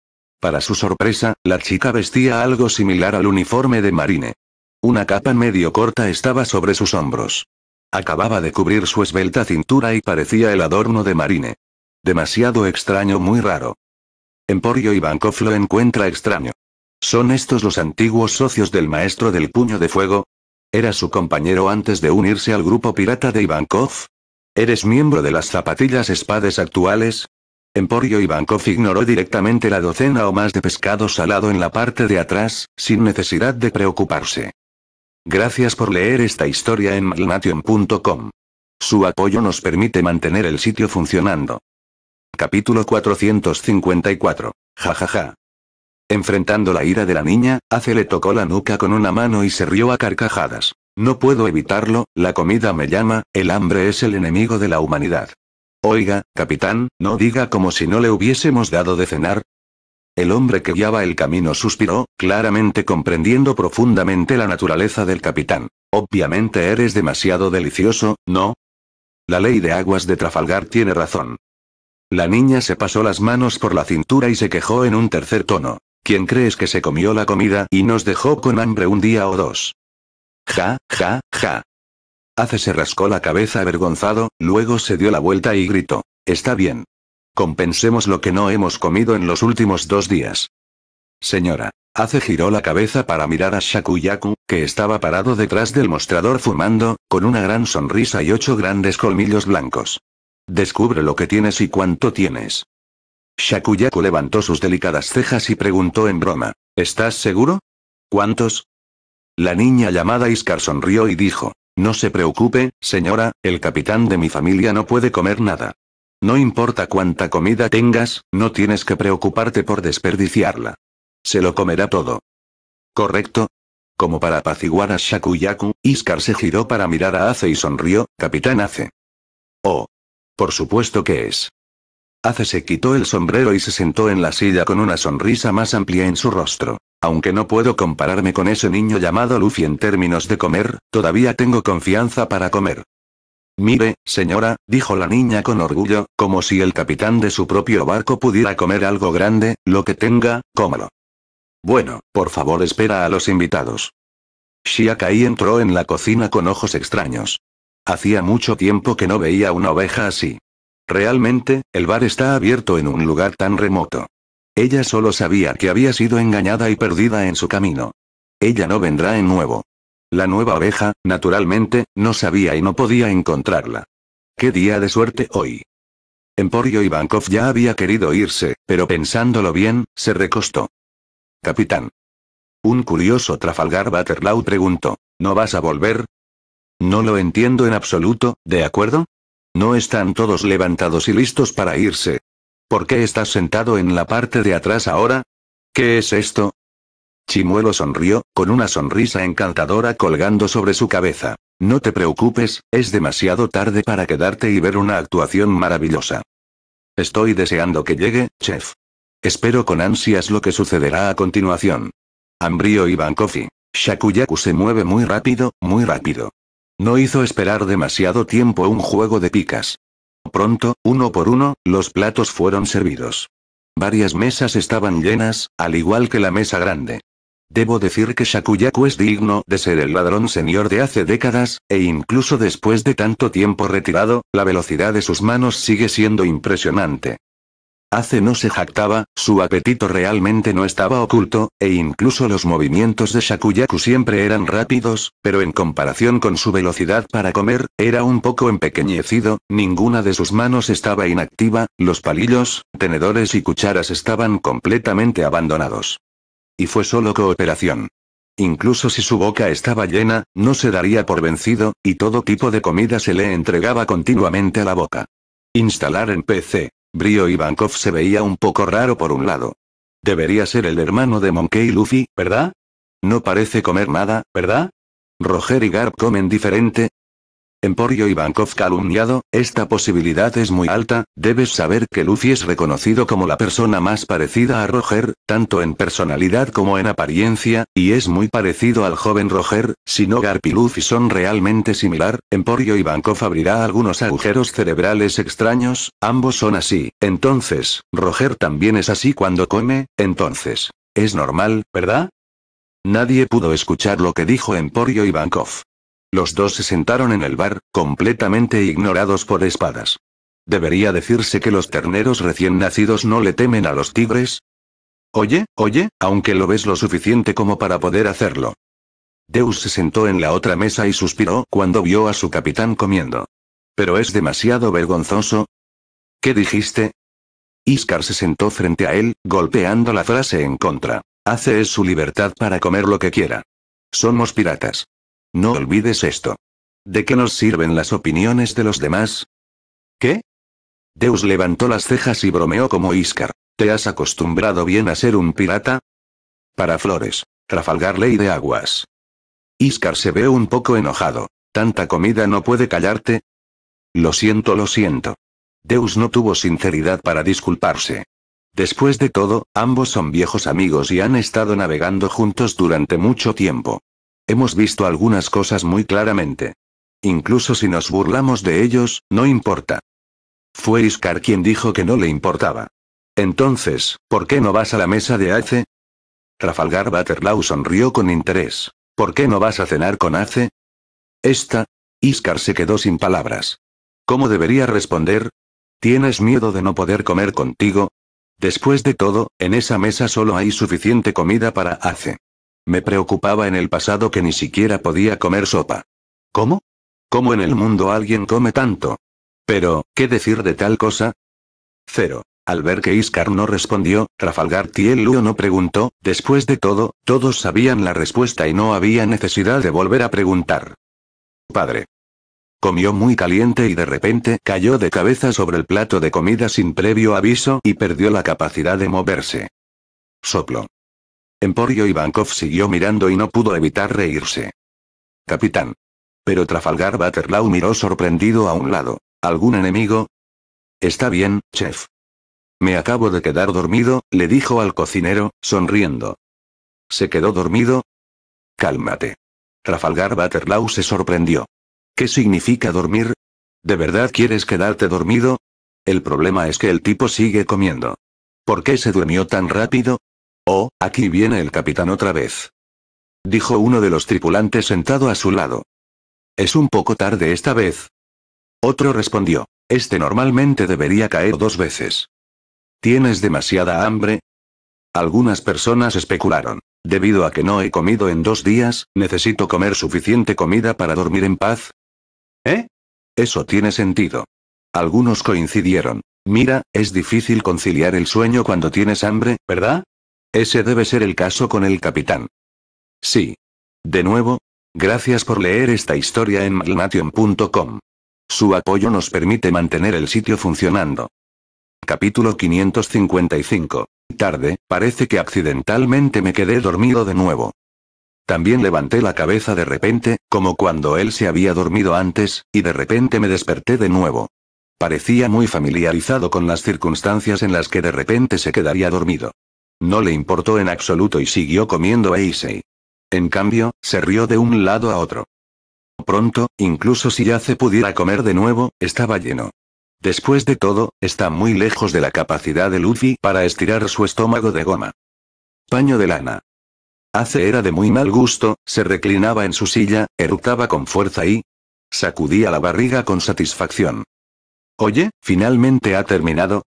Para su sorpresa, la chica vestía algo similar al uniforme de marine. Una capa medio corta estaba sobre sus hombros. Acababa de cubrir su esbelta cintura y parecía el adorno de marine. Demasiado extraño, muy raro. Emporio y lo encuentra extraño. ¿Son estos los antiguos socios del maestro del puño de fuego? Era su compañero antes de unirse al grupo pirata de Ivankov. ¿Eres miembro de las zapatillas espades actuales? Emporio Ivankov ignoró directamente la docena o más de pescado salado en la parte de atrás, sin necesidad de preocuparse. Gracias por leer esta historia en malnation.com. Su apoyo nos permite mantener el sitio funcionando. Capítulo 454. Jajaja. Enfrentando la ira de la niña, hace le tocó la nuca con una mano y se rió a carcajadas. No puedo evitarlo, la comida me llama, el hambre es el enemigo de la humanidad. Oiga, capitán, no diga como si no le hubiésemos dado de cenar. El hombre que guiaba el camino suspiró, claramente comprendiendo profundamente la naturaleza del capitán. Obviamente eres demasiado delicioso, ¿no? La ley de aguas de Trafalgar tiene razón. La niña se pasó las manos por la cintura y se quejó en un tercer tono. ¿Quién crees que se comió la comida y nos dejó con hambre un día o dos? Ja, ja, ja. Hace se rascó la cabeza avergonzado, luego se dio la vuelta y gritó. Está bien. Compensemos lo que no hemos comido en los últimos dos días. Señora. Hace giró la cabeza para mirar a Shakuyaku, que estaba parado detrás del mostrador fumando, con una gran sonrisa y ocho grandes colmillos blancos. Descubre lo que tienes y cuánto tienes. Shakuyaku levantó sus delicadas cejas y preguntó en broma. ¿Estás seguro? ¿Cuántos? La niña llamada Iskar sonrió y dijo. No se preocupe, señora, el capitán de mi familia no puede comer nada. No importa cuánta comida tengas, no tienes que preocuparte por desperdiciarla. Se lo comerá todo. ¿Correcto? Como para apaciguar a Shakuyaku, Iskar se giró para mirar a Ace y sonrió, Capitán Ace. Oh. Por supuesto que es. Hace se quitó el sombrero y se sentó en la silla con una sonrisa más amplia en su rostro. Aunque no puedo compararme con ese niño llamado Luffy en términos de comer, todavía tengo confianza para comer. Mire, señora, dijo la niña con orgullo, como si el capitán de su propio barco pudiera comer algo grande, lo que tenga, cómalo. Bueno, por favor espera a los invitados. Shiakai entró en la cocina con ojos extraños. Hacía mucho tiempo que no veía una oveja así. Realmente, el bar está abierto en un lugar tan remoto. Ella solo sabía que había sido engañada y perdida en su camino. Ella no vendrá en nuevo. La nueva oveja, naturalmente, no sabía y no podía encontrarla. ¡Qué día de suerte hoy! Emporio Ivankov ya había querido irse, pero pensándolo bien, se recostó. Capitán. Un curioso Trafalgar Butterlau preguntó, ¿no vas a volver? No lo entiendo en absoluto, ¿de acuerdo? No están todos levantados y listos para irse. ¿Por qué estás sentado en la parte de atrás ahora? ¿Qué es esto? Chimuelo sonrió, con una sonrisa encantadora colgando sobre su cabeza. No te preocupes, es demasiado tarde para quedarte y ver una actuación maravillosa. Estoy deseando que llegue, chef. Espero con ansias lo que sucederá a continuación. Hambrió y Kofi. Shakuyaku se mueve muy rápido, muy rápido. No hizo esperar demasiado tiempo un juego de picas. Pronto, uno por uno, los platos fueron servidos. Varias mesas estaban llenas, al igual que la mesa grande. Debo decir que Shakuyaku es digno de ser el ladrón señor de hace décadas, e incluso después de tanto tiempo retirado, la velocidad de sus manos sigue siendo impresionante. Hace no se jactaba, su apetito realmente no estaba oculto, e incluso los movimientos de Shakuyaku siempre eran rápidos, pero en comparación con su velocidad para comer, era un poco empequeñecido, ninguna de sus manos estaba inactiva, los palillos, tenedores y cucharas estaban completamente abandonados. Y fue solo cooperación. Incluso si su boca estaba llena, no se daría por vencido, y todo tipo de comida se le entregaba continuamente a la boca. Instalar en PC. Brio Ivankov se veía un poco raro por un lado. Debería ser el hermano de Monkey Luffy, ¿verdad? No parece comer nada, ¿verdad? Roger y Garp comen diferente, Emporio Ivankov calumniado, esta posibilidad es muy alta, debes saber que Luffy es reconocido como la persona más parecida a Roger, tanto en personalidad como en apariencia, y es muy parecido al joven Roger, si no Garp y Luffy son realmente similar, Emporio Ivankov abrirá algunos agujeros cerebrales extraños, ambos son así, entonces, Roger también es así cuando come, entonces. Es normal, ¿verdad? Nadie pudo escuchar lo que dijo Emporio Ivankov. Los dos se sentaron en el bar, completamente ignorados por espadas. ¿Debería decirse que los terneros recién nacidos no le temen a los tigres? Oye, oye, aunque lo ves lo suficiente como para poder hacerlo. Deus se sentó en la otra mesa y suspiró cuando vio a su capitán comiendo. Pero es demasiado vergonzoso. ¿Qué dijiste? Iskar se sentó frente a él, golpeando la frase en contra. Hace es su libertad para comer lo que quiera. Somos piratas. No olvides esto. ¿De qué nos sirven las opiniones de los demás? ¿Qué? Deus levantó las cejas y bromeó como Iscar. ¿Te has acostumbrado bien a ser un pirata? Para Flores, Trafalgar ley de aguas. Iscar se ve un poco enojado. ¿Tanta comida no puede callarte? Lo siento, lo siento. Deus no tuvo sinceridad para disculparse. Después de todo, ambos son viejos amigos y han estado navegando juntos durante mucho tiempo. Hemos visto algunas cosas muy claramente. Incluso si nos burlamos de ellos, no importa. Fue Iskar quien dijo que no le importaba. Entonces, ¿por qué no vas a la mesa de Ace? Rafalgar Butterlaw sonrió con interés. ¿Por qué no vas a cenar con Ace? Esta. Iskar se quedó sin palabras. ¿Cómo debería responder? ¿Tienes miedo de no poder comer contigo? Después de todo, en esa mesa solo hay suficiente comida para Ace. Me preocupaba en el pasado que ni siquiera podía comer sopa. ¿Cómo? ¿Cómo en el mundo alguien come tanto? Pero, ¿qué decir de tal cosa? Cero. Al ver que Iscar no respondió, Trafalgar Tieluo no preguntó, después de todo, todos sabían la respuesta y no había necesidad de volver a preguntar. Padre. Comió muy caliente y de repente cayó de cabeza sobre el plato de comida sin previo aviso y perdió la capacidad de moverse. Soplo. Emporio Ivankov siguió mirando y no pudo evitar reírse. Capitán. Pero Trafalgar Butterlau miró sorprendido a un lado. ¿Algún enemigo? Está bien, chef. Me acabo de quedar dormido, le dijo al cocinero, sonriendo. ¿Se quedó dormido? Cálmate. Trafalgar Butterlau se sorprendió. ¿Qué significa dormir? ¿De verdad quieres quedarte dormido? El problema es que el tipo sigue comiendo. ¿Por qué se durmió tan rápido? Oh, aquí viene el capitán otra vez. Dijo uno de los tripulantes sentado a su lado. Es un poco tarde esta vez. Otro respondió. Este normalmente debería caer dos veces. ¿Tienes demasiada hambre? Algunas personas especularon. Debido a que no he comido en dos días, necesito comer suficiente comida para dormir en paz. ¿Eh? Eso tiene sentido. Algunos coincidieron. Mira, es difícil conciliar el sueño cuando tienes hambre, ¿verdad? Ese debe ser el caso con el capitán. Sí. De nuevo, gracias por leer esta historia en malnation.com. Su apoyo nos permite mantener el sitio funcionando. Capítulo 555. Tarde, parece que accidentalmente me quedé dormido de nuevo. También levanté la cabeza de repente, como cuando él se había dormido antes, y de repente me desperté de nuevo. Parecía muy familiarizado con las circunstancias en las que de repente se quedaría dormido. No le importó en absoluto y siguió comiendo a e En cambio, se rió de un lado a otro. Pronto, incluso si se pudiera comer de nuevo, estaba lleno. Después de todo, está muy lejos de la capacidad de Luffy para estirar su estómago de goma. Paño de lana. Hace era de muy mal gusto, se reclinaba en su silla, eructaba con fuerza y... sacudía la barriga con satisfacción. Oye, finalmente ha terminado,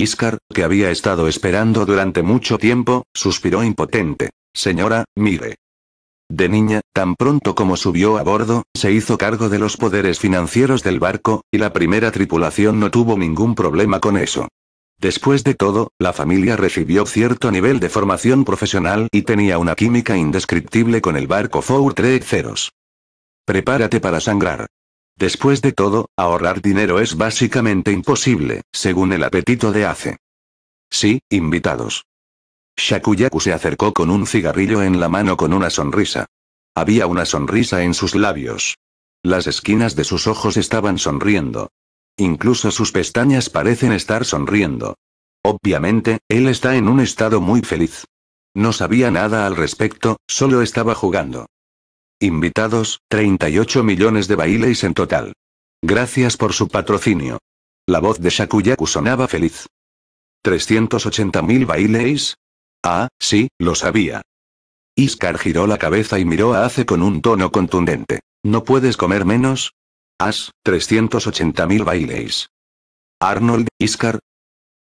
Iskar, que había estado esperando durante mucho tiempo, suspiró impotente. Señora, mire. De niña, tan pronto como subió a bordo, se hizo cargo de los poderes financieros del barco, y la primera tripulación no tuvo ningún problema con eso. Después de todo, la familia recibió cierto nivel de formación profesional y tenía una química indescriptible con el barco Four Tres Zeros. Prepárate para sangrar. Después de todo, ahorrar dinero es básicamente imposible, según el apetito de Ace. Sí, invitados. Shakuyaku se acercó con un cigarrillo en la mano con una sonrisa. Había una sonrisa en sus labios. Las esquinas de sus ojos estaban sonriendo. Incluso sus pestañas parecen estar sonriendo. Obviamente, él está en un estado muy feliz. No sabía nada al respecto, solo estaba jugando. Invitados, 38 millones de bailes en total. Gracias por su patrocinio. La voz de Shakuyaku sonaba feliz. ¿380.000 bailes. Ah, sí, lo sabía. Iskar giró la cabeza y miró a Ace con un tono contundente. ¿No puedes comer menos? Has, 380.000 bailes. Arnold, Iskar.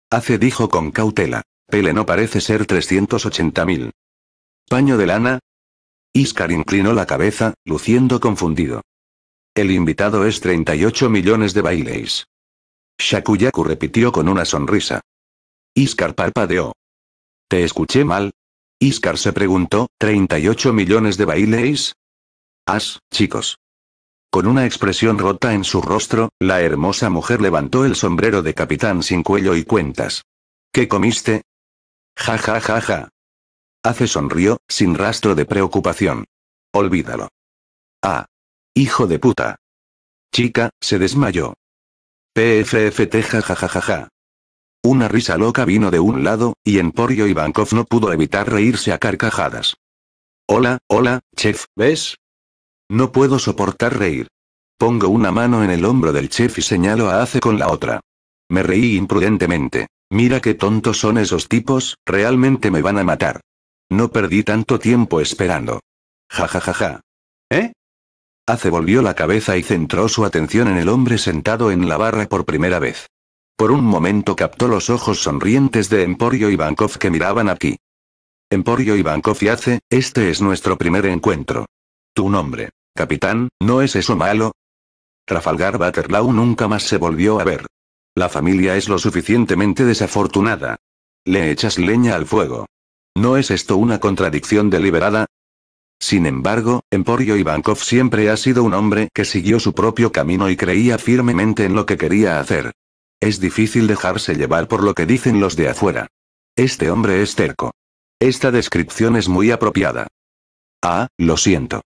Ace dijo con cautela. Pele no parece ser 380.000. Paño de lana, Iskar inclinó la cabeza, luciendo confundido. El invitado es 38 millones de baileis. Shakuyaku repitió con una sonrisa. Iscar parpadeó. ¿Te escuché mal? Iscar se preguntó, ¿38 millones de baileis? As, chicos. Con una expresión rota en su rostro, la hermosa mujer levantó el sombrero de capitán sin cuello y cuentas. ¿Qué comiste? Ja ja ja ja. Ace sonrió, sin rastro de preocupación. Olvídalo. Ah. Hijo de puta. Chica, se desmayó. PFFT jajajaja. Una risa loca vino de un lado, y Emporio Ivankov no pudo evitar reírse a carcajadas. Hola, hola, chef, ¿ves? No puedo soportar reír. Pongo una mano en el hombro del chef y señalo a Ace con la otra. Me reí imprudentemente. Mira qué tontos son esos tipos, realmente me van a matar. No perdí tanto tiempo esperando. Ja ja ja ja. ¿Eh? Hace volvió la cabeza y centró su atención en el hombre sentado en la barra por primera vez. Por un momento captó los ojos sonrientes de Emporio y que miraban aquí. Emporio y y hace, este es nuestro primer encuentro. Tu nombre, capitán, ¿no es eso malo? Trafalgar Baterlau nunca más se volvió a ver. La familia es lo suficientemente desafortunada. Le echas leña al fuego. ¿No es esto una contradicción deliberada? Sin embargo, Emporio Ivankov siempre ha sido un hombre que siguió su propio camino y creía firmemente en lo que quería hacer. Es difícil dejarse llevar por lo que dicen los de afuera. Este hombre es terco. Esta descripción es muy apropiada. Ah, lo siento.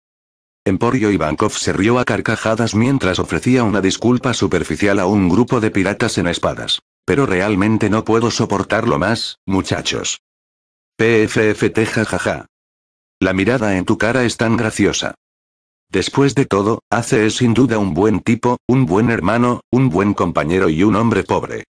Emporio Ivankov se rió a carcajadas mientras ofrecía una disculpa superficial a un grupo de piratas en espadas. Pero realmente no puedo soportarlo más, muchachos. PFFT jajaja. La mirada en tu cara es tan graciosa. Después de todo, Ace es sin duda un buen tipo, un buen hermano, un buen compañero y un hombre pobre.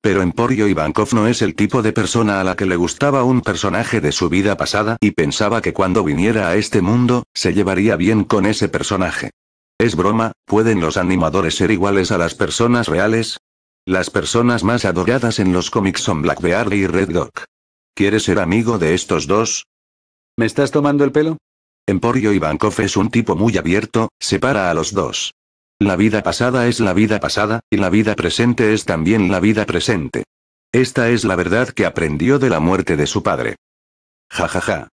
Pero Emporio Ivankov no es el tipo de persona a la que le gustaba un personaje de su vida pasada y pensaba que cuando viniera a este mundo, se llevaría bien con ese personaje. Es broma, ¿pueden los animadores ser iguales a las personas reales? Las personas más adoradas en los cómics son Black Bear y Red Dog. ¿Quieres ser amigo de estos dos? ¿Me estás tomando el pelo? Emporio Ivankov es un tipo muy abierto, separa a los dos. La vida pasada es la vida pasada, y la vida presente es también la vida presente. Esta es la verdad que aprendió de la muerte de su padre. Ja ja ja.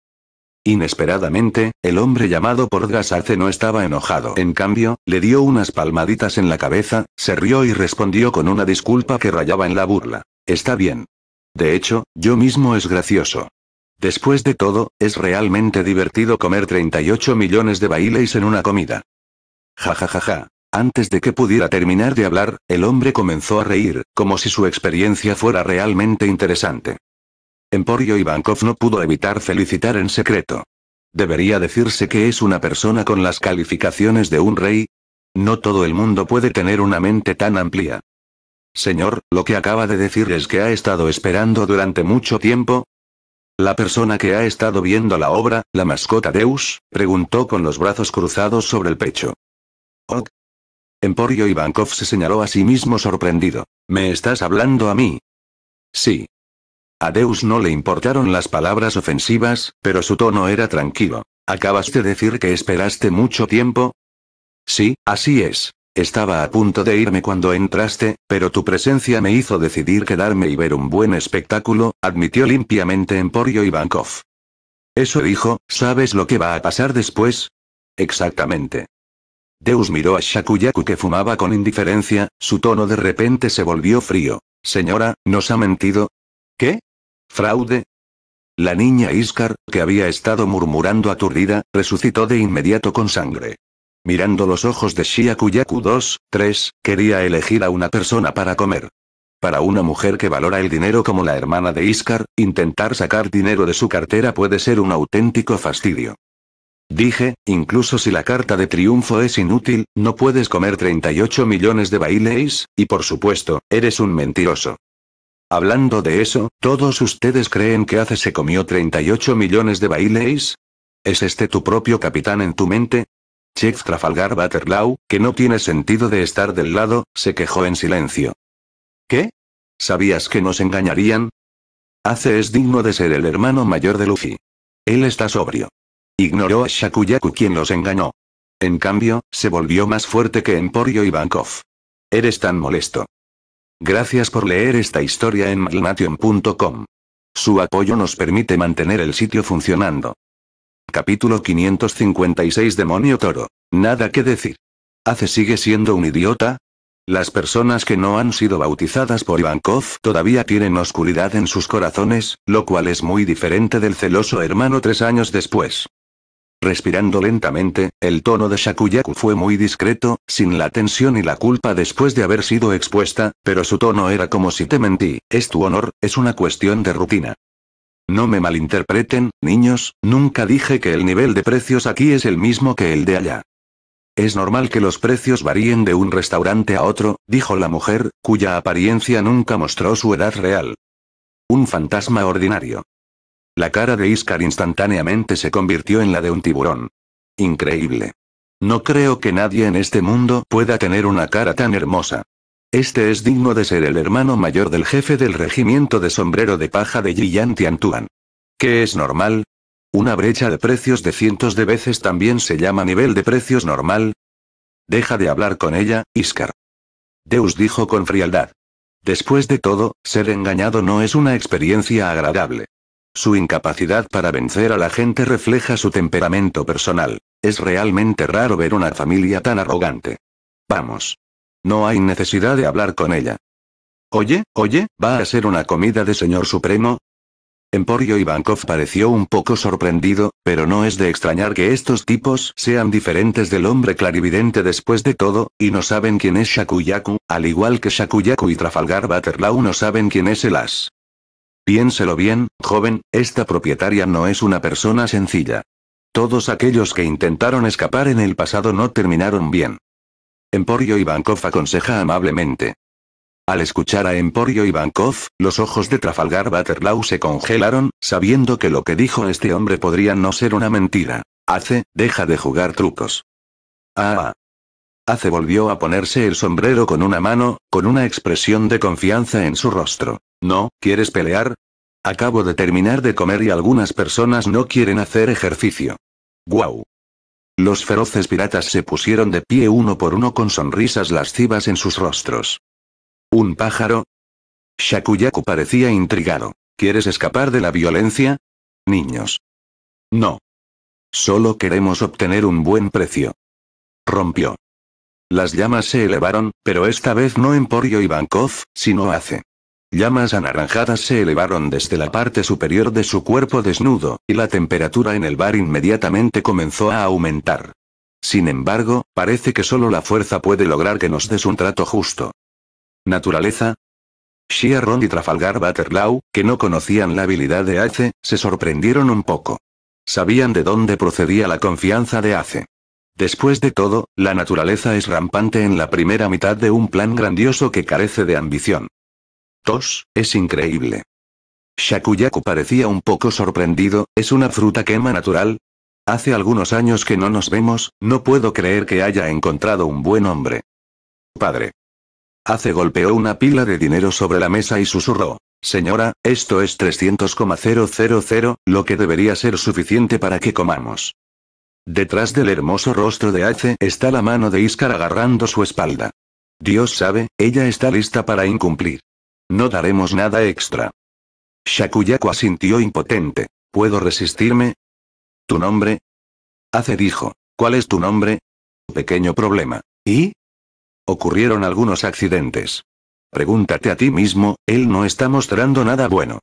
Inesperadamente, el hombre llamado por Gasace no estaba enojado. En cambio, le dio unas palmaditas en la cabeza, se rió y respondió con una disculpa que rayaba en la burla. Está bien. De hecho, yo mismo es gracioso. Después de todo, es realmente divertido comer 38 millones de baileys en una comida. Ja ja ja ja. Antes de que pudiera terminar de hablar, el hombre comenzó a reír, como si su experiencia fuera realmente interesante. Emporio Ivankov no pudo evitar felicitar en secreto. ¿Debería decirse que es una persona con las calificaciones de un rey? No todo el mundo puede tener una mente tan amplia. Señor, lo que acaba de decir es que ha estado esperando durante mucho tiempo. La persona que ha estado viendo la obra, la mascota Deus, preguntó con los brazos cruzados sobre el pecho. Oh. Emporio Ivankov se señaló a sí mismo sorprendido. ¿Me estás hablando a mí? Sí. A Deus no le importaron las palabras ofensivas, pero su tono era tranquilo. ¿Acabas de decir que esperaste mucho tiempo? Sí, así es. Estaba a punto de irme cuando entraste, pero tu presencia me hizo decidir quedarme y ver un buen espectáculo, admitió limpiamente Emporio Ivankov. Eso dijo, ¿sabes lo que va a pasar después? Exactamente. Deus miró a Shakuyaku que fumaba con indiferencia, su tono de repente se volvió frío. Señora, ¿nos ha mentido? ¿Qué? ¿Fraude? La niña Iskar, que había estado murmurando aturdida, resucitó de inmediato con sangre. Mirando los ojos de Shiakuyaku 2, 3, quería elegir a una persona para comer. Para una mujer que valora el dinero como la hermana de Iskar, intentar sacar dinero de su cartera puede ser un auténtico fastidio. Dije, incluso si la carta de triunfo es inútil, no puedes comer 38 millones de baileis, y por supuesto, eres un mentiroso. Hablando de eso, ¿todos ustedes creen que hace se comió 38 millones de baileis? ¿Es este tu propio capitán en tu mente? Chex Trafalgar Butterlaw, que no tiene sentido de estar del lado, se quejó en silencio. ¿Qué? ¿Sabías que nos engañarían? Ace es digno de ser el hermano mayor de Luffy. Él está sobrio. Ignoró a Shakuyaku quien los engañó. En cambio, se volvió más fuerte que Emporio y Bankov. Eres tan molesto. Gracias por leer esta historia en malnation.com. Su apoyo nos permite mantener el sitio funcionando. Capítulo 556 Demonio Toro. Nada que decir. ¿Hace sigue siendo un idiota? Las personas que no han sido bautizadas por Ivankov todavía tienen oscuridad en sus corazones, lo cual es muy diferente del celoso hermano tres años después. Respirando lentamente, el tono de Shakuyaku fue muy discreto, sin la tensión y la culpa después de haber sido expuesta, pero su tono era como si te mentí, es tu honor, es una cuestión de rutina. No me malinterpreten, niños, nunca dije que el nivel de precios aquí es el mismo que el de allá. Es normal que los precios varíen de un restaurante a otro, dijo la mujer, cuya apariencia nunca mostró su edad real. Un fantasma ordinario. La cara de Iskar instantáneamente se convirtió en la de un tiburón. Increíble. No creo que nadie en este mundo pueda tener una cara tan hermosa. Este es digno de ser el hermano mayor del jefe del regimiento de sombrero de paja de tian Tuan. ¿Qué es normal? Una brecha de precios de cientos de veces también se llama nivel de precios normal. Deja de hablar con ella, Iskar. Deus dijo con frialdad. Después de todo, ser engañado no es una experiencia agradable. Su incapacidad para vencer a la gente refleja su temperamento personal. Es realmente raro ver una familia tan arrogante. Vamos. No hay necesidad de hablar con ella. Oye, oye, ¿va a ser una comida de señor supremo? Emporio Ivankov pareció un poco sorprendido, pero no es de extrañar que estos tipos sean diferentes del hombre clarividente después de todo, y no saben quién es Shakuyaku, al igual que Shakuyaku y Trafalgar Baterlau no saben quién es el as. Piénselo bien, joven, esta propietaria no es una persona sencilla. Todos aquellos que intentaron escapar en el pasado no terminaron bien. Emporio Ivankov aconseja amablemente. Al escuchar a Emporio Ivankov, los ojos de Trafalgar Butterlau se congelaron, sabiendo que lo que dijo este hombre podría no ser una mentira. Hace, deja de jugar trucos. Ah, ah. Hace volvió a ponerse el sombrero con una mano, con una expresión de confianza en su rostro. No, ¿quieres pelear? Acabo de terminar de comer y algunas personas no quieren hacer ejercicio. ¡Guau! Los feroces piratas se pusieron de pie uno por uno con sonrisas lascivas en sus rostros. ¿Un pájaro? Shakuyaku parecía intrigado. ¿Quieres escapar de la violencia? Niños. No. Solo queremos obtener un buen precio. Rompió. Las llamas se elevaron, pero esta vez no Emporio Porio y sino hace. Llamas anaranjadas se elevaron desde la parte superior de su cuerpo desnudo, y la temperatura en el bar inmediatamente comenzó a aumentar. Sin embargo, parece que solo la fuerza puede lograr que nos des un trato justo. Naturaleza. Ron y Trafalgar Butterlaw, que no conocían la habilidad de Ace, se sorprendieron un poco. Sabían de dónde procedía la confianza de Ace. Después de todo, la naturaleza es rampante en la primera mitad de un plan grandioso que carece de ambición es increíble. Shakuyaku parecía un poco sorprendido, ¿es una fruta quema natural? Hace algunos años que no nos vemos, no puedo creer que haya encontrado un buen hombre. Padre. Hace golpeó una pila de dinero sobre la mesa y susurró. Señora, esto es 300,000, lo que debería ser suficiente para que comamos. Detrás del hermoso rostro de Ace está la mano de Iscar agarrando su espalda. Dios sabe, ella está lista para incumplir. No daremos nada extra. Shakuyaku asintió impotente. ¿Puedo resistirme? ¿Tu nombre? Hace dijo. ¿Cuál es tu nombre? Pequeño problema. ¿Y? Ocurrieron algunos accidentes. Pregúntate a ti mismo, él no está mostrando nada bueno.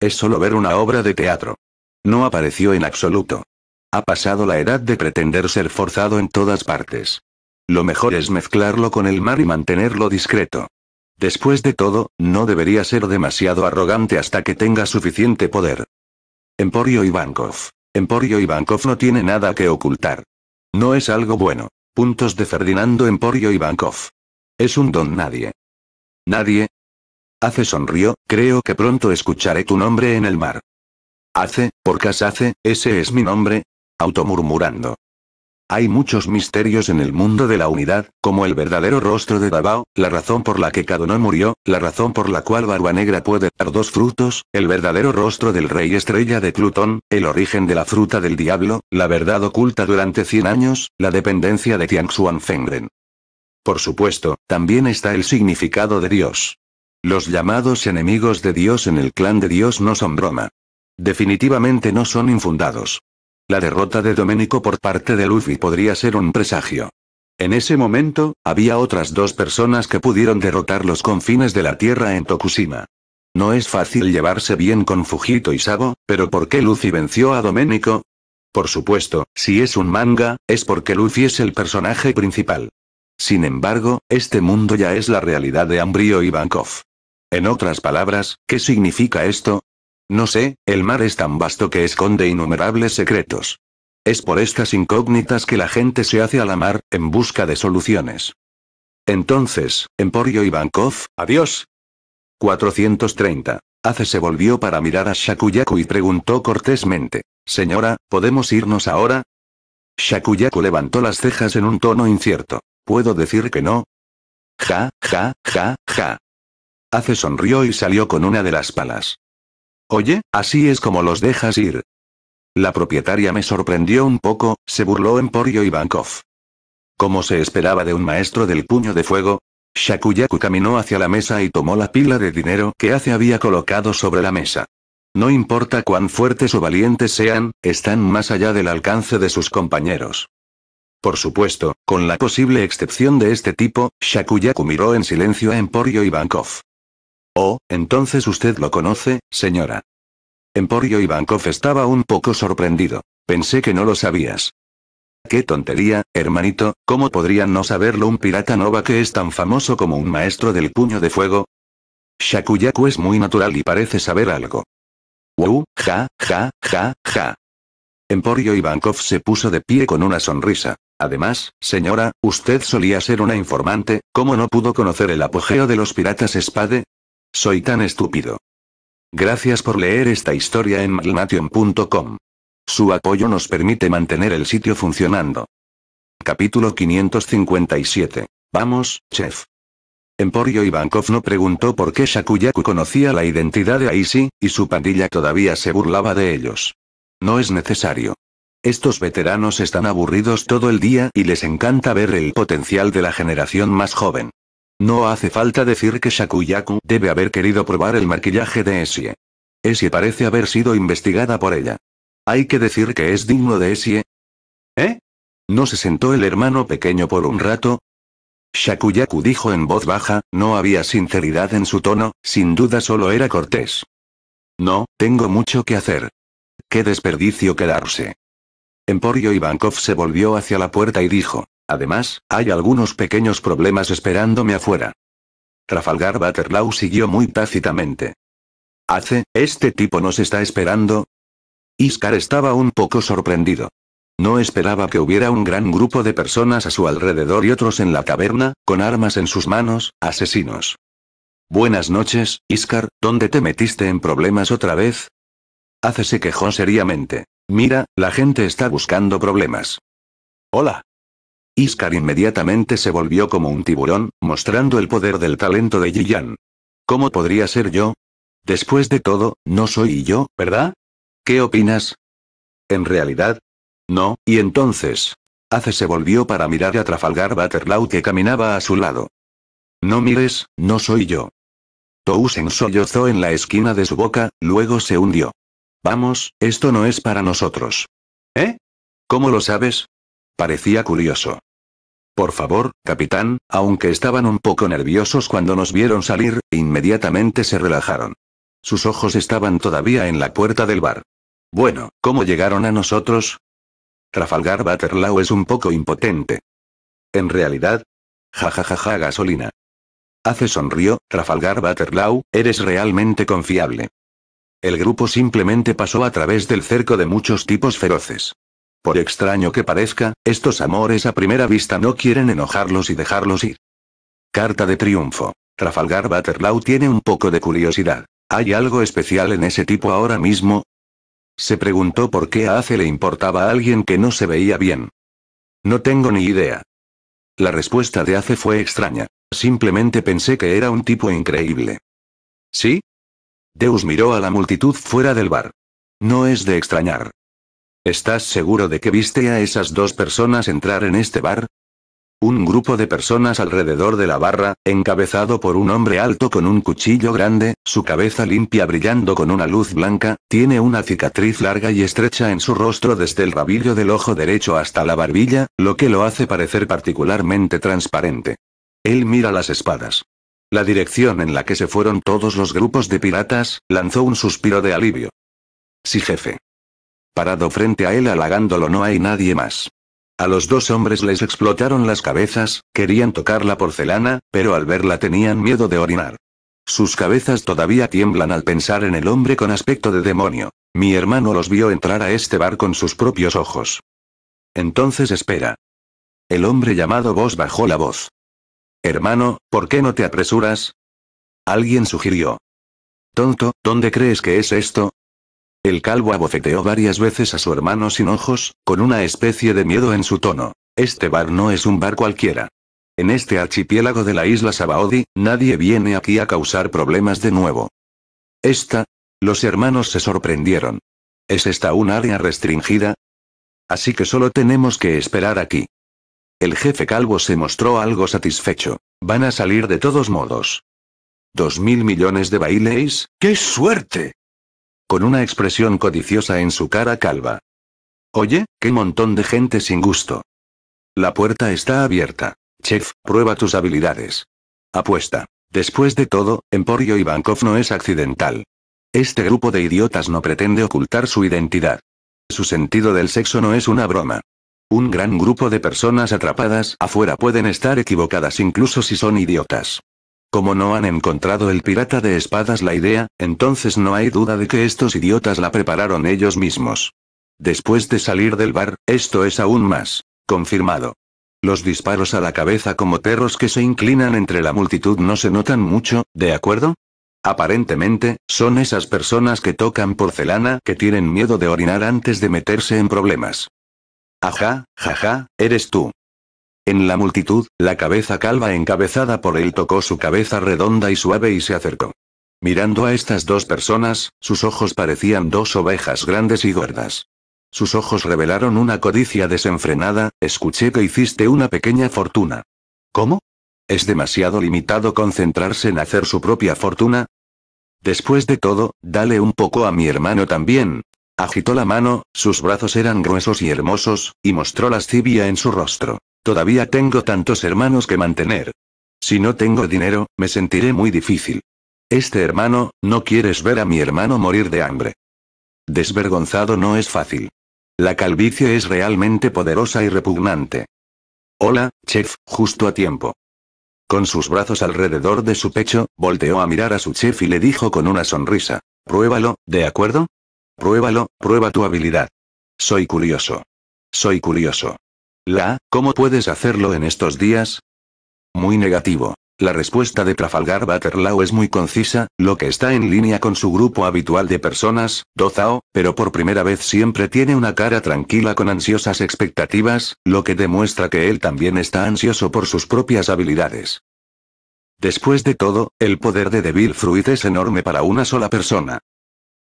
Es solo ver una obra de teatro. No apareció en absoluto. Ha pasado la edad de pretender ser forzado en todas partes. Lo mejor es mezclarlo con el mar y mantenerlo discreto. Después de todo, no debería ser demasiado arrogante hasta que tenga suficiente poder. Emporio Ivankov. Emporio Ivankov no tiene nada que ocultar. No es algo bueno. Puntos de Ferdinando Emporio Ivankov. Es un don nadie. Nadie. Hace sonrió, creo que pronto escucharé tu nombre en el mar. Hace, por casa hace, ese es mi nombre. Automurmurando. Hay muchos misterios en el mundo de la unidad, como el verdadero rostro de Dabao, la razón por la que no murió, la razón por la cual Barba Negra puede dar dos frutos, el verdadero rostro del rey estrella de Plutón, el origen de la fruta del diablo, la verdad oculta durante 100 años, la dependencia de Tianxuan Fengren. Por supuesto, también está el significado de Dios. Los llamados enemigos de Dios en el clan de Dios no son broma. Definitivamente no son infundados. La derrota de Domenico por parte de Luffy podría ser un presagio. En ese momento, había otras dos personas que pudieron derrotar los confines de la Tierra en Tokushima. No es fácil llevarse bien con Fujito y Sabo, pero ¿por qué Luffy venció a Domenico? Por supuesto, si es un manga, es porque Luffy es el personaje principal. Sin embargo, este mundo ya es la realidad de Ambrio y Bankov. En otras palabras, ¿qué significa esto? No sé, el mar es tan vasto que esconde innumerables secretos. Es por estas incógnitas que la gente se hace a la mar, en busca de soluciones. Entonces, Emporio Ivankov, adiós. 430. Hace se volvió para mirar a Shakuyaku y preguntó cortésmente, Señora, ¿podemos irnos ahora? Shakuyaku levantó las cejas en un tono incierto. ¿Puedo decir que no? Ja, ja, ja, ja. Hace sonrió y salió con una de las palas. Oye, así es como los dejas ir. La propietaria me sorprendió un poco, se burló Emporio Ivankov. Como se esperaba de un maestro del puño de fuego, Shakuyaku caminó hacia la mesa y tomó la pila de dinero que hace había colocado sobre la mesa. No importa cuán fuertes o valientes sean, están más allá del alcance de sus compañeros. Por supuesto, con la posible excepción de este tipo, Shakuyaku miró en silencio a Emporio Ivankov. Oh, entonces usted lo conoce, señora. Emporio Ivankov estaba un poco sorprendido. Pensé que no lo sabías. Qué tontería, hermanito, ¿cómo podrían no saberlo un pirata nova que es tan famoso como un maestro del puño de fuego? Shakuyaku es muy natural y parece saber algo. Wow, ja, ja, ja, ja. Emporio Ivankov se puso de pie con una sonrisa. Además, señora, usted solía ser una informante, ¿cómo no pudo conocer el apogeo de los piratas Spade? Soy tan estúpido. Gracias por leer esta historia en malnation.com. Su apoyo nos permite mantener el sitio funcionando. Capítulo 557. Vamos, chef. Emporio Ivankov no preguntó por qué Shakuyaku conocía la identidad de Aisi y su pandilla todavía se burlaba de ellos. No es necesario. Estos veteranos están aburridos todo el día y les encanta ver el potencial de la generación más joven. No hace falta decir que Shakuyaku debe haber querido probar el maquillaje de Esie. Esie parece haber sido investigada por ella. Hay que decir que es digno de Esie. ¿Eh? ¿No se sentó el hermano pequeño por un rato? Shakuyaku dijo en voz baja, no había sinceridad en su tono, sin duda solo era cortés. No, tengo mucho que hacer. Qué desperdicio quedarse. Emporio Ivankov se volvió hacia la puerta y dijo. Además, hay algunos pequeños problemas esperándome afuera. Trafalgar Butterlaw siguió muy tácitamente. Hace, este tipo nos está esperando. Iscar estaba un poco sorprendido. No esperaba que hubiera un gran grupo de personas a su alrededor y otros en la caverna, con armas en sus manos, asesinos. Buenas noches, Iscar, ¿dónde te metiste en problemas otra vez? Hace se quejó seriamente. Mira, la gente está buscando problemas. Hola, Iskar inmediatamente se volvió como un tiburón, mostrando el poder del talento de Jiyan. ¿Cómo podría ser yo? Después de todo, no soy yo, ¿verdad? ¿Qué opinas? En realidad. No, y entonces. Ace se volvió para mirar a Trafalgar Butterlaw que caminaba a su lado. No mires, no soy yo. Tousen sollozó en la esquina de su boca, luego se hundió. Vamos, esto no es para nosotros. ¿Eh? ¿Cómo lo sabes? Parecía curioso. Por favor, capitán, aunque estaban un poco nerviosos cuando nos vieron salir, inmediatamente se relajaron. Sus ojos estaban todavía en la puerta del bar. Bueno, ¿cómo llegaron a nosotros? Rafalgar Waterloo es un poco impotente. En realidad. jajajaja gasolina. Hace sonrió, Rafalgar Waterloo, eres realmente confiable. El grupo simplemente pasó a través del cerco de muchos tipos feroces. Por extraño que parezca, estos amores a primera vista no quieren enojarlos y dejarlos ir. Carta de triunfo. Trafalgar Butterlau tiene un poco de curiosidad. ¿Hay algo especial en ese tipo ahora mismo? Se preguntó por qué a Ace le importaba a alguien que no se veía bien. No tengo ni idea. La respuesta de Ace fue extraña. Simplemente pensé que era un tipo increíble. ¿Sí? Deus miró a la multitud fuera del bar. No es de extrañar. ¿Estás seguro de que viste a esas dos personas entrar en este bar? Un grupo de personas alrededor de la barra, encabezado por un hombre alto con un cuchillo grande, su cabeza limpia brillando con una luz blanca, tiene una cicatriz larga y estrecha en su rostro desde el rabillo del ojo derecho hasta la barbilla, lo que lo hace parecer particularmente transparente. Él mira las espadas. La dirección en la que se fueron todos los grupos de piratas, lanzó un suspiro de alivio. Sí jefe. Parado frente a él halagándolo no hay nadie más. A los dos hombres les explotaron las cabezas, querían tocar la porcelana, pero al verla tenían miedo de orinar. Sus cabezas todavía tiemblan al pensar en el hombre con aspecto de demonio. Mi hermano los vio entrar a este bar con sus propios ojos. Entonces espera. El hombre llamado Vos bajó la voz. Hermano, ¿por qué no te apresuras? Alguien sugirió. Tonto, ¿dónde crees que es esto? El calvo abofeteó varias veces a su hermano sin ojos, con una especie de miedo en su tono. Este bar no es un bar cualquiera. En este archipiélago de la isla Sabaodi, nadie viene aquí a causar problemas de nuevo. Esta. Los hermanos se sorprendieron. ¿Es esta un área restringida? Así que solo tenemos que esperar aquí. El jefe calvo se mostró algo satisfecho. Van a salir de todos modos. ¿Dos mil millones de bailes. ¡Qué suerte! con una expresión codiciosa en su cara calva. Oye, qué montón de gente sin gusto. La puerta está abierta. Chef, prueba tus habilidades. Apuesta. Después de todo, Emporio Ivankov no es accidental. Este grupo de idiotas no pretende ocultar su identidad. Su sentido del sexo no es una broma. Un gran grupo de personas atrapadas afuera pueden estar equivocadas incluso si son idiotas. Como no han encontrado el pirata de espadas la idea, entonces no hay duda de que estos idiotas la prepararon ellos mismos. Después de salir del bar, esto es aún más confirmado. Los disparos a la cabeza como perros que se inclinan entre la multitud no se notan mucho, ¿de acuerdo? Aparentemente, son esas personas que tocan porcelana que tienen miedo de orinar antes de meterse en problemas. Ajá, jaja, eres tú. En la multitud, la cabeza calva encabezada por él tocó su cabeza redonda y suave y se acercó. Mirando a estas dos personas, sus ojos parecían dos ovejas grandes y gordas. Sus ojos revelaron una codicia desenfrenada, escuché que hiciste una pequeña fortuna. ¿Cómo? ¿Es demasiado limitado concentrarse en hacer su propia fortuna? Después de todo, dale un poco a mi hermano también. Agitó la mano, sus brazos eran gruesos y hermosos, y mostró lascivia en su rostro. Todavía tengo tantos hermanos que mantener. Si no tengo dinero, me sentiré muy difícil. Este hermano, no quieres ver a mi hermano morir de hambre. Desvergonzado no es fácil. La calvicie es realmente poderosa y repugnante. Hola, chef, justo a tiempo. Con sus brazos alrededor de su pecho, volteó a mirar a su chef y le dijo con una sonrisa. Pruébalo, ¿de acuerdo? Pruébalo, prueba tu habilidad. Soy curioso. Soy curioso. La, ¿cómo puedes hacerlo en estos días? Muy negativo. La respuesta de Trafalgar Butterlaw es muy concisa, lo que está en línea con su grupo habitual de personas, Dozao, pero por primera vez siempre tiene una cara tranquila con ansiosas expectativas, lo que demuestra que él también está ansioso por sus propias habilidades. Después de todo, el poder de Devil Fruit es enorme para una sola persona.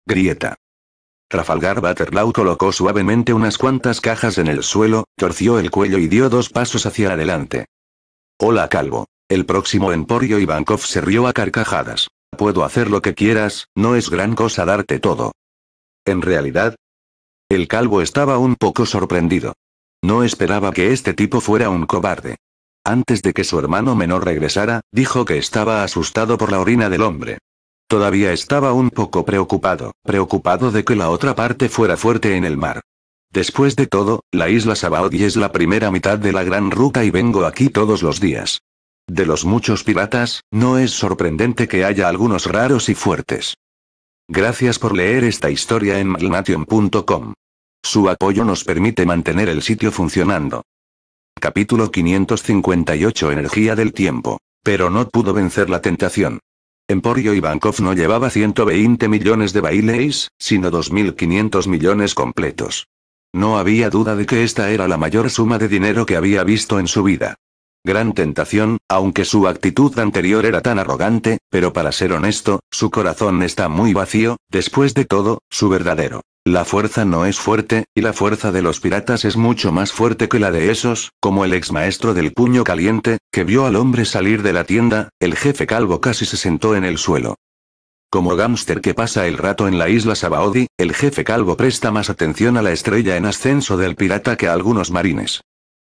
Grieta. Rafalgar Baterlau colocó suavemente unas cuantas cajas en el suelo, torció el cuello y dio dos pasos hacia adelante. Hola Calvo. El próximo Emporio Ivankov se rió a carcajadas. Puedo hacer lo que quieras, no es gran cosa darte todo. En realidad, el Calvo estaba un poco sorprendido. No esperaba que este tipo fuera un cobarde. Antes de que su hermano menor regresara, dijo que estaba asustado por la orina del hombre. Todavía estaba un poco preocupado, preocupado de que la otra parte fuera fuerte en el mar. Después de todo, la isla Sabaody es la primera mitad de la gran ruta y vengo aquí todos los días. De los muchos piratas, no es sorprendente que haya algunos raros y fuertes. Gracias por leer esta historia en magnation.com. Su apoyo nos permite mantener el sitio funcionando. Capítulo 558 Energía del tiempo. Pero no pudo vencer la tentación. Emporio Ivankov no llevaba 120 millones de baileys, sino 2.500 millones completos. No había duda de que esta era la mayor suma de dinero que había visto en su vida. Gran tentación, aunque su actitud anterior era tan arrogante, pero para ser honesto, su corazón está muy vacío, después de todo, su verdadero la fuerza no es fuerte, y la fuerza de los piratas es mucho más fuerte que la de esos, como el ex maestro del puño caliente, que vio al hombre salir de la tienda, el jefe calvo casi se sentó en el suelo. Como gámster que pasa el rato en la isla Sabaodi, el jefe calvo presta más atención a la estrella en ascenso del pirata que a algunos marines.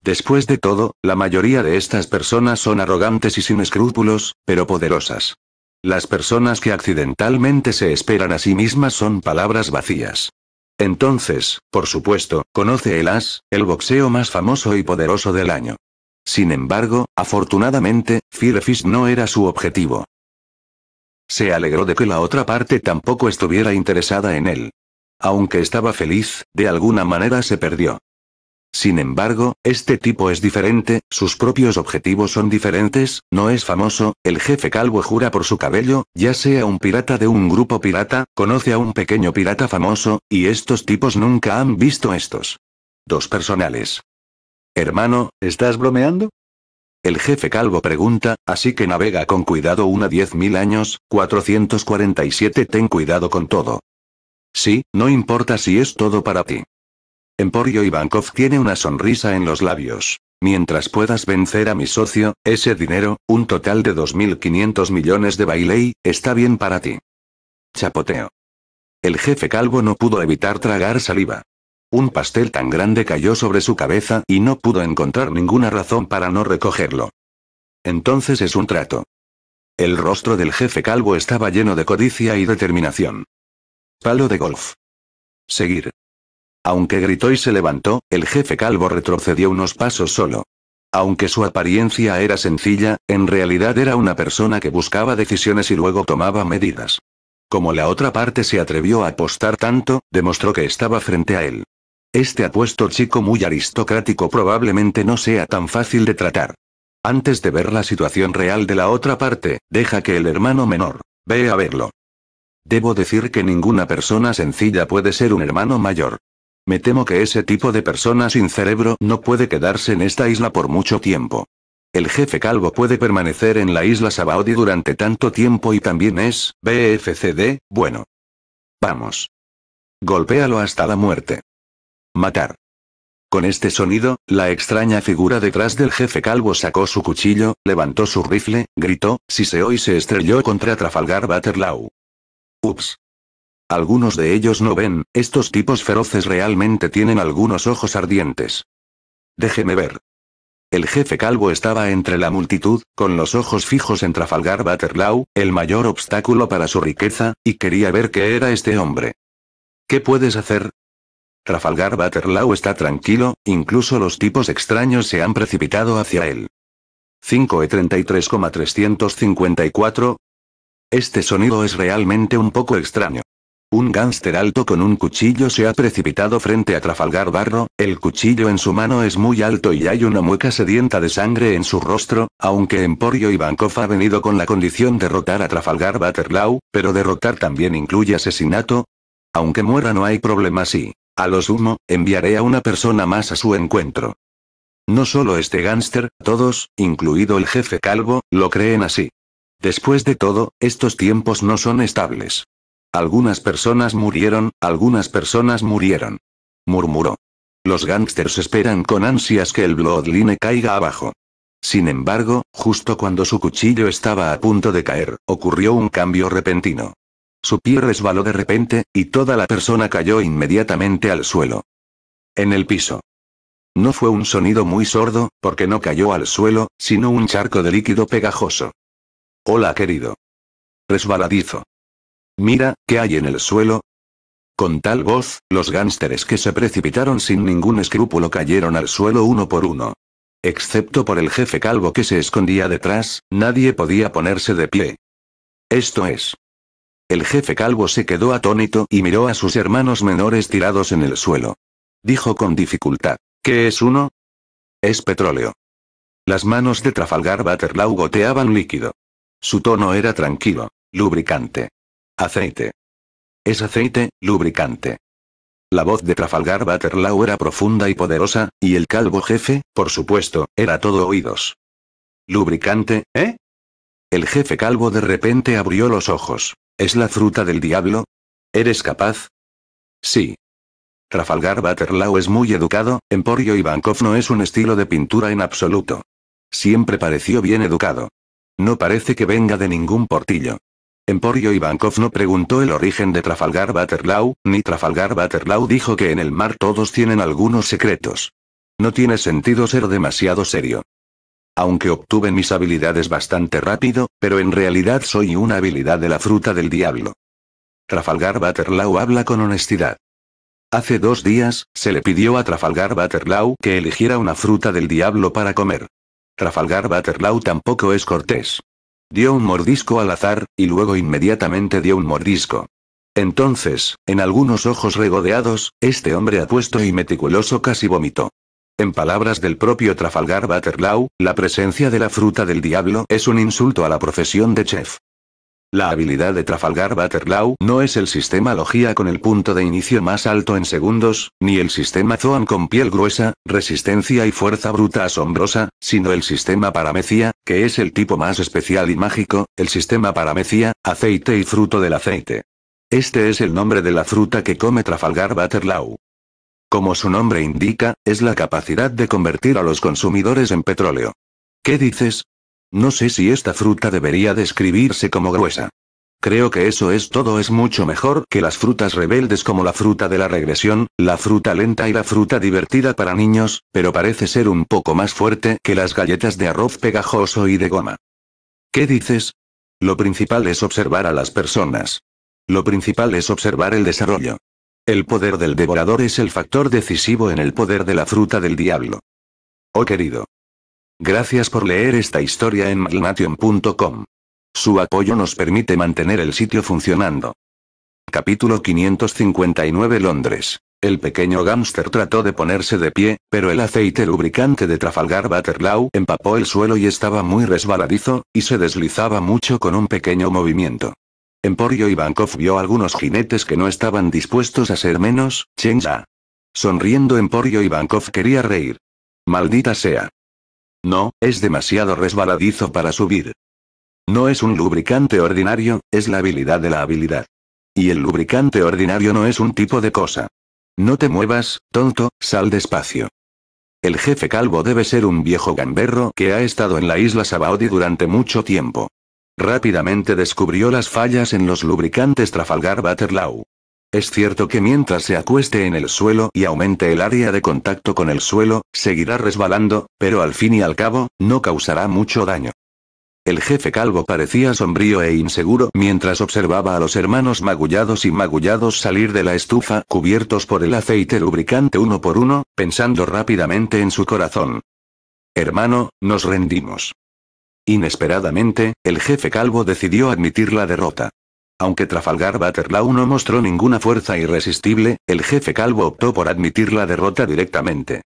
Después de todo, la mayoría de estas personas son arrogantes y sin escrúpulos, pero poderosas. Las personas que accidentalmente se esperan a sí mismas son palabras vacías. Entonces, por supuesto, conoce el AS, el boxeo más famoso y poderoso del año. Sin embargo, afortunadamente, Firefish no era su objetivo. Se alegró de que la otra parte tampoco estuviera interesada en él. Aunque estaba feliz, de alguna manera se perdió. Sin embargo, este tipo es diferente, sus propios objetivos son diferentes, no es famoso, el jefe calvo jura por su cabello, ya sea un pirata de un grupo pirata, conoce a un pequeño pirata famoso, y estos tipos nunca han visto estos. Dos personales. Hermano, ¿estás bromeando? El jefe calvo pregunta, así que navega con cuidado una 10.000 años, 447 ten cuidado con todo. Sí, no importa si es todo para ti. Emporio Ivankov tiene una sonrisa en los labios. Mientras puedas vencer a mi socio, ese dinero, un total de 2.500 millones de bailey, está bien para ti. Chapoteo. El jefe calvo no pudo evitar tragar saliva. Un pastel tan grande cayó sobre su cabeza y no pudo encontrar ninguna razón para no recogerlo. Entonces es un trato. El rostro del jefe calvo estaba lleno de codicia y determinación. Palo de golf. Seguir. Aunque gritó y se levantó, el jefe calvo retrocedió unos pasos solo. Aunque su apariencia era sencilla, en realidad era una persona que buscaba decisiones y luego tomaba medidas. Como la otra parte se atrevió a apostar tanto, demostró que estaba frente a él. Este apuesto chico muy aristocrático probablemente no sea tan fácil de tratar. Antes de ver la situación real de la otra parte, deja que el hermano menor, ve a verlo. Debo decir que ninguna persona sencilla puede ser un hermano mayor. Me temo que ese tipo de persona sin cerebro no puede quedarse en esta isla por mucho tiempo. El jefe calvo puede permanecer en la isla Sabaody durante tanto tiempo y también es, BFCD, bueno. Vamos. Golpéalo hasta la muerte. Matar. Con este sonido, la extraña figura detrás del jefe calvo sacó su cuchillo, levantó su rifle, gritó, se oye se estrelló contra Trafalgar Butterlaw. Ups. Algunos de ellos no ven, estos tipos feroces realmente tienen algunos ojos ardientes. Déjeme ver. El jefe calvo estaba entre la multitud, con los ojos fijos en Trafalgar Butterlaw, el mayor obstáculo para su riqueza, y quería ver qué era este hombre. ¿Qué puedes hacer? Trafalgar Butterlaw está tranquilo, incluso los tipos extraños se han precipitado hacia él. 5E33,354. Este sonido es realmente un poco extraño. Un gánster alto con un cuchillo se ha precipitado frente a Trafalgar Barro, el cuchillo en su mano es muy alto y hay una mueca sedienta de sangre en su rostro, aunque Emporio y ha venido con la condición de derrotar a Trafalgar Baterlau, pero derrotar también incluye asesinato. Aunque muera no hay problema si, A lo sumo, enviaré a una persona más a su encuentro. No solo este gánster, todos, incluido el jefe calvo, lo creen así. Después de todo, estos tiempos no son estables. Algunas personas murieron, algunas personas murieron. Murmuró. Los gángsters esperan con ansias que el Bloodline caiga abajo. Sin embargo, justo cuando su cuchillo estaba a punto de caer, ocurrió un cambio repentino. Su pie resbaló de repente, y toda la persona cayó inmediatamente al suelo. En el piso. No fue un sonido muy sordo, porque no cayó al suelo, sino un charco de líquido pegajoso. Hola querido. Resbaladizo. Mira, ¿qué hay en el suelo? Con tal voz, los gánsteres que se precipitaron sin ningún escrúpulo cayeron al suelo uno por uno. Excepto por el jefe calvo que se escondía detrás, nadie podía ponerse de pie. Esto es. El jefe calvo se quedó atónito y miró a sus hermanos menores tirados en el suelo. Dijo con dificultad, ¿qué es uno? Es petróleo. Las manos de Trafalgar Butterlaw goteaban líquido. Su tono era tranquilo, lubricante. Aceite. Es aceite, lubricante. La voz de Trafalgar Butterlaw era profunda y poderosa, y el calvo jefe, por supuesto, era todo oídos. Lubricante, ¿eh? El jefe calvo de repente abrió los ojos. ¿Es la fruta del diablo? ¿Eres capaz? Sí. Trafalgar Baterlao es muy educado, Emporio Ivankov no es un estilo de pintura en absoluto. Siempre pareció bien educado. No parece que venga de ningún portillo. Emporio Ivankov no preguntó el origen de Trafalgar Butterlau, ni Trafalgar Butterlau dijo que en el mar todos tienen algunos secretos. No tiene sentido ser demasiado serio. Aunque obtuve mis habilidades bastante rápido, pero en realidad soy una habilidad de la fruta del diablo. Trafalgar Butterlau habla con honestidad. Hace dos días, se le pidió a Trafalgar Butterlau que eligiera una fruta del diablo para comer. Trafalgar Butterlau tampoco es cortés. Dio un mordisco al azar, y luego inmediatamente dio un mordisco. Entonces, en algunos ojos regodeados, este hombre apuesto y meticuloso casi vomitó. En palabras del propio Trafalgar Butterlau, la presencia de la fruta del diablo es un insulto a la profesión de chef. La habilidad de Trafalgar Butterlaw no es el sistema logía con el punto de inicio más alto en segundos, ni el sistema Zoan con piel gruesa, resistencia y fuerza bruta asombrosa, sino el sistema Paramecia, que es el tipo más especial y mágico, el sistema Paramecia, aceite y fruto del aceite. Este es el nombre de la fruta que come Trafalgar Butterlaw. Como su nombre indica, es la capacidad de convertir a los consumidores en petróleo. ¿Qué dices? No sé si esta fruta debería describirse como gruesa. Creo que eso es todo es mucho mejor que las frutas rebeldes como la fruta de la regresión, la fruta lenta y la fruta divertida para niños, pero parece ser un poco más fuerte que las galletas de arroz pegajoso y de goma. ¿Qué dices? Lo principal es observar a las personas. Lo principal es observar el desarrollo. El poder del devorador es el factor decisivo en el poder de la fruta del diablo. Oh querido, Gracias por leer esta historia en malnation.com. Su apoyo nos permite mantener el sitio funcionando. Capítulo 559 Londres. El pequeño gángster trató de ponerse de pie, pero el aceite lubricante de Trafalgar Butterlaw empapó el suelo y estaba muy resbaladizo, y se deslizaba mucho con un pequeño movimiento. Emporio Ivankov vio algunos jinetes que no estaban dispuestos a ser menos, Chenja. Sonriendo Emporio Ivankov quería reír. Maldita sea. No, es demasiado resbaladizo para subir. No es un lubricante ordinario, es la habilidad de la habilidad. Y el lubricante ordinario no es un tipo de cosa. No te muevas, tonto, sal despacio. El jefe calvo debe ser un viejo gamberro que ha estado en la isla Sabaody durante mucho tiempo. Rápidamente descubrió las fallas en los lubricantes Trafalgar Butterlaw. Es cierto que mientras se acueste en el suelo y aumente el área de contacto con el suelo, seguirá resbalando, pero al fin y al cabo, no causará mucho daño. El jefe calvo parecía sombrío e inseguro mientras observaba a los hermanos magullados y magullados salir de la estufa cubiertos por el aceite lubricante uno por uno, pensando rápidamente en su corazón. Hermano, nos rendimos. Inesperadamente, el jefe calvo decidió admitir la derrota. Aunque Trafalgar Butterlaw no mostró ninguna fuerza irresistible, el jefe calvo optó por admitir la derrota directamente.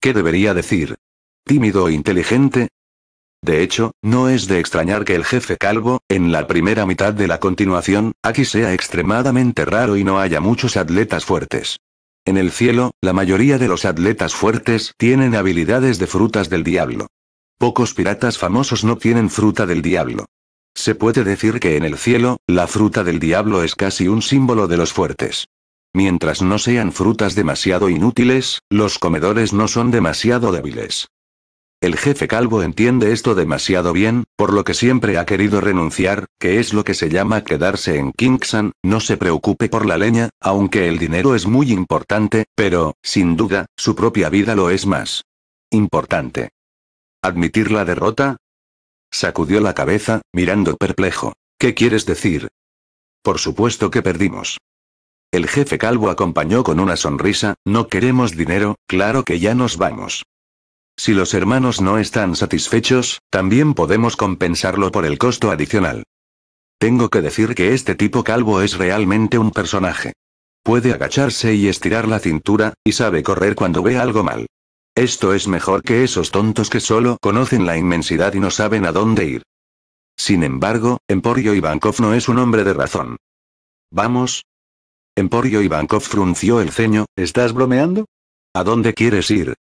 ¿Qué debería decir? ¿Tímido o e inteligente? De hecho, no es de extrañar que el jefe calvo, en la primera mitad de la continuación, aquí sea extremadamente raro y no haya muchos atletas fuertes. En el cielo, la mayoría de los atletas fuertes tienen habilidades de frutas del diablo. Pocos piratas famosos no tienen fruta del diablo. Se puede decir que en el cielo, la fruta del diablo es casi un símbolo de los fuertes. Mientras no sean frutas demasiado inútiles, los comedores no son demasiado débiles. El jefe calvo entiende esto demasiado bien, por lo que siempre ha querido renunciar, que es lo que se llama quedarse en Kingsan, no se preocupe por la leña, aunque el dinero es muy importante, pero, sin duda, su propia vida lo es más. Importante. Admitir la derrota, Sacudió la cabeza, mirando perplejo. ¿Qué quieres decir? Por supuesto que perdimos. El jefe calvo acompañó con una sonrisa, no queremos dinero, claro que ya nos vamos. Si los hermanos no están satisfechos, también podemos compensarlo por el costo adicional. Tengo que decir que este tipo calvo es realmente un personaje. Puede agacharse y estirar la cintura, y sabe correr cuando ve algo mal. Esto es mejor que esos tontos que solo conocen la inmensidad y no saben a dónde ir. Sin embargo, Emporio Ivankov no es un hombre de razón. Vamos. Emporio Ivankov frunció el ceño, ¿estás bromeando? ¿A dónde quieres ir?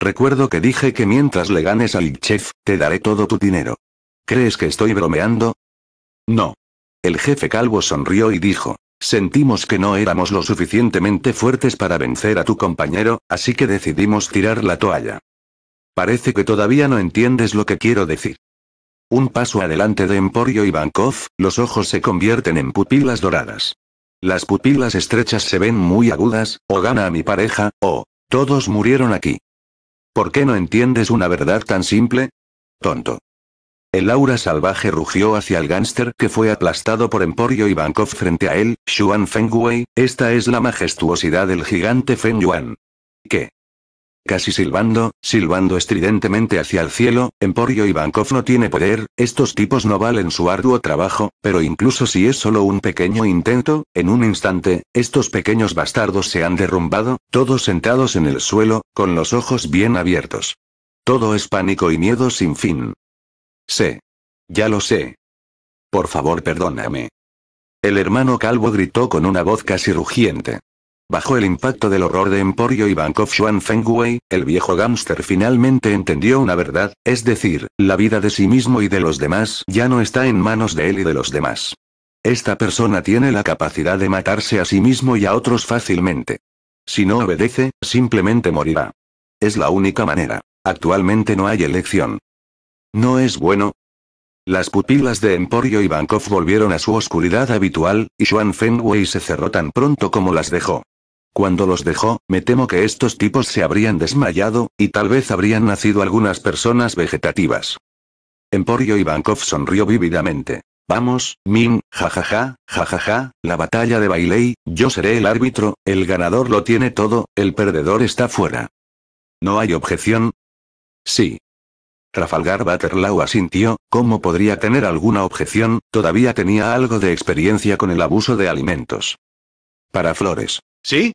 Recuerdo que dije que mientras le ganes al chef, te daré todo tu dinero. ¿Crees que estoy bromeando? No. El jefe calvo sonrió y dijo, Sentimos que no éramos lo suficientemente fuertes para vencer a tu compañero, así que decidimos tirar la toalla. Parece que todavía no entiendes lo que quiero decir. Un paso adelante de Emporio y los ojos se convierten en pupilas doradas. Las pupilas estrechas se ven muy agudas, o gana a mi pareja, o, todos murieron aquí. ¿Por qué no entiendes una verdad tan simple? Tonto. El aura salvaje rugió hacia el gánster que fue aplastado por Emporio y Bankov frente a él, Xuan Fengwei, esta es la majestuosidad del gigante Feng Yuan. ¿Qué? Casi silbando, silbando estridentemente hacia el cielo, Emporio y Bankov no tiene poder, estos tipos no valen su arduo trabajo, pero incluso si es solo un pequeño intento, en un instante, estos pequeños bastardos se han derrumbado, todos sentados en el suelo, con los ojos bien abiertos. Todo es pánico y miedo sin fin. Sé. Ya lo sé. Por favor, perdóname. El hermano calvo gritó con una voz casi rugiente. Bajo el impacto del horror de Emporio y Shuan Xuan Fengwei, el viejo gámster finalmente entendió una verdad, es decir, la vida de sí mismo y de los demás ya no está en manos de él y de los demás. Esta persona tiene la capacidad de matarse a sí mismo y a otros fácilmente. Si no obedece, simplemente morirá. Es la única manera. Actualmente no hay elección. ¿No es bueno? Las pupilas de Emporio y Bankov volvieron a su oscuridad habitual, y Xuan Fenway se cerró tan pronto como las dejó. Cuando los dejó, me temo que estos tipos se habrían desmayado, y tal vez habrían nacido algunas personas vegetativas. Emporio y Bankov sonrió vívidamente. Vamos, Min, jajaja, jajaja, la batalla de Bailey, yo seré el árbitro, el ganador lo tiene todo, el perdedor está fuera. ¿No hay objeción? Sí. Trafalgar Butterlaw asintió, ¿cómo podría tener alguna objeción? Todavía tenía algo de experiencia con el abuso de alimentos. Para Flores. ¿Sí?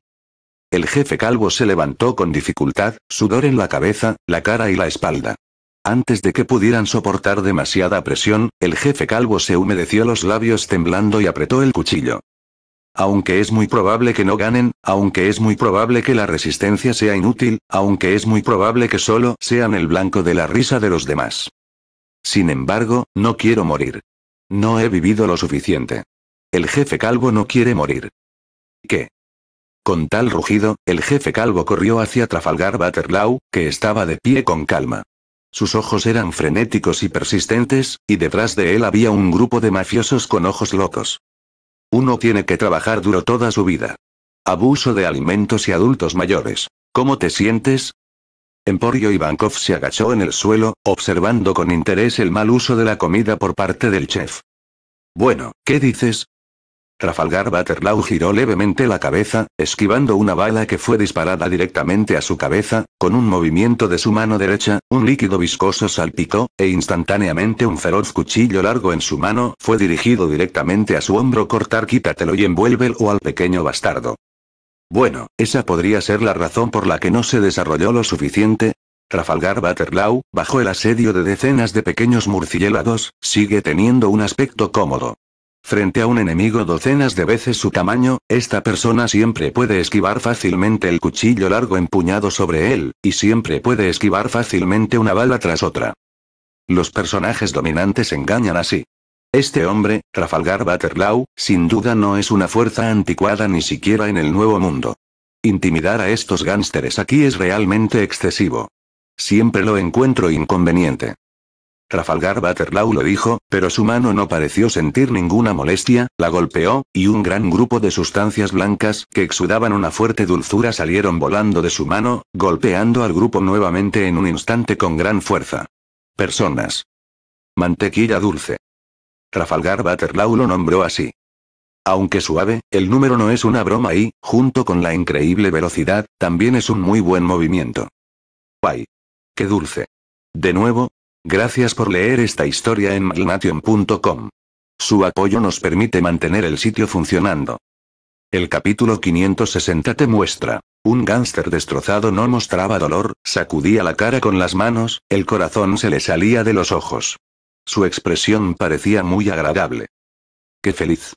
El jefe calvo se levantó con dificultad, sudor en la cabeza, la cara y la espalda. Antes de que pudieran soportar demasiada presión, el jefe calvo se humedeció los labios temblando y apretó el cuchillo aunque es muy probable que no ganen, aunque es muy probable que la resistencia sea inútil, aunque es muy probable que solo sean el blanco de la risa de los demás. Sin embargo, no quiero morir. No he vivido lo suficiente. El jefe calvo no quiere morir. ¿Qué? Con tal rugido, el jefe calvo corrió hacia Trafalgar Butterlaw, que estaba de pie con calma. Sus ojos eran frenéticos y persistentes, y detrás de él había un grupo de mafiosos con ojos locos. Uno tiene que trabajar duro toda su vida. Abuso de alimentos y adultos mayores. ¿Cómo te sientes? Emporio Ivankov se agachó en el suelo, observando con interés el mal uso de la comida por parte del chef. Bueno, ¿qué dices? Trafalgar Butterlau giró levemente la cabeza, esquivando una bala que fue disparada directamente a su cabeza, con un movimiento de su mano derecha, un líquido viscoso salpicó, e instantáneamente un feroz cuchillo largo en su mano fue dirigido directamente a su hombro cortar quítatelo y envuélvelo al pequeño bastardo. Bueno, esa podría ser la razón por la que no se desarrolló lo suficiente, Trafalgar Butterlaw, bajo el asedio de decenas de pequeños murciélagos, sigue teniendo un aspecto cómodo. Frente a un enemigo docenas de veces su tamaño, esta persona siempre puede esquivar fácilmente el cuchillo largo empuñado sobre él, y siempre puede esquivar fácilmente una bala tras otra. Los personajes dominantes engañan así. Este hombre, Rafalgar Butterlaw, sin duda no es una fuerza anticuada ni siquiera en el Nuevo Mundo. Intimidar a estos gánsteres aquí es realmente excesivo. Siempre lo encuentro inconveniente. Rafalgar Butterlau lo dijo, pero su mano no pareció sentir ninguna molestia, la golpeó, y un gran grupo de sustancias blancas que exudaban una fuerte dulzura salieron volando de su mano, golpeando al grupo nuevamente en un instante con gran fuerza. Personas. Mantequilla dulce. Trafalgar Butterlau lo nombró así. Aunque suave, el número no es una broma y, junto con la increíble velocidad, también es un muy buen movimiento. ¡Guay! ¡Qué dulce! De nuevo, Gracias por leer esta historia en magnation.com. Su apoyo nos permite mantener el sitio funcionando. El capítulo 560 te muestra. Un gángster destrozado no mostraba dolor, sacudía la cara con las manos, el corazón se le salía de los ojos. Su expresión parecía muy agradable. ¡Qué feliz!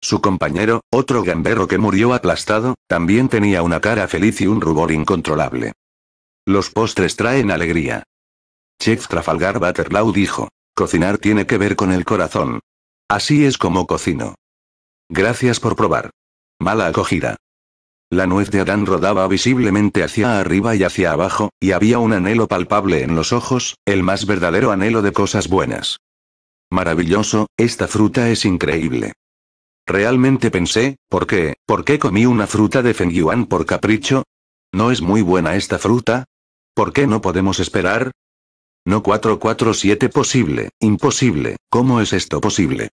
Su compañero, otro gamberro que murió aplastado, también tenía una cara feliz y un rubor incontrolable. Los postres traen alegría. Chef Trafalgar Butterlaw dijo. Cocinar tiene que ver con el corazón. Así es como cocino. Gracias por probar. Mala acogida. La nuez de Adán rodaba visiblemente hacia arriba y hacia abajo, y había un anhelo palpable en los ojos, el más verdadero anhelo de cosas buenas. Maravilloso, esta fruta es increíble. Realmente pensé, ¿por qué? ¿Por qué comí una fruta de Yuan por capricho? ¿No es muy buena esta fruta? ¿Por qué no podemos esperar? No 447 posible, imposible, ¿cómo es esto posible?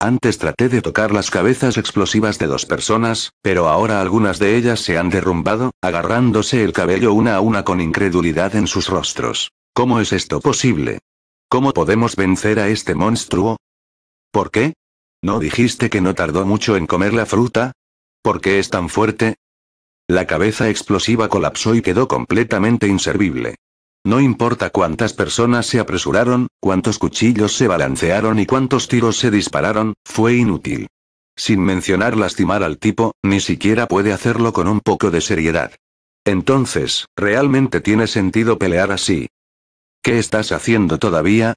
Antes traté de tocar las cabezas explosivas de dos personas, pero ahora algunas de ellas se han derrumbado, agarrándose el cabello una a una con incredulidad en sus rostros. ¿Cómo es esto posible? ¿Cómo podemos vencer a este monstruo? ¿Por qué? ¿No dijiste que no tardó mucho en comer la fruta? ¿Por qué es tan fuerte? La cabeza explosiva colapsó y quedó completamente inservible. No importa cuántas personas se apresuraron, cuántos cuchillos se balancearon y cuántos tiros se dispararon, fue inútil. Sin mencionar lastimar al tipo, ni siquiera puede hacerlo con un poco de seriedad. Entonces, ¿realmente tiene sentido pelear así? ¿Qué estás haciendo todavía?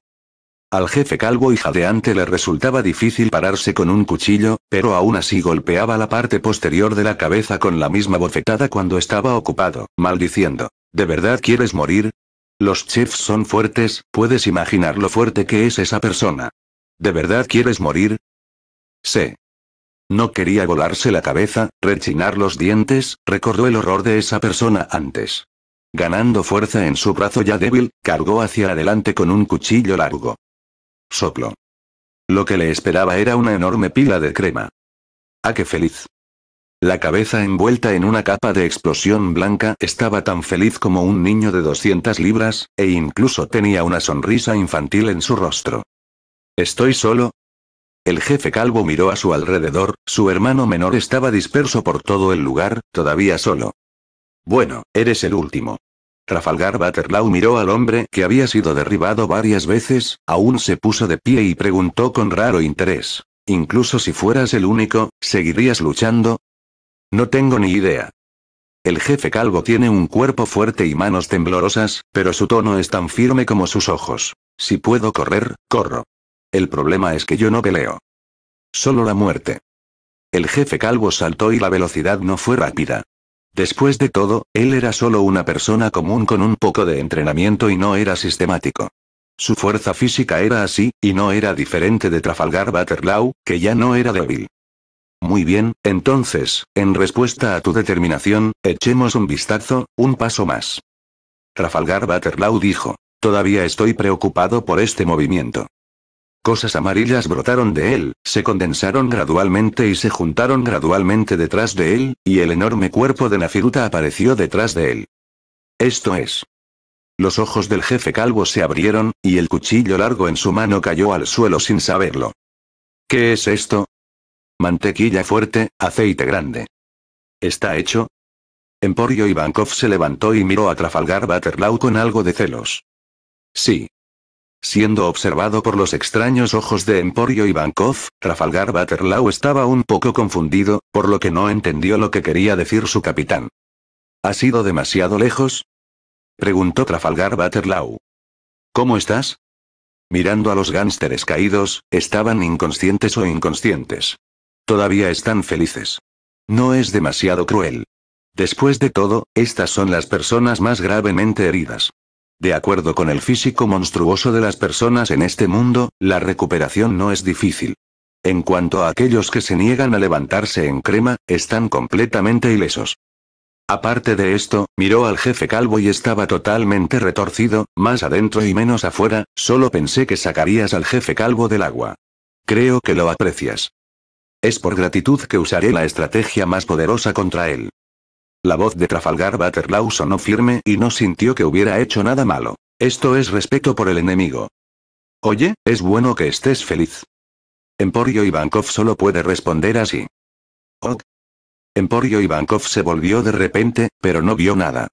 Al jefe calvo y jadeante le resultaba difícil pararse con un cuchillo, pero aún así golpeaba la parte posterior de la cabeza con la misma bofetada cuando estaba ocupado, maldiciendo. ¿De verdad quieres morir? Los chefs son fuertes, puedes imaginar lo fuerte que es esa persona. ¿De verdad quieres morir? Sé. No quería volarse la cabeza, rechinar los dientes, recordó el horror de esa persona antes. Ganando fuerza en su brazo ya débil, cargó hacia adelante con un cuchillo largo. Soplo. Lo que le esperaba era una enorme pila de crema. ¡A ah, qué feliz! La cabeza envuelta en una capa de explosión blanca estaba tan feliz como un niño de 200 libras, e incluso tenía una sonrisa infantil en su rostro. ¿Estoy solo? El jefe calvo miró a su alrededor, su hermano menor estaba disperso por todo el lugar, todavía solo. Bueno, eres el último. Trafalgar Butterlau miró al hombre que había sido derribado varias veces, aún se puso de pie y preguntó con raro interés. Incluso si fueras el único, ¿seguirías luchando? No tengo ni idea. El jefe calvo tiene un cuerpo fuerte y manos temblorosas, pero su tono es tan firme como sus ojos. Si puedo correr, corro. El problema es que yo no peleo. Solo la muerte. El jefe calvo saltó y la velocidad no fue rápida. Después de todo, él era solo una persona común con un poco de entrenamiento y no era sistemático. Su fuerza física era así, y no era diferente de Trafalgar Butterlaw, que ya no era débil. Muy bien, entonces, en respuesta a tu determinación, echemos un vistazo, un paso más. Rafalgar Baterlau dijo. Todavía estoy preocupado por este movimiento. Cosas amarillas brotaron de él, se condensaron gradualmente y se juntaron gradualmente detrás de él, y el enorme cuerpo de Nafiruta apareció detrás de él. Esto es. Los ojos del jefe calvo se abrieron, y el cuchillo largo en su mano cayó al suelo sin saberlo. ¿Qué es esto? mantequilla fuerte, aceite grande. ¿Está hecho? Emporio Ivankov se levantó y miró a Trafalgar Baterlau con algo de celos. Sí. Siendo observado por los extraños ojos de Emporio Ivankov, Trafalgar Baterlau estaba un poco confundido, por lo que no entendió lo que quería decir su capitán. ¿Ha sido demasiado lejos? Preguntó Trafalgar Baterlau. ¿Cómo estás? Mirando a los gánsteres caídos, estaban inconscientes o inconscientes. Todavía están felices. No es demasiado cruel. Después de todo, estas son las personas más gravemente heridas. De acuerdo con el físico monstruoso de las personas en este mundo, la recuperación no es difícil. En cuanto a aquellos que se niegan a levantarse en crema, están completamente ilesos. Aparte de esto, miró al jefe calvo y estaba totalmente retorcido, más adentro y menos afuera, solo pensé que sacarías al jefe calvo del agua. Creo que lo aprecias. Es por gratitud que usaré la estrategia más poderosa contra él. La voz de Trafalgar Butterlau sonó firme y no sintió que hubiera hecho nada malo. Esto es respeto por el enemigo. Oye, es bueno que estés feliz. Emporio Ivankov solo puede responder así. Oh. Emporio Ivankov se volvió de repente, pero no vio nada.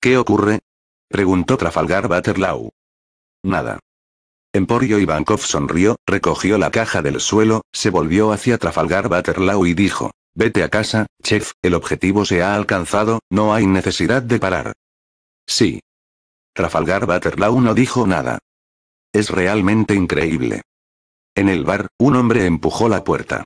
¿Qué ocurre? preguntó Trafalgar Butterlaw. Nada. Emporio Ivankov sonrió, recogió la caja del suelo, se volvió hacia Trafalgar Butterlaw y dijo. Vete a casa, chef, el objetivo se ha alcanzado, no hay necesidad de parar. Sí. Trafalgar Butterlaw no dijo nada. Es realmente increíble. En el bar, un hombre empujó la puerta.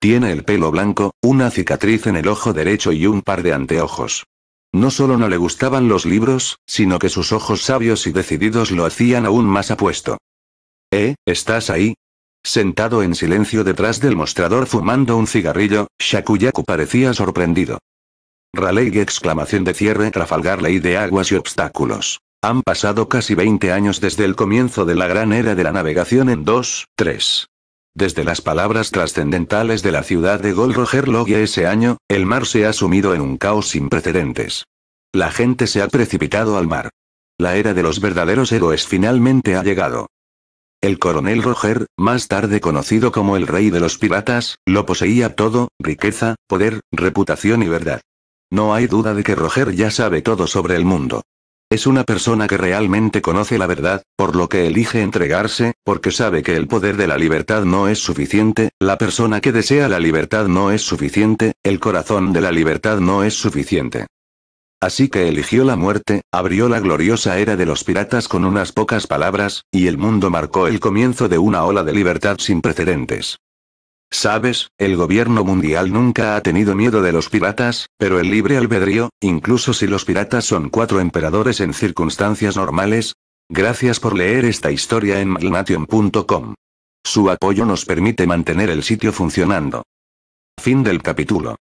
Tiene el pelo blanco, una cicatriz en el ojo derecho y un par de anteojos. No solo no le gustaban los libros, sino que sus ojos sabios y decididos lo hacían aún más apuesto. ¿Eh? ¿Estás ahí? Sentado en silencio detrás del mostrador fumando un cigarrillo, Shakuyaku parecía sorprendido. Raleigh exclamación de cierre Trafalgar ley de aguas y obstáculos. Han pasado casi 20 años desde el comienzo de la gran era de la navegación en 2, 3. Desde las palabras trascendentales de la ciudad de Gold Roger ese año, el mar se ha sumido en un caos sin precedentes. La gente se ha precipitado al mar. La era de los verdaderos héroes finalmente ha llegado. El coronel Roger, más tarde conocido como el rey de los piratas, lo poseía todo, riqueza, poder, reputación y verdad. No hay duda de que Roger ya sabe todo sobre el mundo. Es una persona que realmente conoce la verdad, por lo que elige entregarse, porque sabe que el poder de la libertad no es suficiente, la persona que desea la libertad no es suficiente, el corazón de la libertad no es suficiente. Así que eligió la muerte, abrió la gloriosa era de los piratas con unas pocas palabras, y el mundo marcó el comienzo de una ola de libertad sin precedentes. Sabes, el gobierno mundial nunca ha tenido miedo de los piratas, pero el libre albedrío, incluso si los piratas son cuatro emperadores en circunstancias normales. Gracias por leer esta historia en malnation.com. Su apoyo nos permite mantener el sitio funcionando. Fin del capítulo.